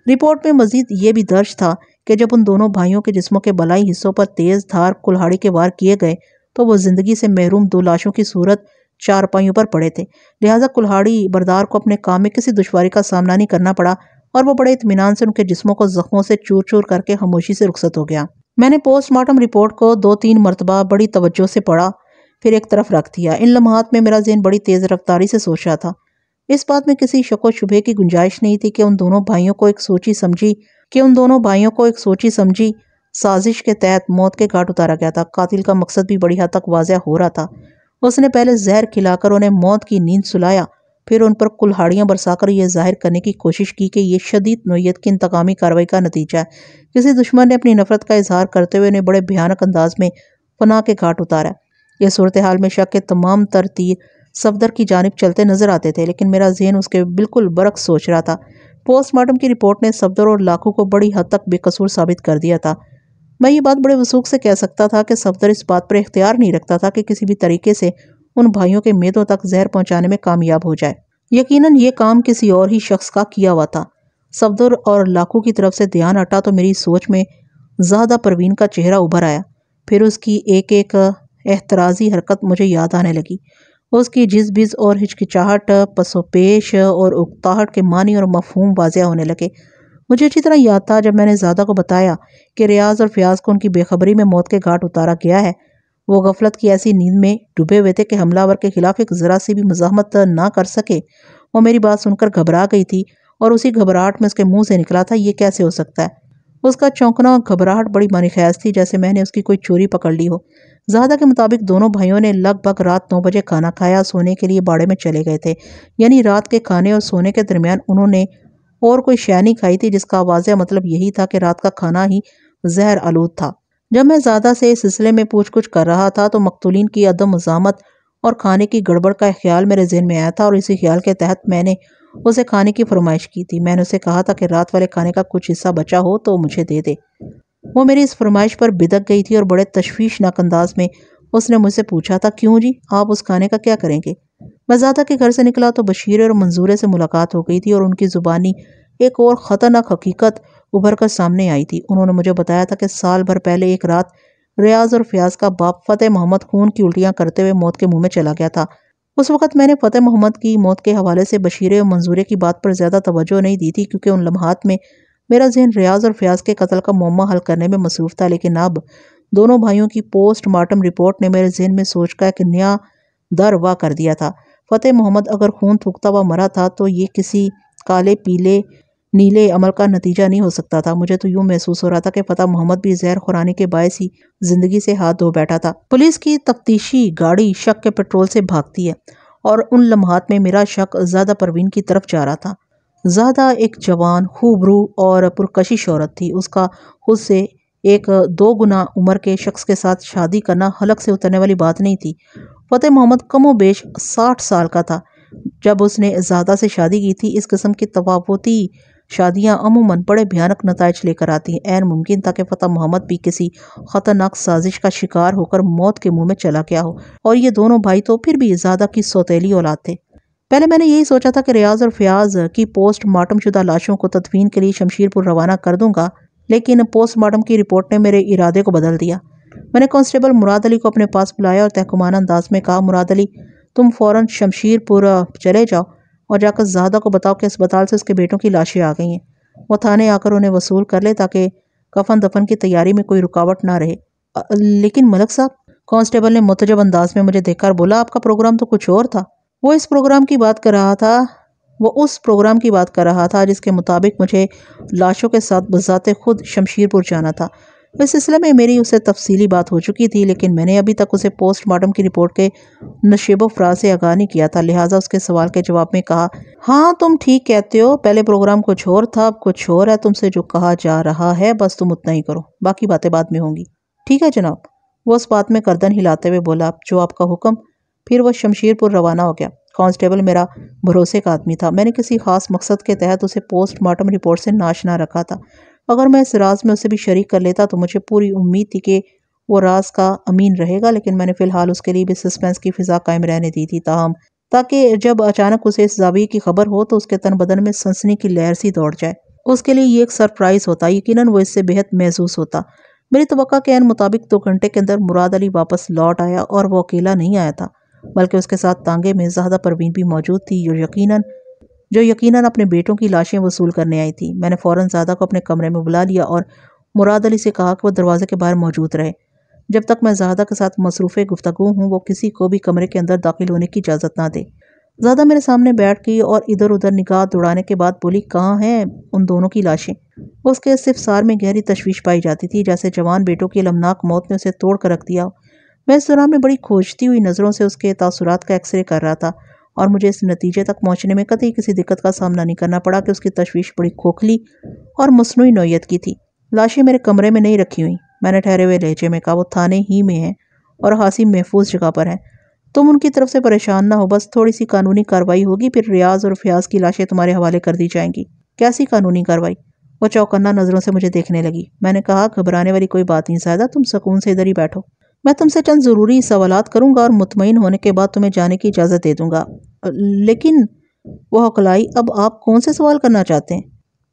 रिपोर्ट में मजीद ये भी दर्ज था कि जब उन दोनों भाइयों के जिस्मों के बलाई हिस्सों पर तेज़ धार कुल्हाड़ी के वार किए गए तो वो ज़िंदगी से महरूम दो लाशों की सूरत चारपाइयों पर पड़े थे लिहाजा कुल्हाड़ी बरदार को अपने काम में किसी दुशारी का सामना नहीं करना पड़ा और वो बड़े इतमान से उनके जिस्मों को ज़ख्मों से चूर चूर करके खामोशी से रुखसत हो गया मैंने पोस्टमार्टम रिपोर्ट को दो तीन मरतबा बड़ी तवज्जो से पढ़ा फिर एक तरफ रख दिया इन लम्हात में मेरा जेन बड़ी तेज़ रफ्तारी से सोच रहा था इस बात में किसी शको शुबे की गुंजाइश नहीं थी कि उन दोनों भाइयों को एक सोची समझी कि उन दोनों भाइयों को एक सोची समझी साजिश के तहत मौत के घाट उतारा गया था कातिल का मकसद भी बड़ी हद तक वाजह हो रहा था उसने पहले जहर खिलाकर उन्हें मौत की नींद सुलाया फिर उन पर कुल्हाड़ियाँ बरसाकर यह जाहिर करने की कोशिश की कि यह शदीद नोयत की इंतकामी कार्रवाई का नतीजा है किसी दुश्मन ने अपनी नफरत का इजहार करते हुए उन्हें बड़े भयानक अंदाज में पनाह के घाट उतारा यह सूरत हाल में शक के तमाम तर सफदर की जानब चलते नजर आते थे लेकिन मेरा जहन उसके बिल्कुल बरक सोच रहा था पोस्टमार्टम की रिपोर्ट ने सफदर और लाखों को बड़ी हद तक बेकसूर साबित कर दिया था मैं ये बात बड़े वसूख से कह सकता था कि सफदर इस बात पर इख्तियार नहीं रखता था कि किसी भी तरीके से उन भाइयों के मेदों तक जहर पहुंचाने में कामयाब हो जाए यकीनन ये काम किसी और ही शख्स का किया हुआ था सफदर और लाखों की तरफ से ध्यान हटा तो मेरी सोच में ज़्यादा परवीन का चेहरा उभर आया फिर उसकी एक एक एतराज़ी हरकत मुझे याद आने लगी उसकी जिस और हिचकिचाहट पसोपेश और उकताहट के मानी और मफहूम वाजिया होने लगे मुझे अच्छी तरह याद था जब मैंने ज़्यादा को बताया कि रियाज और फयाज को उनकी बेखबरी में मौत के घाट उतारा गया है वो गफलत की ऐसी नींद में डूबे हुए थे कि हमलावर के खिलाफ एक ज़रा सी भी मजामत ना कर सके वो मेरी बात सुनकर घबरा गई थी और उसी घबराहट में उसके मुंह से निकला था ये कैसे हो सकता है उसका चौंकना और घबराहट बड़ी ख्याज थी जैसे मैंने उसकी कोई चोरी पकड़ ली हो जहादा के मुताबिक दोनों भाइयों ने लगभग रात नौ बजे खाना खाया सोने के लिए बाड़े में चले गए थे यानी रात के खाने और सोने के दरमियान उन्होंने और कोई शय नहीं खाई थी जिसका वाजह मतलब यही था कि रात का खाना ही जहर आलूद था जब मैं ज़्यादा से इस सिलसिले में पूछ कुछ कर रहा था तो मकतुलीन की अदम मजामत और खाने की गड़बड़ का ख्याल मेरे जहन में आया था और इसी ख्याल के तहत मैंने उसे खाने की फरमाइश की थी मैंने उसे कहा था कि रात वाले खाने का कुछ हिस्सा बचा हो तो मुझे दे दे वो मेरी इस फरमाइश पर बिदक गई थी और बड़े तशवीशनाक अंदाज में उसने मुझसे पूछा था क्यों जी आप उस खाने का क्या करेंगे मैं ज़्यादा के घर से निकला तो बशीर और मंजूरे से मुलाकात हो गई थी और उनकी ज़ुबानी एक और ख़तरनाक हकीकत उभर कर सामने आई थी उन्होंने मुझे बताया था कि साल भर पहले एक रात रियाज और फयाज का बाप फ़तेह मोहम्मद खून की उल्टियाँ करते हुए मौत के मुँह में चला गया था उस वक्त मैंने फ़तेह मोहम्मद की मौत के हवाले से बशीर और मंजूरे की बात पर ज़्यादा तवज्जो नहीं दी थी क्योंकि उन लम्हात में मेरा जहन रियाज और फयाज के कत्ल का ममा हल करने में मसरूफ़ था लेकिन अब दोनों भाइयों की पोस्टमार्टम रिपोर्ट ने मेरे जहन में सोच का एक नया दर वाह कर दिया था फ़तेह मोहम्मद अगर खून थूकता हुआ मरा था तो ये किसी काले पीले नीले अमल का नतीजा नहीं हो सकता था मुझे तो यूँ महसूस हो रहा था कि फ़तेह मोहम्मद भी जहर खुरानी के बायस ही ज़िंदगी से हाथ धो बैठा था पुलिस की तफ्तीशी गाड़ी शक के पेट्रोल से भागती है और उन लम्हात में मेरा शक ज़्यादा परवीन की तरफ जा रहा था ज्यादा एक जवान खूबरू और पुरकशिश औरत थी उसका खुद से एक दो गुना उम्र के शख्स के साथ शादी करना हलक से उतरने वाली बात नहीं थी फ़तेह मोहम्मद कमो बेश साठ साल का था जब उसने ज्यादा से शादी की थी इस किस्म की तवावती शादियाँ अमूमन बड़े भयानक नतज लेकर आती हैं ऐन मुमकिन था कि फ़तेह मोहम्मद भी किसी ख़तरनाक साजिश का शिकार होकर मौत के मुँह में चला गया हो और ये दोनों भाई तो फिर भी ज़्यादा की सौतीली औलाद थे पहले मैंने यही सोचा था कि रियाज और फयाज की पोस्ट मार्टम शुदा लाशों को तदफीन के लिए शमशीरपुर रवाना कर दूंगा लेकिन पोस्टमार्टम की रिपोर्ट ने मेरे इरादे को बदल दिया मैंने कांस्टेबल मुराद अली को अपने पास बुलाया और तहकुमाना अंदाज में कहा मुराद अली तुम फ़ौर शमशीरपुर चले जाओ और जाकर ज़्यादा को बताओ कि अस्पताल से उसके बेटों की लाशें आ गई हैं वो थाने आकर उन्हें वसूल कर ले ताकि कफन दफन की तैयारी में कोई रुकावट ना रहे लेकिन मलक साहब कांस्टेबल ने मुतजब अंदाज में मुझे देखकर बोला आपका प्रोग्राम तो कुछ और था वो इस प्रोग्राम की बात कर रहा था वो उस प्रोग्राम की बात कर रहा था जिसके मुताबिक मुझे लाशों के साथ बजात खुद शमशीरपुर जाना था इस सिलसिले में मेरी उससे तफसीली बात हो चुकी थी लेकिन मैंने अभी तक उसे पोस्टमार्टम की रिपोर्ट के नशेब से आगाह नहीं किया था लिहाजा उसके सवाल के जवाब में कहा हाँ तुम ठीक कहते हो पहले प्रोग्राम कुछ और था अब कुछ और है तुमसे जो कहा जा रहा है बस तुम उतना ही करो बाकी बातें बाद में होंगी ठीक है जनाब वो उस बात में गर्दन हिलाते हुए बोला जो आपका हुक्म फिर वह शमशीरपुर रवाना हो गया कांस्टेबल मेरा भरोसे का आदमी था मैंने किसी खास मकसद के तहत उसे पोस्टमार्टम रिपोर्ट से नाशना रखा था अगर मैं इस राज में उसे भी शरीक कर लेता तो मुझे पूरी उम्मीद थी कि वो राज का अमीन रहेगा लेकिन मैंने फ़िलहाल उसके लिए भी सस्पेंस की फ़िज़ा कायम रहने दी थी ताहम ताकि जब अचानक उसे इस जावी की खबर हो तो उसके तन बदन में सनसनी की लहर सी दौड़ जाए उसके लिए ये एक सरप्राइज़ होता यकीनन वो इससे बेहद महसूस होता मेरी तो के मुताबिक दो घंटे के अंदर मुराद अली वापस लौट आया और वो अकेला नहीं आया था बल्कि उसके साथ तांगे में ज्यादा परवीन भी मौजूद थी जो यकीन जो यकीनन अपने बेटों की लाशें वसूल करने आई थी मैंने फ़ौरन ज़्यादा को अपने कमरे में बुला लिया और मुराद अली से कहा कि वह दरवाज़े के बाहर मौजूद रहे जब तक मैं ज्यादा के साथ मसरूफ़ गुफ्तु हूँ वो किसी को भी कमरे के अंदर दाखिल होने की इजाज़त ना दे ज़्यादा मेरे सामने बैठ गई और इधर उधर निगाह दौड़ाने के बाद बोली कहाँ हैं उन दोनों की लाशें उसके सिर्फ सार में गहरी तशवीश पाई जाती थी जैसे जवान बेटों की अलमनाक मौत ने उसे तोड़ कर रख दिया मैं इस दौरान में बड़ी खोजती हुई नज़रों से उसके तासुरात का एक्सरे कर रहा था और मुझे इस नतीजे तक पहुंचने में कतई किसी दिक्कत का सामना नहीं करना पड़ा कि उसकी तशवीश बड़ी खोखली और मसनू नोयत की थी लाशें मेरे कमरे में नहीं रखी हुई मैंने ठहरे हुए लहजे में कहा वो थाने ही में हैं और हासी महफूज जगह पर हैं तुम उनकी तरफ से परेशान ना हो बस थोड़ी सी कानूनी कार्रवाई होगी फिर रियाज और फयाज की लाशें तुम्हारे हवाले कर दी जाएंगी कैसी कानूनी कार्रवाई वो चौकन्ना नज़रों से मुझे देखने लगी मैंने कहा घबराने वाली कोई बात नहीं सायदा तुम सुकून से इधर ही बैठो मैं तुमसे चंद ज़रूरी सवाल करूँगा और मुतमिन होने के बाद तुम्हें जाने की इजाज़त दे दूँगा लेकिन वह हकलाई अब आप कौन से सवाल करना चाहते हैं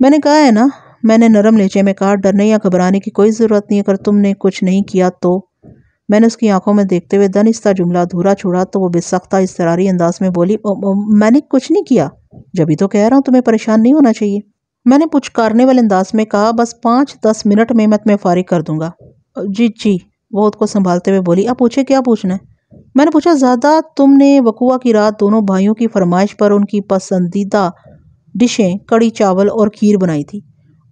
मैंने कहा है ना मैंने नरम लेचे में कहा डरने या घबराने की कोई ज़रूरत नहीं अगर तुमने कुछ नहीं किया तो मैंने उसकी आंखों में देखते हुए दनिस्ता जुमला अधूरा छोड़ा तो वो बेसख्ता इसरारी अंदाज में बोली मैंने कुछ नहीं किया जब ही तो कह रहा हूँ तुम्हें परेशान नहीं होना चाहिए मैंने पुचकारने वाले अंदाज में कहा बस पाँच दस मिनट में मैं तुम्हें फारिग कर दूंगा जी जी वो उसको संभालते हुए बोली आप पूछे क्या पूछना है मैंने पूछा ज़्यादा तुमने वकुआ की रात दोनों भाइयों की फरमाइश पर उनकी पसंदीदा डिशें कड़ी चावल और खीर बनाई थी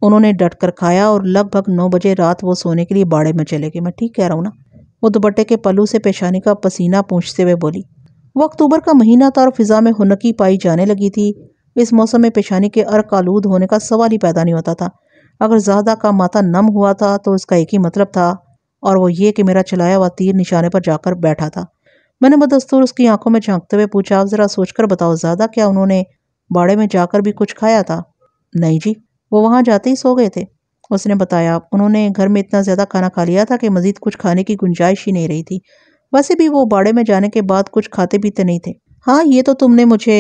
उन्होंने डट कर खाया और लगभग नौ बजे रात वो सोने के लिए बाड़े में चले गए मैं ठीक कह रहा हूँ ना वो दुपट्टे के पलू से पेशानी का पसीना पूछते हुए बोली वो अक्टूबर का महीना था और फिज़ा में हनकी पाई जाने लगी थी इस मौसम में पेशानी के अर्क आलूद होने का सवाल ही पैदा नहीं होता था अगर ज़्यादा का माथा नम हुआ था तो उसका एक ही मतलब था और वो ये कि मेरा चलाया हुआ तीर निशाने पर जाकर बैठा था मैंने बदस्तूर उसकी आंखों में झांकते हुए पूछा आप ज़रा सोचकर बताओ ज़्यादा क्या उन्होंने बाड़े में जाकर भी कुछ खाया था नहीं जी वो वहाँ जाते ही सो गए थे उसने बताया उन्होंने घर में इतना ज़्यादा खाना खा लिया था कि मज़ीद कुछ खाने की गुंजाइश ही नहीं रही थी वैसे भी वो बाड़े में जाने के बाद कुछ खाते पीते नहीं थे हाँ ये तो तुमने मुझे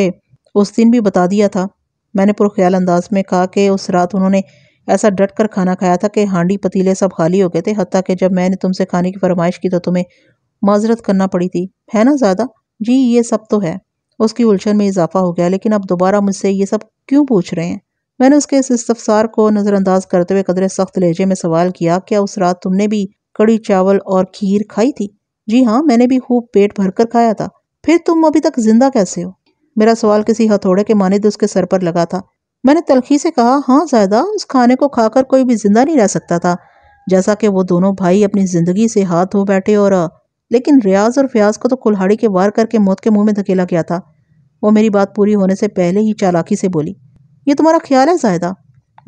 उस दिन भी बता दिया था मैंने पुरख्याल अंदाज में कहा कि उस रात उन्होंने ऐसा डट कर खाना खाया था कि हांडी पतीले सब खाली हो गए थे हती कि जब मैंने तुमसे खाने की फरमाइश की तो तुम्हें माजरत करना पड़ी थी है ना ज़्यादा जी ये सब तो है उसकी उलझन में इजाफा हो गया लेकिन अब दोबारा मुझसे ये सब क्यों पूछ रहे हैं मैंने उसके इस इस्तफसार को नज़रअंदाज करते हुए कदरे सख्त लहजे में सवाल किया क्या उस रात तुमने भी कड़ी चावल और खीर खाई थी जी हाँ मैंने भी खूब पेट भर कर खाया था फिर तुम अभी तक जिंदा कैसे हो मेरा सवाल किसी हथौड़े के मानिंद उसके सर पर लगा था मैंने तलखी से कहा हाँ ज़ायदा उस खाने को खाकर कोई भी जिंदा नहीं रह सकता था जैसा कि वो दोनों भाई अपनी ज़िंदगी से हाथ धो बैठे और लेकिन रियाज और फयाज को तो कुल्हाड़ी के वार करके मौत के मुंह में धकेला गया था वो मेरी बात पूरी होने से पहले ही चालाकी से बोली ये तुम्हारा ख्याल है ज़ायदा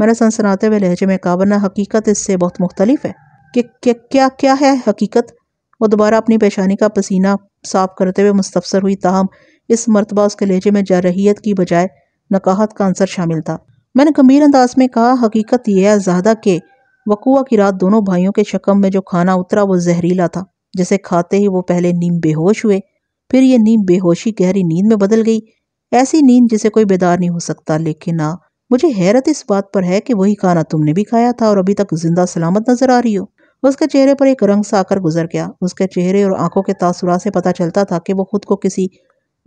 मैंने सनसनाते हुए लहजे में कहा वरना हकीकत इससे बहुत मुख्तलिफ है कि क्या क्या क्या है हकीकत वो दोबारा अपनी पेशानी का पसीना साफ करते हुए मुस्तफसर हुई ताहम इस मरतबा उसके लहजे में जारहीत की बजाय नकाहत का आंसर शामिल था मैंने गंभीर अंदाज में कहा हकीकत यह है ज्यादा के वकुआ की रात दोनों भाइयों के शकम में जो खाना उतरा वो जहरीला था जिसे खाते ही वो पहले नीम बेहोश हुए फिर ये नीम बेहोशी गहरी नींद में बदल गई ऐसी नींद जिसे कोई बेदार नहीं हो सकता लेकिन ना हाँ, मुझे हैरत इस बात पर है कि वही खाना तुमने भी खाया था और अभी तक जिंदा सलामत नजर आ रही हो उसके चेहरे पर एक रंग सा आकर गुजर गया उसके चेहरे और आंखों के तासुरा से पता चलता था कि वो खुद को किसी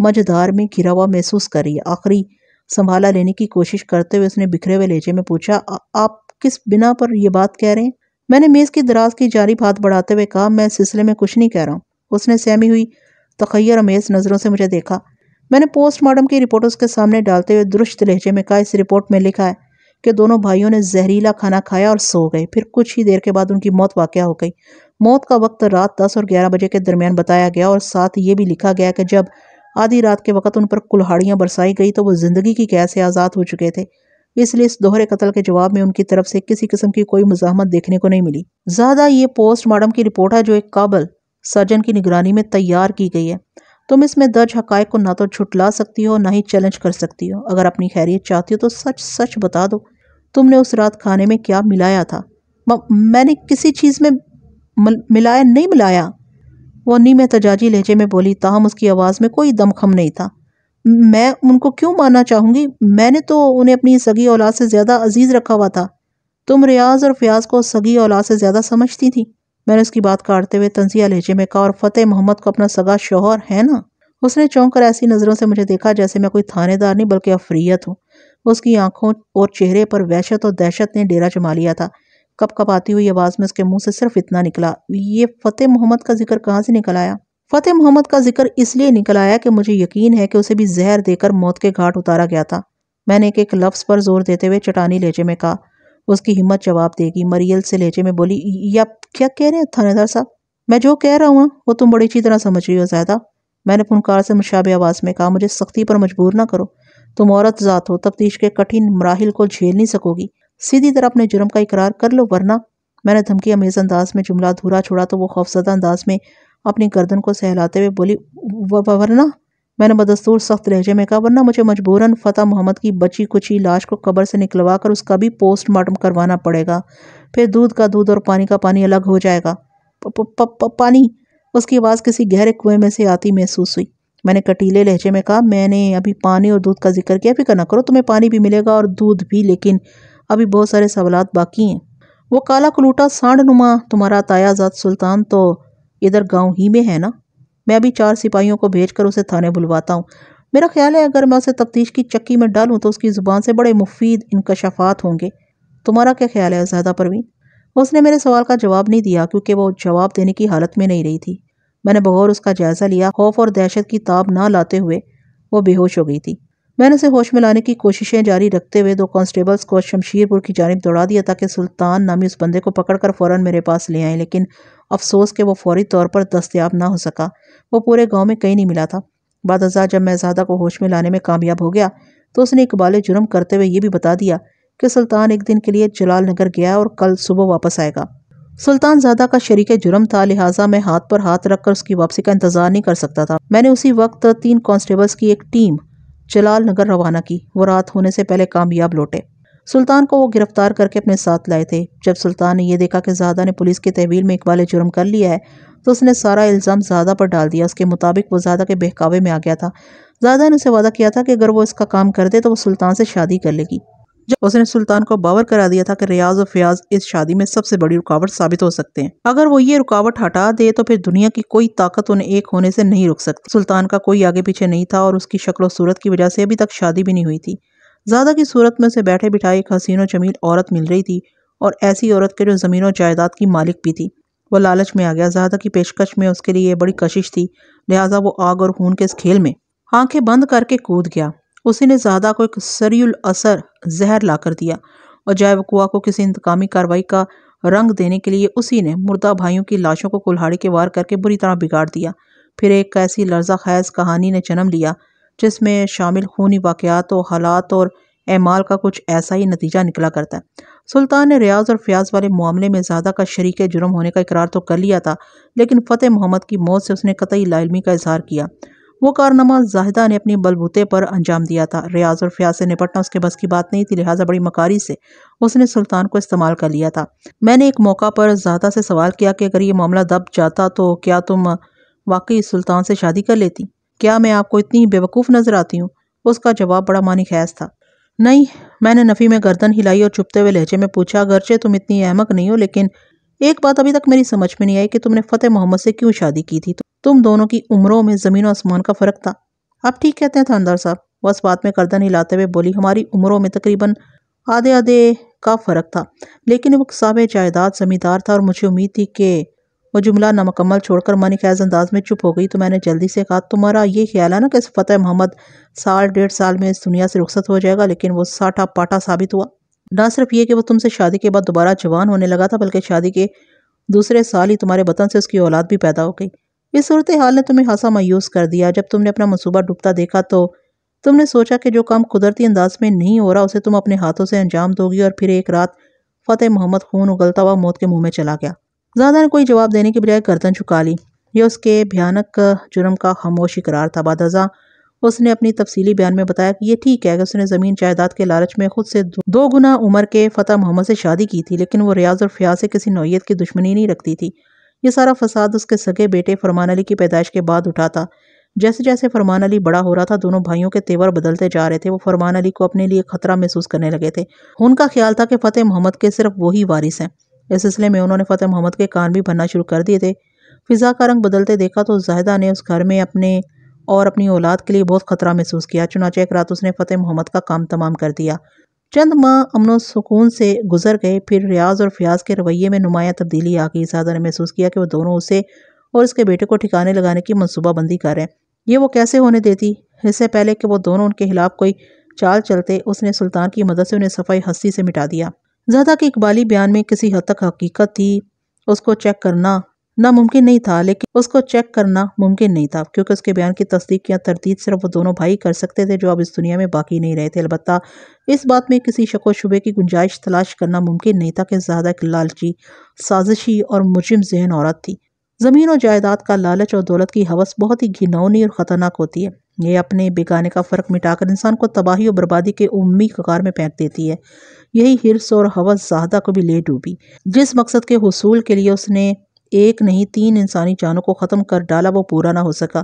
मझधार में घिरा हुआ महसूस कर रही है आखिरी संभाला लेने की कोशिश करते हुए उसने बिखरे हुए लेचे में पूछा आप किस बिना पर यह बात कह रहे हैं मैंने मेज़ की दराज की जारी बात बढ़ाते हुए कहा मैं सिलसिले में कुछ नहीं कह रहा हूँ उसने सहमी हुई तखैर अमेज नज़रों से मुझे देखा मैंने पोस्टमार्टम की रिपोर्ट उसके सामने डालते हुए दुरुस्त लहजे में कहा इस रिपोर्ट में लिखा है कि दोनों भाइयों ने जहरीला खाना खाया और सो गए फिर कुछ ही देर के बाद उनकी मौत वाक़ हो गई मौत का वक्त रात दस और ग्यारह बजे के दरमियान बताया गया और साथ ये भी लिखा गया कि जब आधी रात के वक्त उन पर कुल्हाड़ियाँ बरसाई गई तो वो ज़िंदगी की कैसे आज़ाद हो चुके थे इसलिए इस दोहरे कत्ल के जवाब में उनकी तरफ से किसी किस्म की कोई मुजामत देखने को नहीं मिली ज़्यादा ये पोस्टमार्टम की रिपोर्ट है जो एक काबल सर्जन की निगरानी में तैयार की गई है तुम इसमें दर्ज हकायक को ना तो छुटला सकती हो ना ही चैलेंज कर सकती हो अगर अपनी खैरियत चाहती हो तो सच सच बता दो तुमने उस रात खाने में क्या मिलाया था म, मैंने किसी चीज़ में मिलाया नहीं मिलाया वो में तजाजी लहजे में बोली ताहम उसकी आवाज़ में कोई दमखम नहीं था मैं उनको क्यों मानना चाहूँगी मैंने तो उन्हें अपनी सगी औलाद से ज़्यादा अजीज़ रखा हुआ था तुम रियाज और फयाज को सगी औलाद से ज़्यादा समझती थी मैंने उसकी बात काटते हुए तंजिया लहजे में कहा और फ़तेह मोहम्मद को अपना सगा शोहर है ना उसने चौंक कर ऐसी नज़रों से मुझे देखा जैसे मैं कोई थानेदार नहीं बल्कि अफरीत हूँ उसकी आंखों और चेहरे पर वहशत और दहशत ने डेरा जमा लिया था आती हुई आवाज़ में उसके मुंह से सिर्फ इतना निकला ये फ़तेह मोहम्मद का जिक्र कहाँ से निकल आया फ़तेह मोहम्मद का जिक्र इसलिए निकल आया कि मुझे यकीन है कि उसे भी जहर देकर मौत के घाट उतारा गया था मैंने एक एक लफ्ज़ पर जोर देते हुए चटानी लेचे में कहा उसकी हिम्मत जवाब देगी मरियल से लेचे में बोली या क्या कह रहे हैं थानेदार साहब मैं जो कह रहा हूँ वो तुम बड़ी अच्छी तरह समझ रही हो ज़्यादा मैंने फुनकार से मुशाबे आवाज़ में कहा मुझे सख्ती पर मजबूर ना करो तुम औरत ज़ात हो तफ्तीश के कठिन मराहल को झेल नहीं सकोगी सीधी तरह अपने जुर्म का इकरार कर लो वरना मैंने धमकी अमेज अंदाज में जुमला अधूरा छोड़ा तो वो खौफजदा अंदाज में अपनी गर्दन को सहलाते हुए बोली वरना मैंने बदस्तूर सख्त लहजे में कहा वरना मुझे मजबूरन फ़तेह मोहम्मद की बची कुची लाश को कब्र से निकलवा कर उसका भी पोस्टमार्टम करवाना पड़ेगा फिर दूध का दूध और पानी का पानी अलग हो जाएगा पानी उसकी आवाज़ किसी गहरे कुएं में से आती महसूस हुई मैंने कटीले लहजे में कहा मैंने अभी पानी और दूध का जिक्र किया फिक्र ना करो तुम्हें पानी भी मिलेगा और दूध भी लेकिन अभी बहुत सारे सवाल बाकी हैं वो काला कलूटा सांड नुमा तुम्हारा तायाजाद सुल्तान तो इधर गांव ही में है ना मैं अभी चार सिपाहियों को भेजकर उसे थाने बुलवाता हूँ मेरा ख्याल है अगर मैं उसे तफ्तीश की चक्की में डालूँ तो उसकी ज़ुबान से बड़े मुफीद इनकशाफात होंगे तुम्हारा क्या ख्याल है ज़्यादा परवीन उसने मेरे सवाल का जवाब नहीं दिया क्योंकि वो जवाब देने की हालत में नहीं रही थी मैंने बगौर उसका जायज़ा लिया खौफ और दहशत की ताब ना लाते हुए वो बेहोश हो गई थी मैंने उसे होश में लाने की कोशिशें जारी रखते हुए दो कांस्टेबल्स को शमशीरपुर की जानब दौड़ा दिया ताकि सुल्तान नामी उस बंदे को पकड़कर फ़ौर मेरे पास ले आए लेकिन अफसोस के वो फौरी तौर पर दस्तियाब ना हो सका वो पूरे गाँव में कहीं नहीं मिला था बाद अजा जब मैं ज़्यादा को होश में लाने में कामयाब हो गया तो उसने इकबाल जुर्म करते हुए ये भी बता दिया कि सुल्तान एक दिन के लिए जलाल नगर गया और कल सुबह वापस आएगा सुल्तान ज़्यादा का शरीक जुर्म था लिहाजा मैं हाथ पर हाथ रखकर उसकी वापसी का इंतजार नहीं कर सकता था मैंने उसी वक्त तीन कांस्टेबल्स की एक टीम जलाल नगर रवाना की वो रात होने से पहले कामयाब लौटे सुल्तान को वो गिरफ्तार करके अपने साथ लाए थे जब सुल्तान ने यह देखा कि ज़्यादा ने पुलिस की तहवील में इकबाल जुर्म कर लिया है तो उसने सारा इल्ज़ाम ज़्यादा पर डाल दिया उसके मुताबिक वो ज़्यादा के बहकावे में आ गया था ज़्यादा ने उसे वादा किया था कि अगर वो इसका काम कर दे तो वो सुल्तान से शादी कर लेगी जब उसने सुल्तान को बावर करा दिया था कि रियाज और फयाज इस शादी में सबसे बड़ी रुकावट साबित हो सकते हैं अगर वो ये रुकावट हटा दे तो फिर दुनिया की कोई ताकत उन्हें एक होने से नहीं रुक सकती सुल्तान का कोई आगे पीछे नहीं था और उसकी शक्ल सूरत की वजह से अभी तक शादी भी नहीं हुई थी ज़्यादा की सूरत में उसे बैठे बिठाए एक हसीनो जमील औरत मिल रही थी और ऐसी औरत के जो ज़मीनों जायदाद की मालिक भी थी वो लालच में आ गया ज़्यादा की पेशकश में उसके लिए बड़ी कशिश थी लिहाजा वो आग और खून के इस खेल में आंखें बंद करके कूद गया उसी ने ज़्यादा को एक सरयुल असर जहर ला कर दिया और जायवकुआ को किसी इंतकामी कार्रवाई का रंग देने के लिए उसी ने मुर्दा भाइयों की लाशों को कुल्हाड़ी के वार करके बुरी तरह बिगाड़ दिया फिर एक ऐसी लर्जा खैज कहानी ने जन्म लिया जिसमें शामिल खूनी वाक़ात और हालात और एमाल का कुछ ऐसा ही नतीजा निकला करता है सुल्तान ने रियाज और फयाज वाले मामले में ज़्यादा का शरीक जुर्म होने का इकरार तो कर लिया था लेकिन फ़तेह मोहम्मद की मौत से उसने कतई लालमी का इजहार किया वो कारनामा जाहिदा ने अपने बलबूते पर अंजाम दिया था रियाज और फ्याज से निपटना उसके बस की बात नहीं थी लिहाजा बड़ी मकारी से उसने सुल्तान को इस्तेमाल कर लिया था मैंने एक मौका पर जाहिदा से सवाल किया कि अगर ये मामला दब जाता तो क्या तुम वाकई सुल्तान से शादी कर लेती क्या मैं आपको इतनी बेवकूफ़ नज़र आती हूँ उसका जवाब बड़ा मानी खैस था नहीं मैंने नफ़ी में गर्दन हिलाई और चुपते हुए लहजे में पूछा अगरचे तुम इतनी अहमक नहीं हो लेकिन एक बात अभी तक मेरी समझ में नहीं आई कि तुमने फतेह मोहम्मद से क्यों शादी की थी तुम दोनों की उम्रों में ज़मीन और आसमान का फ़र्क था आप ठीक कहते हैं थानदार साहब बस बात में नहीं हिलाते हुए बोली हमारी उम्रों में तकरीबन आधे आधे का फ़र्क था लेकिन वो साहब जायदाद ज़मींदार था और मुझे उम्मीद थी कि वो जुमला नामकम्मल छोड़कर मन खैज अंदाज में चुप हो गई तो मैंने जल्दी से कहा तुम्हारा ये ख्याल है ना कि फतेह मोहम्मद साल डेढ़ साल में इस दुनिया से रुखसत हो जाएगा लेकिन वो साठा पाटा साबित हुआ ना सिर्फ ये कि वो तुमसे शादी के बाद दोबारा जवान होने लगा था बल्कि शादी के दूसरे साल ही तुम्हारे वतन से उसकी औलाद भी पैदा हो गई इस सूरत हाल ने तुम्हें हासा मायूस कर दिया जब तुमने अपना मनसूबा डूबता देखा तो तुमने सोचा कि जो काम कुदरती अंदाज में नहीं हो रहा उसे तुम अपने हाथों से अंजाम दोगी और फिर एक रात फतेह मोहम्मद खून उगलता हुआ मौत के मुंह में चला गया ज़्यादा ने कोई जवाब देने के बजाय गर्दन चुका ली यह उसके भयानक जुर्म का खामोश इकरार था बादजा उसने अपनी तफसीली बयान में बताया कि यह ठीक है कि उसने ज़मीन जायदाद के लालच में खुद से दो गुना उम्र के फ़तेह मोहम्मद से शादी की थी लेकिन वो रियाज और फ्याज से किसी नोयत की दुश्मनी नहीं रखती थी ये सारा फसाद उसके सगे बेटे फरमान अली की पैदाइश के बाद उठा था जैसे जैसे फरमान अली बड़ा हो रहा था दोनों भाइयों के तेवर बदलते जा रहे थे वो फरमान अली को अपने लिए खतरा महसूस करने लगे थे उनका ख्याल था कि फ़तेह मोहम्मद के सिर्फ वही वारिस हैं इस सिलसिले में उन्होंने फ़तेह मोहम्मद के कान भी भरना शुरू कर दिए थे फिज़ा का रंग बदलते देखा तो जाहिदा ने उस घर में अपने और अपनी औलाद के लिए बहुत ख़तरा महसूस किया चुनाचे एक रात उसने फ़तेह मोहम्मद का काम तमाम कर दिया चंद माह अमन सुकून से गुजर गए फिर रियाज और फयाज के रवैये में नुमाया तब्दीली आ गई सादा ने महसूस किया कि वह दोनों उसे और उसके बेटे को ठिकाने लगाने की मनसूबाबंदी कर रहे हैं ये वो कैसे होने देती इससे पहले कि वो दोनों उनके खिलाफ कोई चाल चलते उसने सुल्तान की मदद से उन्हें सफाई हस्ती से मिटा दिया ज़्यादा के इकबाली बयान में किसी हद तक हकीकत थी उसको चेक करना नामुमकिन नहीं था लेकिन उसको चेक करना मुमकिन नहीं था क्योंकि उसके बयान की तस्दीक या तरतीब सिर्फ वो दोनों भाई कर सकते थे जो अब इस दुनिया में बाकी नहीं रहे थे अलबत् इस बात में किसी शक व शुबे की गुंजाइश तलाश करना मुमकिन नहीं था कि ज़्यादा एक लालची साजिशी और मुजिम जहन औरत थी ज़मीन और जायदाद का लालच और दौलत की हवस बहुत ही घिनौनी और ख़तरनाक होती है ये अपने बेगाने का फ़र्क मिटाकर इंसान को तबाही और बर्बादी के उम्मी कगार में फेंक देती है यही हिरस और हवस ज्यादा को भी ले डूबी जिस मकसद के हसूल के लिए उसने एक नहीं तीन इंसानी जानों को ख़त्म कर डाला वो पूरा ना हो सका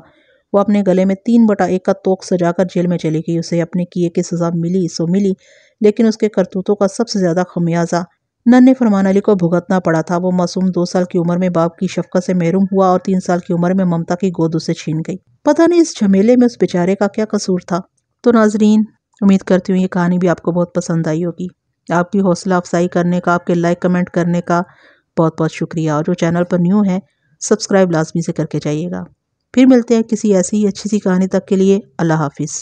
वो अपने गले में तीन बटा एक का तोक सजाकर जेल में चली गई उसे अपने किए की सज़ा मिली सो मिली लेकिन उसके करतूतों का सबसे ज़्यादा खमियाजा नन्हे फरमान अली को भुगतना पड़ा था वो मासूम दो साल की उम्र में बाप की शफकत से महरूम हुआ और तीन साल की उम्र में ममता की गोद उसे छीन गई पता नहीं इस झमेले में उस बेचारे का क्या कसूर था तो नाजरीन उम्मीद करती हूँ ये कहानी भी आपको बहुत पसंद आई होगी आपकी हौसला अफजाई करने का आपके लाइक कमेंट करने का बहुत बहुत शुक्रिया और जो चैनल पर न्यू है सब्सक्राइब लाजमी से करके जाइएगा फिर मिलते हैं किसी ऐसी ही अच्छी सी कहानी तक के लिए अल्लाह हाफिज़